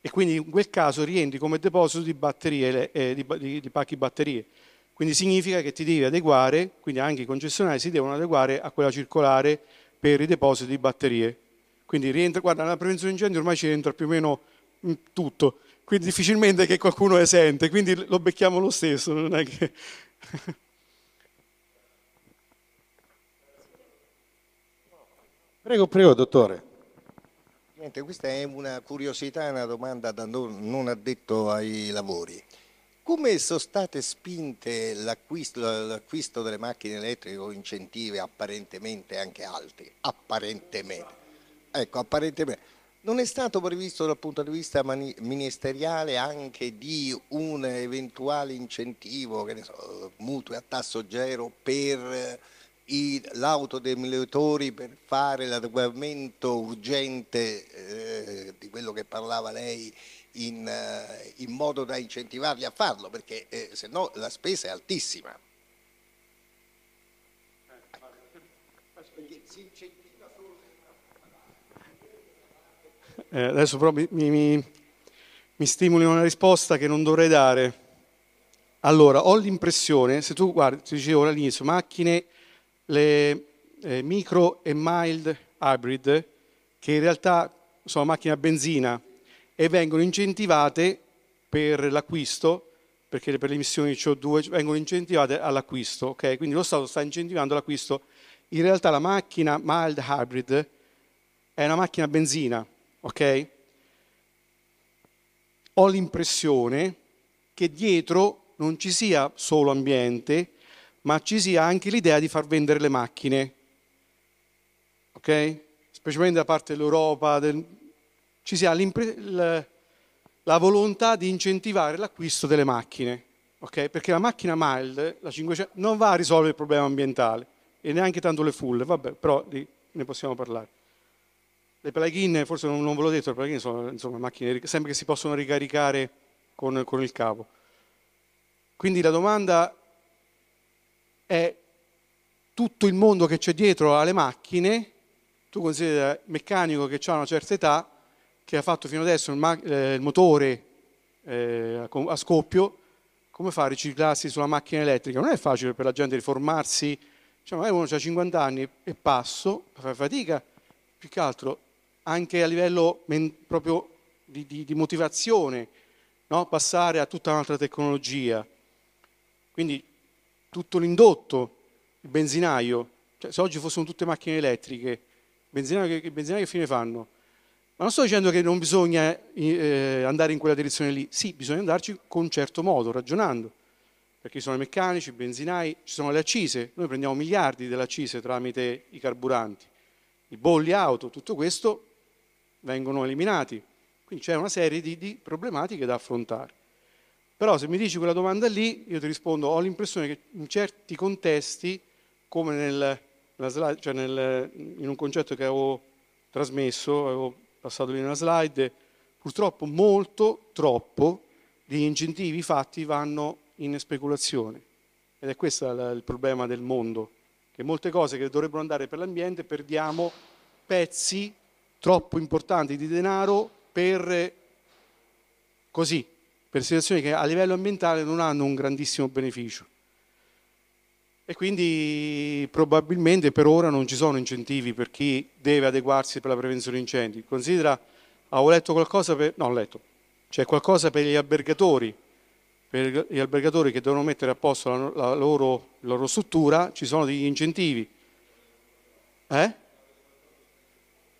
Speaker 8: e quindi in quel caso rientri come deposito di, batterie, eh, di, di, di pacchi batterie. Quindi significa che ti devi adeguare, quindi anche i concessionari si devono adeguare a quella circolare per i depositi di batterie. Quindi rientra, guarda, nella prevenzione di incendi ormai ci rientra più o meno tutto, quindi difficilmente che qualcuno esente, quindi lo becchiamo lo stesso, non è che... [LAUGHS]
Speaker 1: Prego, prego, dottore.
Speaker 9: Niente, questa è una curiosità, una domanda da non addetto ai lavori. Come sono state spinte l'acquisto, delle macchine elettriche o incentivi apparentemente anche alti? Apparentemente. Ecco, apparentemente. Non è stato previsto dal punto di vista ministeriale anche di un eventuale incentivo, che ne so, mutui a tasso zero per l'auto dei migliatori per fare l'adeguamento urgente eh, di quello che parlava lei in, eh, in, modo da incentivarli a farlo perché eh, se no la spesa è altissima.
Speaker 8: Eh, adesso però mi, mi, mi stimoli una risposta che non dovrei dare. Allora, ho l'impressione, se tu guardi, ti dicevo all'inizio, macchine le eh, micro e mild hybrid, che in realtà sono macchine a benzina e vengono incentivate per l'acquisto, perché per le emissioni di CO2 vengono incentivate all'acquisto, okay? quindi lo Stato sta incentivando l'acquisto. In realtà la macchina mild hybrid è una macchina a benzina, ok? Ho l'impressione che dietro non ci sia solo ambiente, ma ci sia anche l'idea di far vendere le macchine. Ok? Specialmente da parte dell'Europa, del... ci sia la volontà di incentivare l'acquisto delle macchine. Okay? Perché la macchina mild, la 500, non va a risolvere il problema ambientale e neanche tanto le full, vabbè, però ne possiamo parlare. Le plug-in, forse non, non ve l'ho detto, le plug-in sono insomma, macchine sempre che si possono ricaricare con, con il cavo. Quindi la domanda è tutto il mondo che c'è dietro alle macchine, tu consideri il meccanico che ha una certa età, che ha fatto fino adesso il, ma- eh, il motore eh, a scoppio, come fa a riciclarsi sulla macchina elettrica? Non è facile per la gente riformarsi, cioè magari uno ha 50 anni e passo, fa fatica, più che altro anche a livello men- proprio di, di, di motivazione, no? passare a tutta un'altra tecnologia. Quindi tutto l'indotto, il benzinaio. Cioè, se oggi fossero tutte macchine elettriche, il benzinaio, che, benzinaio che fine fanno? Ma non sto dicendo che non bisogna eh, andare in quella direzione lì. Sì, bisogna andarci con un certo modo, ragionando. Perché ci sono i meccanici, i benzinai, ci sono le accise. Noi prendiamo miliardi delle accise tramite i carburanti. I bolli auto, tutto questo vengono eliminati. Quindi c'è una serie di, di problematiche da affrontare. Però se mi dici quella domanda lì, io ti rispondo, ho l'impressione che in certi contesti, come nel, slide, cioè nel, in un concetto che avevo trasmesso, avevo passato lì nella slide, purtroppo molto, troppo, di incentivi fatti vanno in speculazione. Ed è questo il problema del mondo, che molte cose che dovrebbero andare per l'ambiente perdiamo pezzi troppo importanti di denaro per così, per situazioni che a livello ambientale non hanno un grandissimo beneficio. E quindi probabilmente per ora non ci sono incentivi per chi deve adeguarsi per la prevenzione incendi. Considera, avevo letto qualcosa per, no, ho letto, c'è qualcosa per gli albergatori, per gli albergatori che devono mettere a posto la, la, loro, la loro, struttura, ci sono degli incentivi. Eh?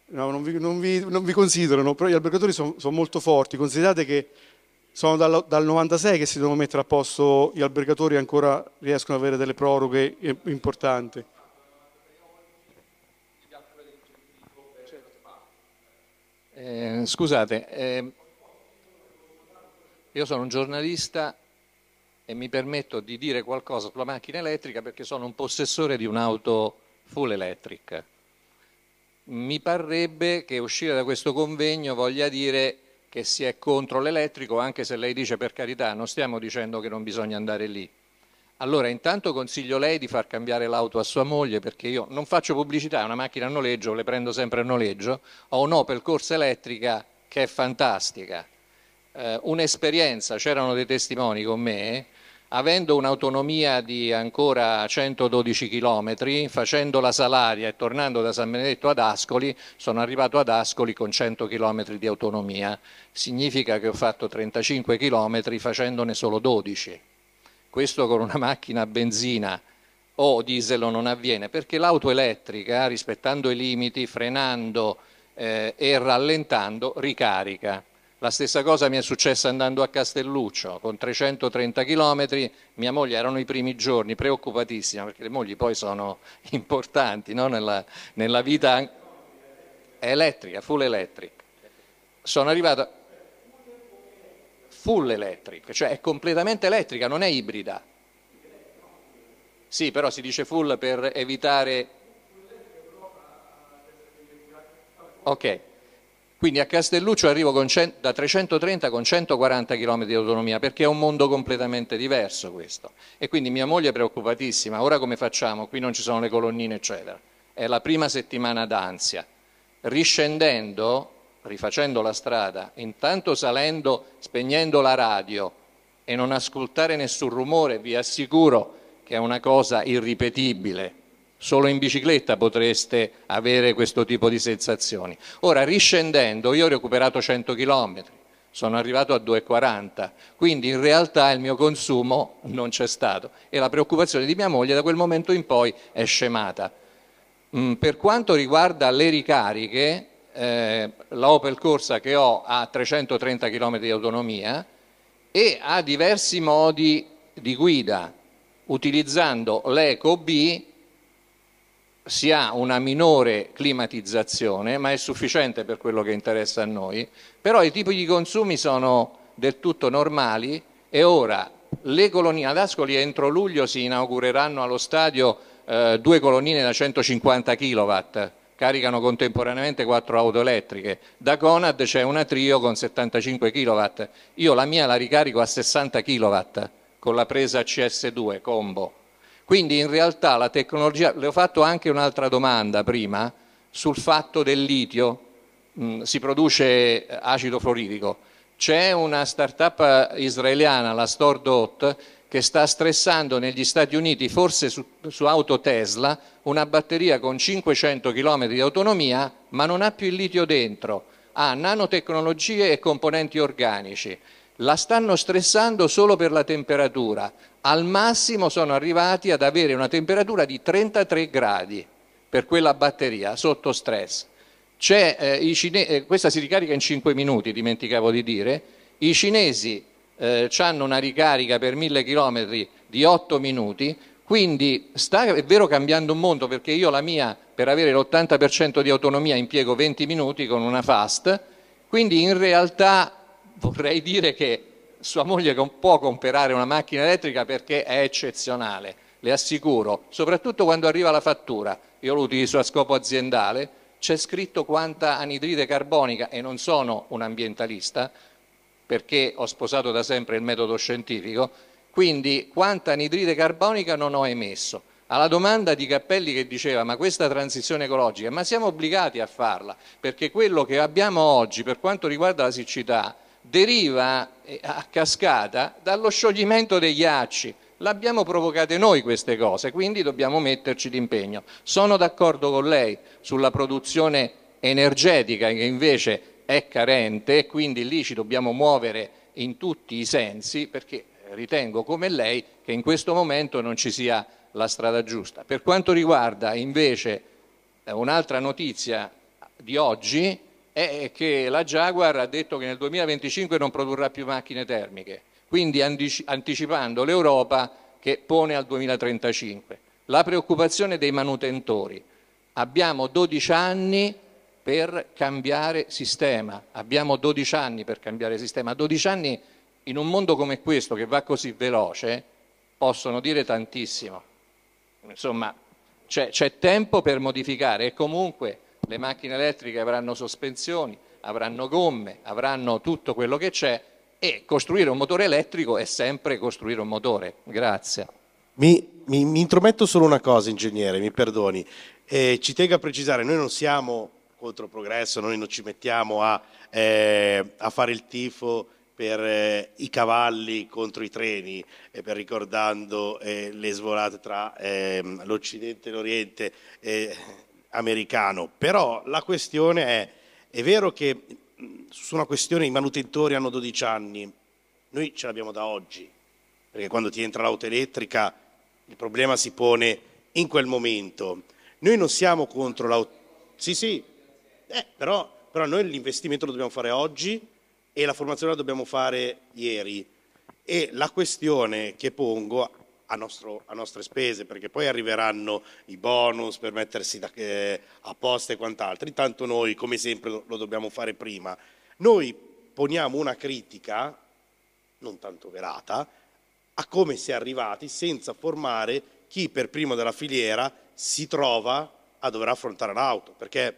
Speaker 8: No, non, vi, non, vi, non vi, considerano, però gli albergatori sono, sono molto forti, considerate che sono dal, dal 96 che si devono mettere a posto gli albergatori e ancora riescono ad avere delle proroghe importanti.
Speaker 12: Eh, scusate, eh, io sono un giornalista e mi permetto di dire qualcosa sulla macchina elettrica perché sono un possessore di un'auto full electric. Mi parrebbe che uscire da questo convegno voglia dire che si è contro l'elettrico, anche se lei dice per carità, non stiamo dicendo che non bisogna andare lì. Allora intanto consiglio lei di far cambiare l'auto a sua moglie perché io non faccio pubblicità, è una macchina a noleggio, le prendo sempre a noleggio, ho un'Opel corsa elettrica che è fantastica, eh, un'esperienza, c'erano dei testimoni con me, avendo un'autonomia di ancora 112 km, facendo la Salaria e tornando da San Benedetto ad Ascoli, sono arrivato ad Ascoli con 100 km di autonomia. Significa che ho fatto 35 km facendone solo 12. Questo con una macchina a benzina o diesel non avviene, perché l'auto elettrica, rispettando i limiti, frenando eh, e rallentando, ricarica. La stessa cosa mi è successa andando a Castelluccio, con 330 km, mia moglie erano i primi giorni, preoccupatissima, perché le mogli poi sono [LAUGHS] importanti no? nella, nella, vita elettrica, full electric. Sono arrivato full electric, cioè è completamente elettrica, non è ibrida. Sì, però si dice full per evitare... Ok, quindi a Castelluccio arrivo da 330 con 140 km di autonomia, perché è un mondo completamente diverso questo. E quindi mia moglie è preoccupatissima, ora come facciamo? Qui non ci sono le colonnine, eccetera. È la prima settimana d'ansia. Riscendendo, rifacendo la strada, intanto salendo, spegnendo la radio e non ascoltare nessun rumore, vi assicuro che è una cosa irripetibile Solo in bicicletta potreste avere questo tipo di sensazioni. Ora, riscendendo, io ho recuperato 100 km, sono arrivato a 2,40, quindi in realtà il mio consumo non c'è stato e la preoccupazione di mia moglie da quel momento in poi è scemata. Mm, per quanto riguarda le ricariche, eh, la Opel Corsa che ho ha 330 km di autonomia e ha diversi modi di guida. Utilizzando l'Eco B si ha una minore climatizzazione, ma è sufficiente per quello che interessa a noi, però i tipi di consumi sono del tutto normali e ora le colonnine ad Ascoli entro luglio si inaugureranno allo stadio eh, due colonnine da 150 kW, caricano contemporaneamente quattro auto elettriche, da Conad c'è una trio con 75 kW, io la mia la ricarico a 60 kW con la presa CS2 combo quindi in realtà la tecnologia, le ho fatto anche un'altra domanda prima sul fatto del litio, mh, mm, si produce eh, acido fluoridico. C'è una start-up eh, israeliana, la Stordot, che sta stressando negli Stati Uniti, forse su, su, auto Tesla, una batteria con 500 km di autonomia, ma non ha più il litio dentro, ha nanotecnologie e componenti organici. La stanno stressando solo per la temperatura, al massimo sono arrivati ad avere una temperatura di 33 gradi per quella batteria sotto stress. Eh, eh, questa si ricarica in 5 minuti, dimenticavo di dire, i cinesi eh, hanno una ricarica per 1000 km di 8 minuti, quindi sta è vero cambiando un mondo perché io la mia per avere l'80% di autonomia impiego 20 minuti con una fast, quindi in realtà vorrei dire che sua moglie può comprare una macchina elettrica perché è eccezionale, le assicuro, soprattutto quando arriva la fattura, io lo utilizzo a scopo aziendale, c'è scritto quanta anidride carbonica e non sono un ambientalista perché ho sposato da sempre il metodo scientifico, quindi quanta anidride carbonica non ho emesso. Alla domanda di Cappelli che diceva ma questa transizione ecologica, ma siamo obbligati a farla perché quello che abbiamo oggi per quanto riguarda la siccità deriva eh, a cascata dallo scioglimento dei ghiacci. L'abbiamo provocate noi queste cose, quindi dobbiamo metterci d'impegno. Sono d'accordo con lei sulla produzione energetica che invece è carente e quindi lì ci dobbiamo muovere in tutti i sensi perché eh, ritengo come lei che in questo momento non ci sia la strada giusta. Per quanto riguarda invece eh, un'altra notizia di oggi, è che la Jaguar ha detto che nel 2025 non produrrà più macchine termiche, quindi anticipando l'Europa che pone al 2035. La preoccupazione dei manutentori. Abbiamo 12 anni per cambiare sistema, abbiamo 12 anni per cambiare sistema, 12 anni in un mondo come questo che va così veloce possono dire tantissimo. Insomma, c'è, tempo per modificare e comunque le macchine elettriche avranno sospensioni, avranno gomme, avranno tutto quello che c'è e costruire un motore elettrico è sempre costruire un motore. Grazie.
Speaker 1: Mi, mi, mi intrometto solo una cosa, ingegnere, mi perdoni. Eh, ci tengo a precisare, noi non siamo contro progresso, noi non ci mettiamo a, eh, a fare il tifo per eh, i cavalli contro i treni, eh, per ricordando eh, le svolate tra ehm, l'Occidente e l'Oriente. Eh, americano, però la questione è, è vero che su una questione i manutentori hanno 12 anni, noi ce l'abbiamo da oggi, perché quando ti entra l'auto elettrica il problema si pone in quel momento. Noi non siamo contro l'auto... Sì, sì, eh, però, però noi l'investimento lo dobbiamo fare oggi e la formazione la dobbiamo fare ieri. E la questione che pongo a, nostro, a, nostre spese, perché poi arriveranno i bonus per mettersi da, eh, a posto e quant'altro. Intanto noi, come sempre, lo, lo dobbiamo fare prima. Noi poniamo una critica, non tanto velata, a come si è arrivati senza formare chi per primo della filiera si trova a dover affrontare l'auto, perché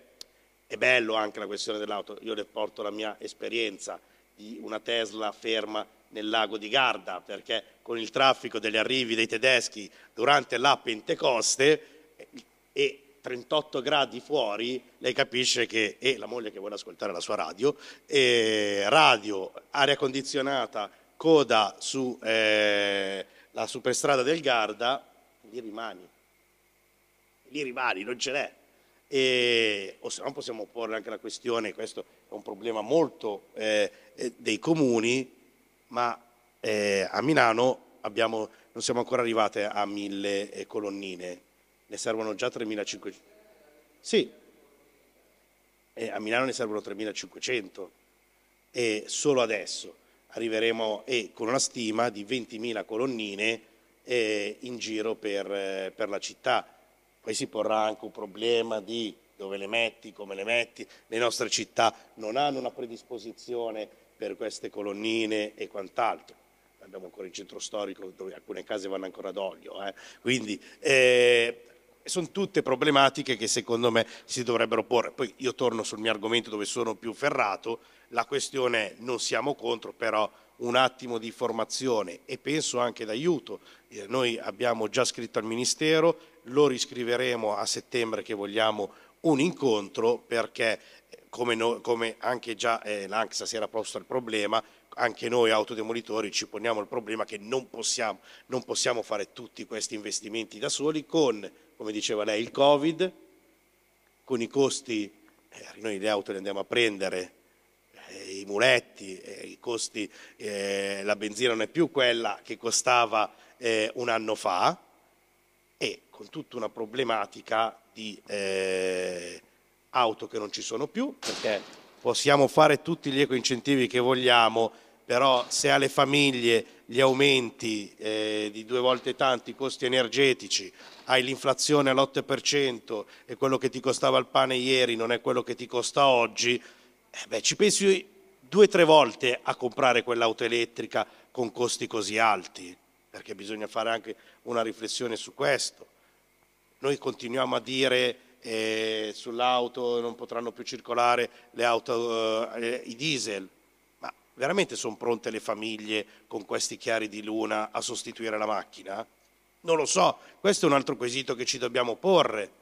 Speaker 1: è bello anche la questione dell'auto, io le porto la mia esperienza di una Tesla ferma nel lago di Garda, perché con il traffico degli arrivi dei tedeschi durante la Pentecoste eh, e 38 gradi fuori, lei capisce che, e la moglie che vuole ascoltare la sua radio, eh, radio, aria condizionata, coda sulla eh, superstrada del Garda, lì rimani, lì rimani, non ce n'è. E, o se no possiamo porre anche la questione, questo è un problema molto eh, eh dei comuni, ma eh, a Milano abbiamo, non siamo ancora arrivate a mille eh, colonnine, ne servono già 3.500. Sì, eh, a Milano ne servono 3.500 e solo adesso arriveremo eh, con una stima di 20.000 colonnine eh, in giro per, eh, per la città. Poi si porrà anche un problema di dove le metti, come le metti, le nostre città non hanno una predisposizione per queste colonnine e quant'altro. Abbiamo ancora il centro storico dove alcune case vanno ancora ad olio. Eh. Quindi eh, sono tutte problematiche che secondo me si dovrebbero porre. Poi io torno sul mio argomento dove sono più ferrato, la questione è non siamo contro, però un attimo di formazione e penso anche d'aiuto. Eh, noi abbiamo già scritto al Ministero, lo riscriveremo a settembre che vogliamo un incontro perché come, no, come anche già eh, l'ANCSA si era posto il problema, anche noi autodemolitori ci poniamo il problema che non possiamo, non possiamo fare tutti questi investimenti da soli con, come diceva lei, il Covid, con i costi, eh, noi le auto le andiamo a prendere, eh, i muletti, eh, i costi, eh, la benzina non è più quella che costava eh, un anno fa e con tutta una problematica di eh, auto che non ci sono più, perché possiamo fare tutti gli ecoincentivi che vogliamo, però se alle famiglie gli aumenti eh, di due volte tanti i costi energetici, hai l'inflazione all'8% e quello che ti costava il pane ieri non è quello che ti costa oggi, eh beh, ci pensi due o tre volte a comprare quell'auto elettrica con costi così alti, perché bisogna fare anche una riflessione su questo. Noi continuiamo a dire e sull'auto non potranno più circolare le auto, eh, eh i diesel. Ma veramente sono pronte le famiglie con questi chiari di luna a sostituire la macchina? Non lo so, questo è un altro quesito che ci dobbiamo porre.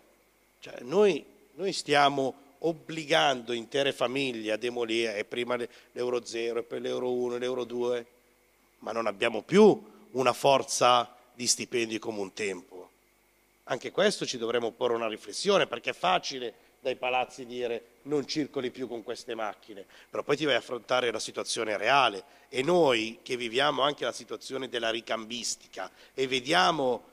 Speaker 1: Cioè, noi, noi, stiamo obbligando intere famiglie a demolire, prima l'euro 0, poi l'euro 1, l'euro 2, ma non abbiamo più una forza di stipendi come un tempo. Anche questo ci dovremmo porre una riflessione perché è facile dai palazzi dire non circoli più con queste macchine, però poi ti vai a affrontare la situazione reale e noi che viviamo anche la situazione della ricambistica e vediamo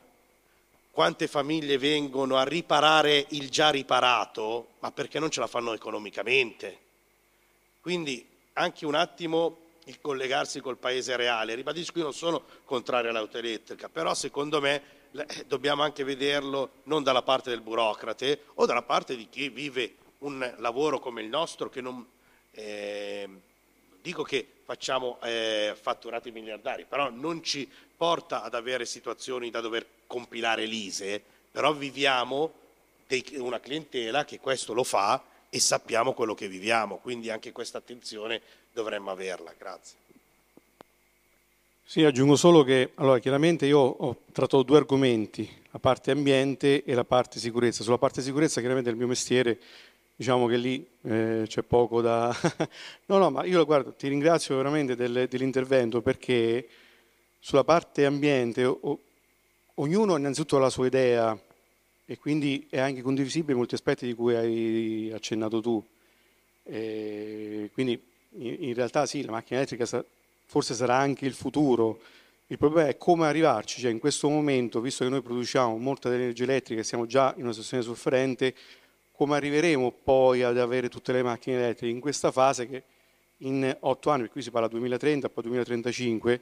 Speaker 1: quante famiglie vengono a riparare il già riparato, ma perché non ce la fanno economicamente. Quindi anche un attimo il collegarsi col paese reale. Ribadisco, io non sono contrario all'auto elettrica, però secondo me eh, dobbiamo anche vederlo non dalla parte del burocrate o dalla parte di chi vive un lavoro come il nostro che non eh, dico che facciamo eh, fatturati miliardari, però non ci porta ad avere situazioni da dover compilare lise, però viviamo dei, una clientela che questo lo fa e sappiamo quello che viviamo, quindi anche questa attenzione dovremmo averla. Grazie.
Speaker 8: Sì, aggiungo solo che allora, chiaramente io ho trattato due argomenti, la parte ambiente e la parte sicurezza. Sulla parte sicurezza chiaramente è il mio mestiere, diciamo che lì eh, c'è poco da... [LAUGHS] no, no, ma io guardo, ti ringrazio veramente del, dell'intervento perché sulla parte ambiente o, ognuno innanzitutto ha la sua idea e quindi è anche condivisibile molti aspetti di cui hai accennato tu. E eh, quindi in, realtà sì, la macchina elettrica sta forse sarà anche il futuro. Il problema è come arrivarci, cioè in questo momento, visto che noi produciamo molta dell'energia elettrica e siamo già in una situazione sofferente, come arriveremo poi ad avere tutte le macchine elettriche in questa fase che in otto anni, qui si parla 2030, poi 2035,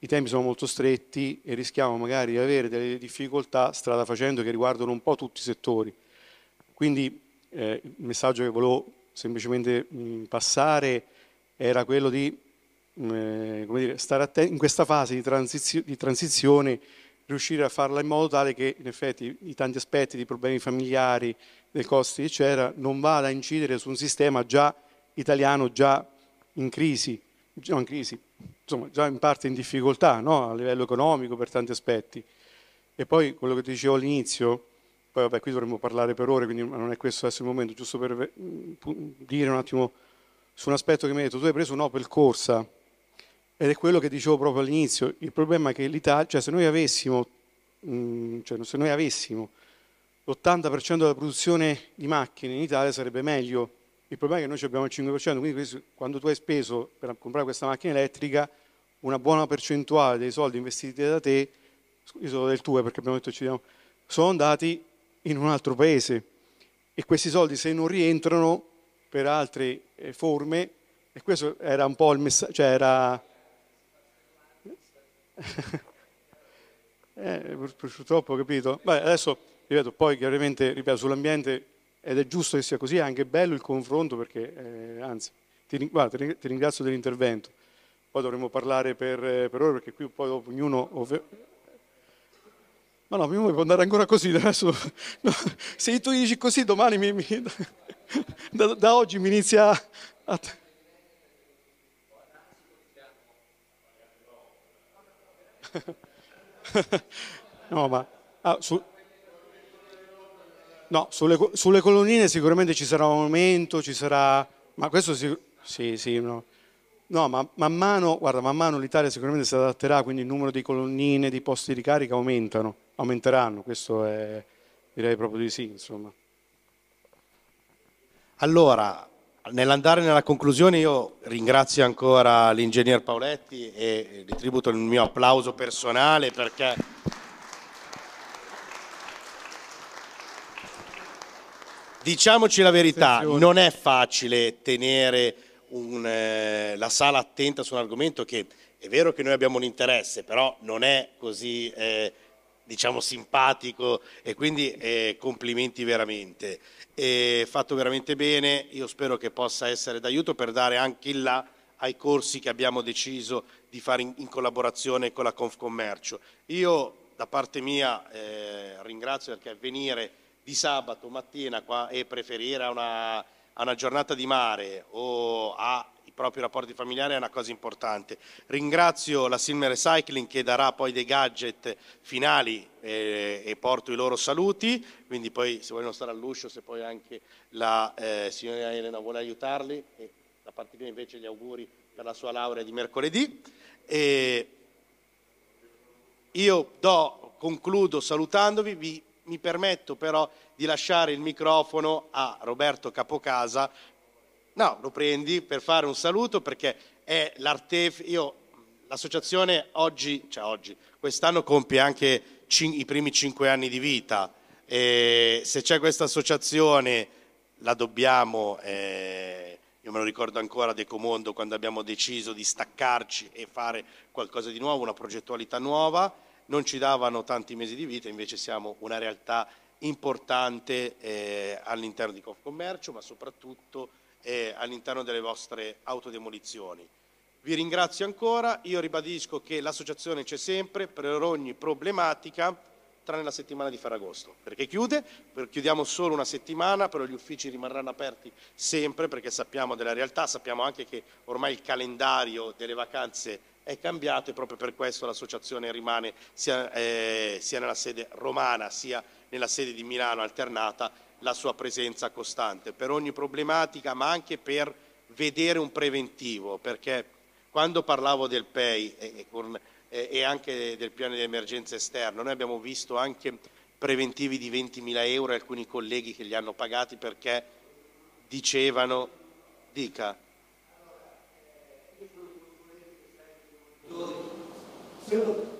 Speaker 8: i tempi sono molto stretti e rischiamo magari di avere delle difficoltà strada facendo che riguardano un po' tutti i settori. Quindi eh, il messaggio che volevo semplicemente mh, passare era quello di eh, come dire, stare attenti in questa fase di, transizio di, transizione, riuscire a farla in modo tale che in effetti i tanti aspetti di problemi familiari, dei costi eccetera, non vada a incidere su un sistema già italiano, già in crisi, già in, crisi, insomma, già in parte in difficoltà no? a livello economico per tanti aspetti. E poi quello che ti dicevo all'inizio, poi vabbè qui dovremmo parlare per ore, quindi non è questo adesso il momento, giusto per dire un attimo su un aspetto che mi hai detto, tu hai preso un Opel Corsa, ed è quello che dicevo proprio all'inizio, il problema è che l'Italia, cioè se noi avessimo, cioè se noi avessimo l'80% della produzione di macchine in Italia sarebbe meglio. Il problema è che noi abbiamo il 5%, quindi quando tu hai speso per comprare questa macchina elettrica, una buona percentuale dei soldi investiti da te, io sono del tuo eh, perché abbiamo detto ci diamo, sono andati in un altro paese e questi soldi se non rientrano per altre eh, forme, e questo era un po' il messaggio, cioè era [LAUGHS] eh, purtroppo, capito? Beh, adesso, ripeto, poi chiaramente, ripeto, sull'ambiente, ed è giusto che sia così, è anche bello il confronto perché, eh, anzi, ti, guarda, ti ringrazio dell'intervento. Poi dovremmo parlare per, per ore perché qui poi dopo ognuno... Ovvio, ma no, mi può andare ancora così adesso. [LAUGHS] No, se tu dici così, domani mi, mi, [LAUGHS] da, da, oggi mi inizia a... [LAUGHS] no, ma ah, su, no, sulle, sulle, colonnine sicuramente ci sarà un aumento, ci sarà... Ma questo si, sì, sì, no. No, ma man mano, guarda, man mano l'Italia sicuramente si adatterà, quindi il numero di colonnine, di posti di carica aumentano, aumenteranno, questo è,
Speaker 1: direi proprio di sì, insomma. Allora, Nell'andare nella conclusione io ringrazio ancora l'ingegner Paoletti e ritributo il mio applauso personale perché diciamoci la verità, non è facile tenere un, eh, la sala attenta su un argomento che è vero che noi abbiamo un interesse, però non è così eh, diciamo simpatico e quindi eh, complimenti veramente. E fatto veramente bene, io spero che possa essere d'aiuto per dare anche il là ai corsi che abbiamo deciso di fare in, in collaborazione con la Confcommercio. Io da parte mia eh, ringrazio perché venire di sabato mattina qua e preferire a una, a una giornata di mare o a proprio i rapporti familiari è una cosa importante. Ringrazio la Silmer Recycling che darà poi dei gadget finali eh, e porto i loro saluti, quindi poi se vogliono stare all'uscio, se poi anche la eh, signora Elena vuole aiutarli, e da parte mia invece gli auguri per la sua laurea di mercoledì. E io do, concludo salutandovi, vi, mi permetto però di lasciare il microfono a Roberto Capocasa No, lo prendi per fare un saluto perché è l'Artef. Io, l'associazione oggi, cioè oggi, quest'anno compie anche cin- i primi cinque anni di vita. E se c'è questa associazione, la dobbiamo. Eh, io me lo ricordo ancora De Comondo quando abbiamo deciso di staccarci e fare qualcosa di nuovo, una progettualità nuova. Non ci davano tanti mesi di vita, invece siamo una realtà importante eh, all'interno di Confcommercio, ma soprattutto e all'interno delle vostre autodemolizioni. Vi ringrazio ancora, io ribadisco che l'associazione c'è sempre per ogni problematica tranne la settimana di Ferragosto, perché chiude, chiudiamo solo una settimana, però gli uffici rimarranno aperti sempre perché sappiamo della realtà, sappiamo anche che ormai il calendario delle vacanze è cambiato e proprio per questo l'associazione rimane sia, eh, sia nella sede romana sia nella sede di Milano alternata la sua presenza costante per ogni problematica, ma anche per vedere un preventivo, perché quando parlavo del PEI e, e, e anche del piano di emergenza esterno, noi abbiamo visto anche preventivi di 20.000 euro e alcuni colleghi che li hanno pagati perché dicevano, dica, Thank you.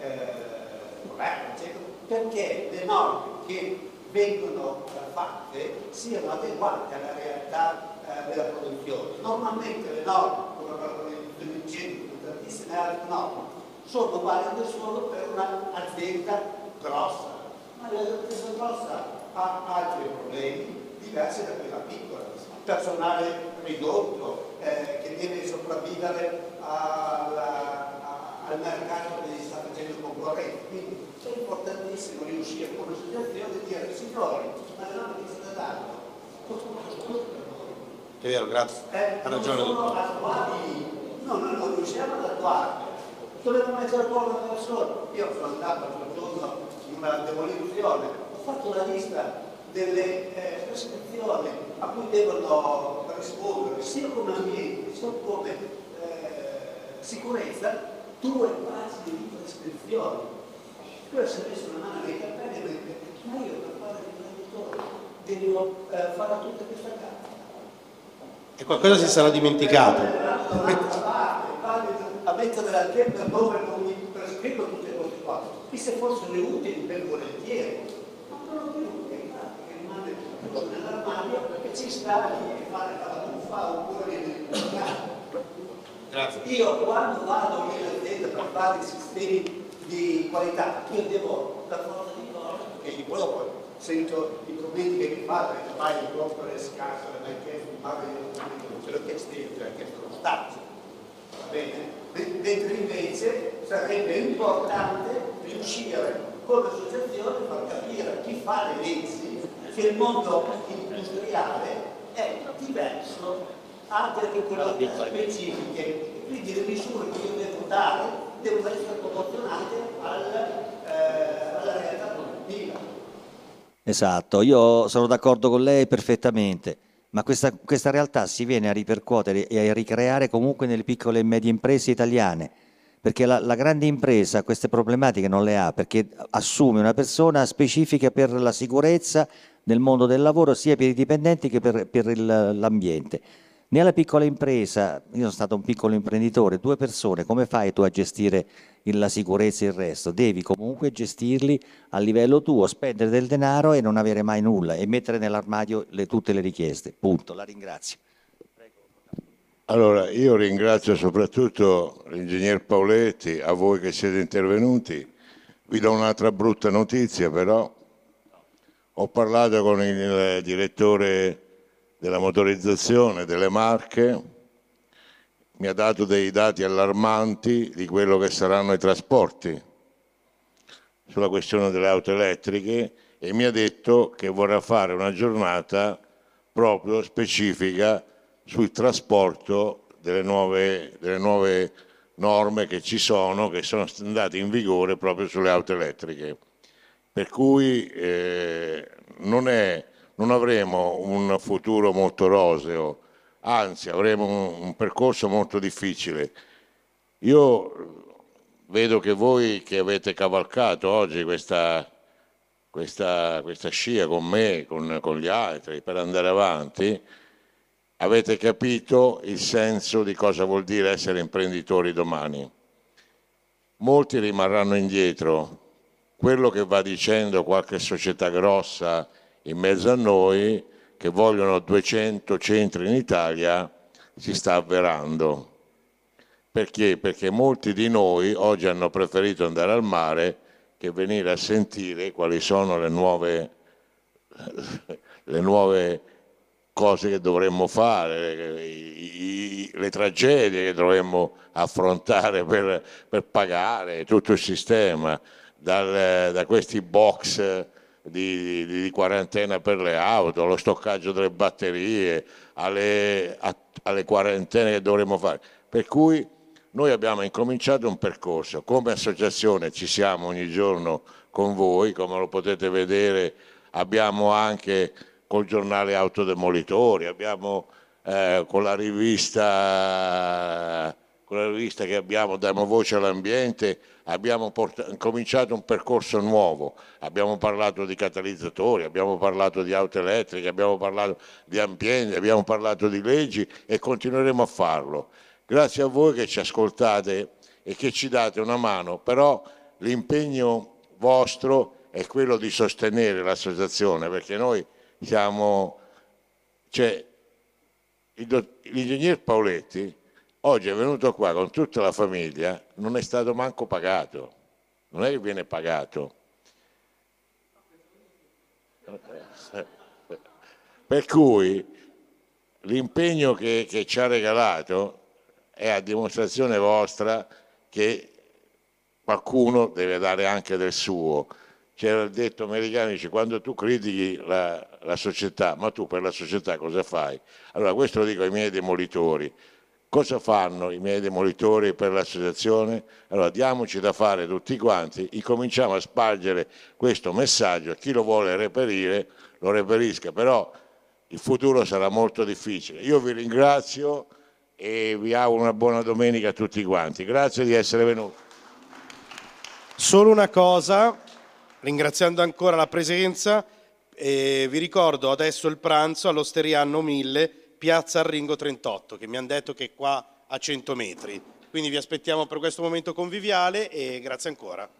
Speaker 9: Eh, governo, eccetera, perché le norme che vengono eh, fatte siano adeguate alla realtà eh, della produzione. Normalmente le norme, come la produzione incendi, tantissime altre norme, sono valide solo per un'azienda grossa, ma l'azienda grossa ha altri problemi diversi da quella piccola, personale ridotto eh, che deve sopravvivere alla al mercato che gli sta facendo concorrenza. Quindi
Speaker 1: è importantissimo riuscire con come situazione a dire signori, ma le norme che state dando costano per noi. È vero, grazie. Eh, ha ragione. Non sono
Speaker 9: attuabili, no, noi non riusciamo ad attuarle. Dobbiamo mettere a posto una persona. Io ho affrontato al giorno in una demolizione, ho fatto una lista delle eh, prescrizioni a cui devono rispondere sia come ambiente sia come eh, sicurezza due quasi di trascrizione. Tu hai messo una mano nei capelli e mi ma io per fare il traduttore devo eh, fare tutta questa carta.
Speaker 1: E qualcosa si sarà dimenticato. A mettere la testa
Speaker 9: dove non mi trascrivo tutte queste cose qua. E se le utili per volentieri, ma non più che rimane tutto nell'armadio perché ci sta lì e fare la muffa oppure nel Grazie. Io quando vado in un'azienda per fare sistemi di qualità, io devo la forza di e di quello poi sento i problemi che mi fanno, che ormai il corpo è scarso, non hai chiesto, mi pago io non ce l'ho chiesto io, ce l'ho cioè, chiesto lo Stato. Va bene? Mentre invece sarebbe importante riuscire come associazione a far capire a chi fa le leggi che il mondo industriale è diverso abbia determinate specifiche, quindi le misure che io devo dare devono essere proporzionate al, eh,
Speaker 3: alla realtà produttiva. Esatto, io sono d'accordo con lei perfettamente, ma questa, questa realtà si viene a ripercuotere e a ricreare comunque nelle piccole e medie imprese italiane, perché la, la, grande impresa queste problematiche non le ha, perché assume una persona specifica per la sicurezza nel mondo del lavoro, sia per i dipendenti che per, per l'ambiente. Nella piccola impresa, io sono stato un piccolo imprenditore, due persone, come fai tu a gestire la sicurezza e il resto? Devi comunque gestirli a livello tuo, spendere del denaro e non avere mai nulla e mettere nell'armadio le, tutte le richieste. Punto, la ringrazio.
Speaker 10: Allora, io ringrazio soprattutto l'ingegner Paoletti, a voi che siete intervenuti. Vi do un'altra brutta notizia però. Ho parlato con il direttore della motorizzazione delle marche mi ha dato dei dati allarmanti di quello che saranno i trasporti sulla questione delle auto elettriche e mi ha detto che vorrà fare una giornata proprio specifica sul trasporto delle nuove, delle nuove norme che ci sono, che sono andate in vigore proprio sulle auto elettriche. Per cui eh, non è non avremo un futuro molto roseo, anzi avremo un, un percorso molto difficile. Io vedo che voi che avete cavalcato oggi questa, questa, questa scia con me, con, con, gli altri, per andare avanti, avete capito il senso di cosa vuol dire essere imprenditori domani. Molti rimarranno indietro. Quello che va dicendo qualche società grossa in mezzo a noi che vogliono 200 centri in Italia si sta avverando. Perché? Perché molti di noi oggi hanno preferito andare al mare che venire a sentire quali sono le nuove, le nuove cose che dovremmo fare, i, i, le tragedie che dovremmo affrontare per, per pagare tutto il sistema, Dal, da questi box di, di, di, quarantena per le auto, allo stoccaggio delle batterie, alle, a, alle quarantene che dovremmo fare. Per cui noi abbiamo incominciato un percorso, come associazione ci siamo ogni giorno con voi, come lo potete vedere abbiamo anche col giornale Autodemolitori, abbiamo eh, con la rivista con la rivista che abbiamo, Diamo Voce all'Ambiente, abbiamo port- cominciato un percorso nuovo, abbiamo parlato di catalizzatori, abbiamo parlato di auto elettriche, abbiamo parlato di ambiente, abbiamo parlato di leggi e continueremo a farlo. Grazie a voi che ci ascoltate e che ci date una mano, però l'impegno vostro è quello di sostenere l'associazione perché noi siamo... Cioè, l'ingegner Paoletti Oggi è venuto qua con tutta la famiglia, non è stato manco pagato, non è che viene pagato. Per cui l'impegno che, che ci ha regalato è a dimostrazione vostra che qualcuno deve dare anche del suo c'era il detto americano dice quando tu critichi la, la, società ma tu per la società cosa fai? Allora questo lo dico ai miei demolitori Cosa fanno i miei demolitori per l'associazione? Allora diamoci da fare tutti quanti, incominciamo a spargere questo messaggio, chi lo vuole reperire lo reperisca, però il futuro sarà molto difficile. Io vi ringrazio e vi auguro una buona domenica a tutti quanti. Grazie di essere venuti. Solo una cosa, ringraziando ancora la presenza,
Speaker 1: eh, vi ricordo adesso il pranzo all'Osteria Anno 1000 Piazza Arringo 38, che mi hanno detto che è qua a 100 metri. Quindi vi aspettiamo per questo momento conviviale e grazie ancora.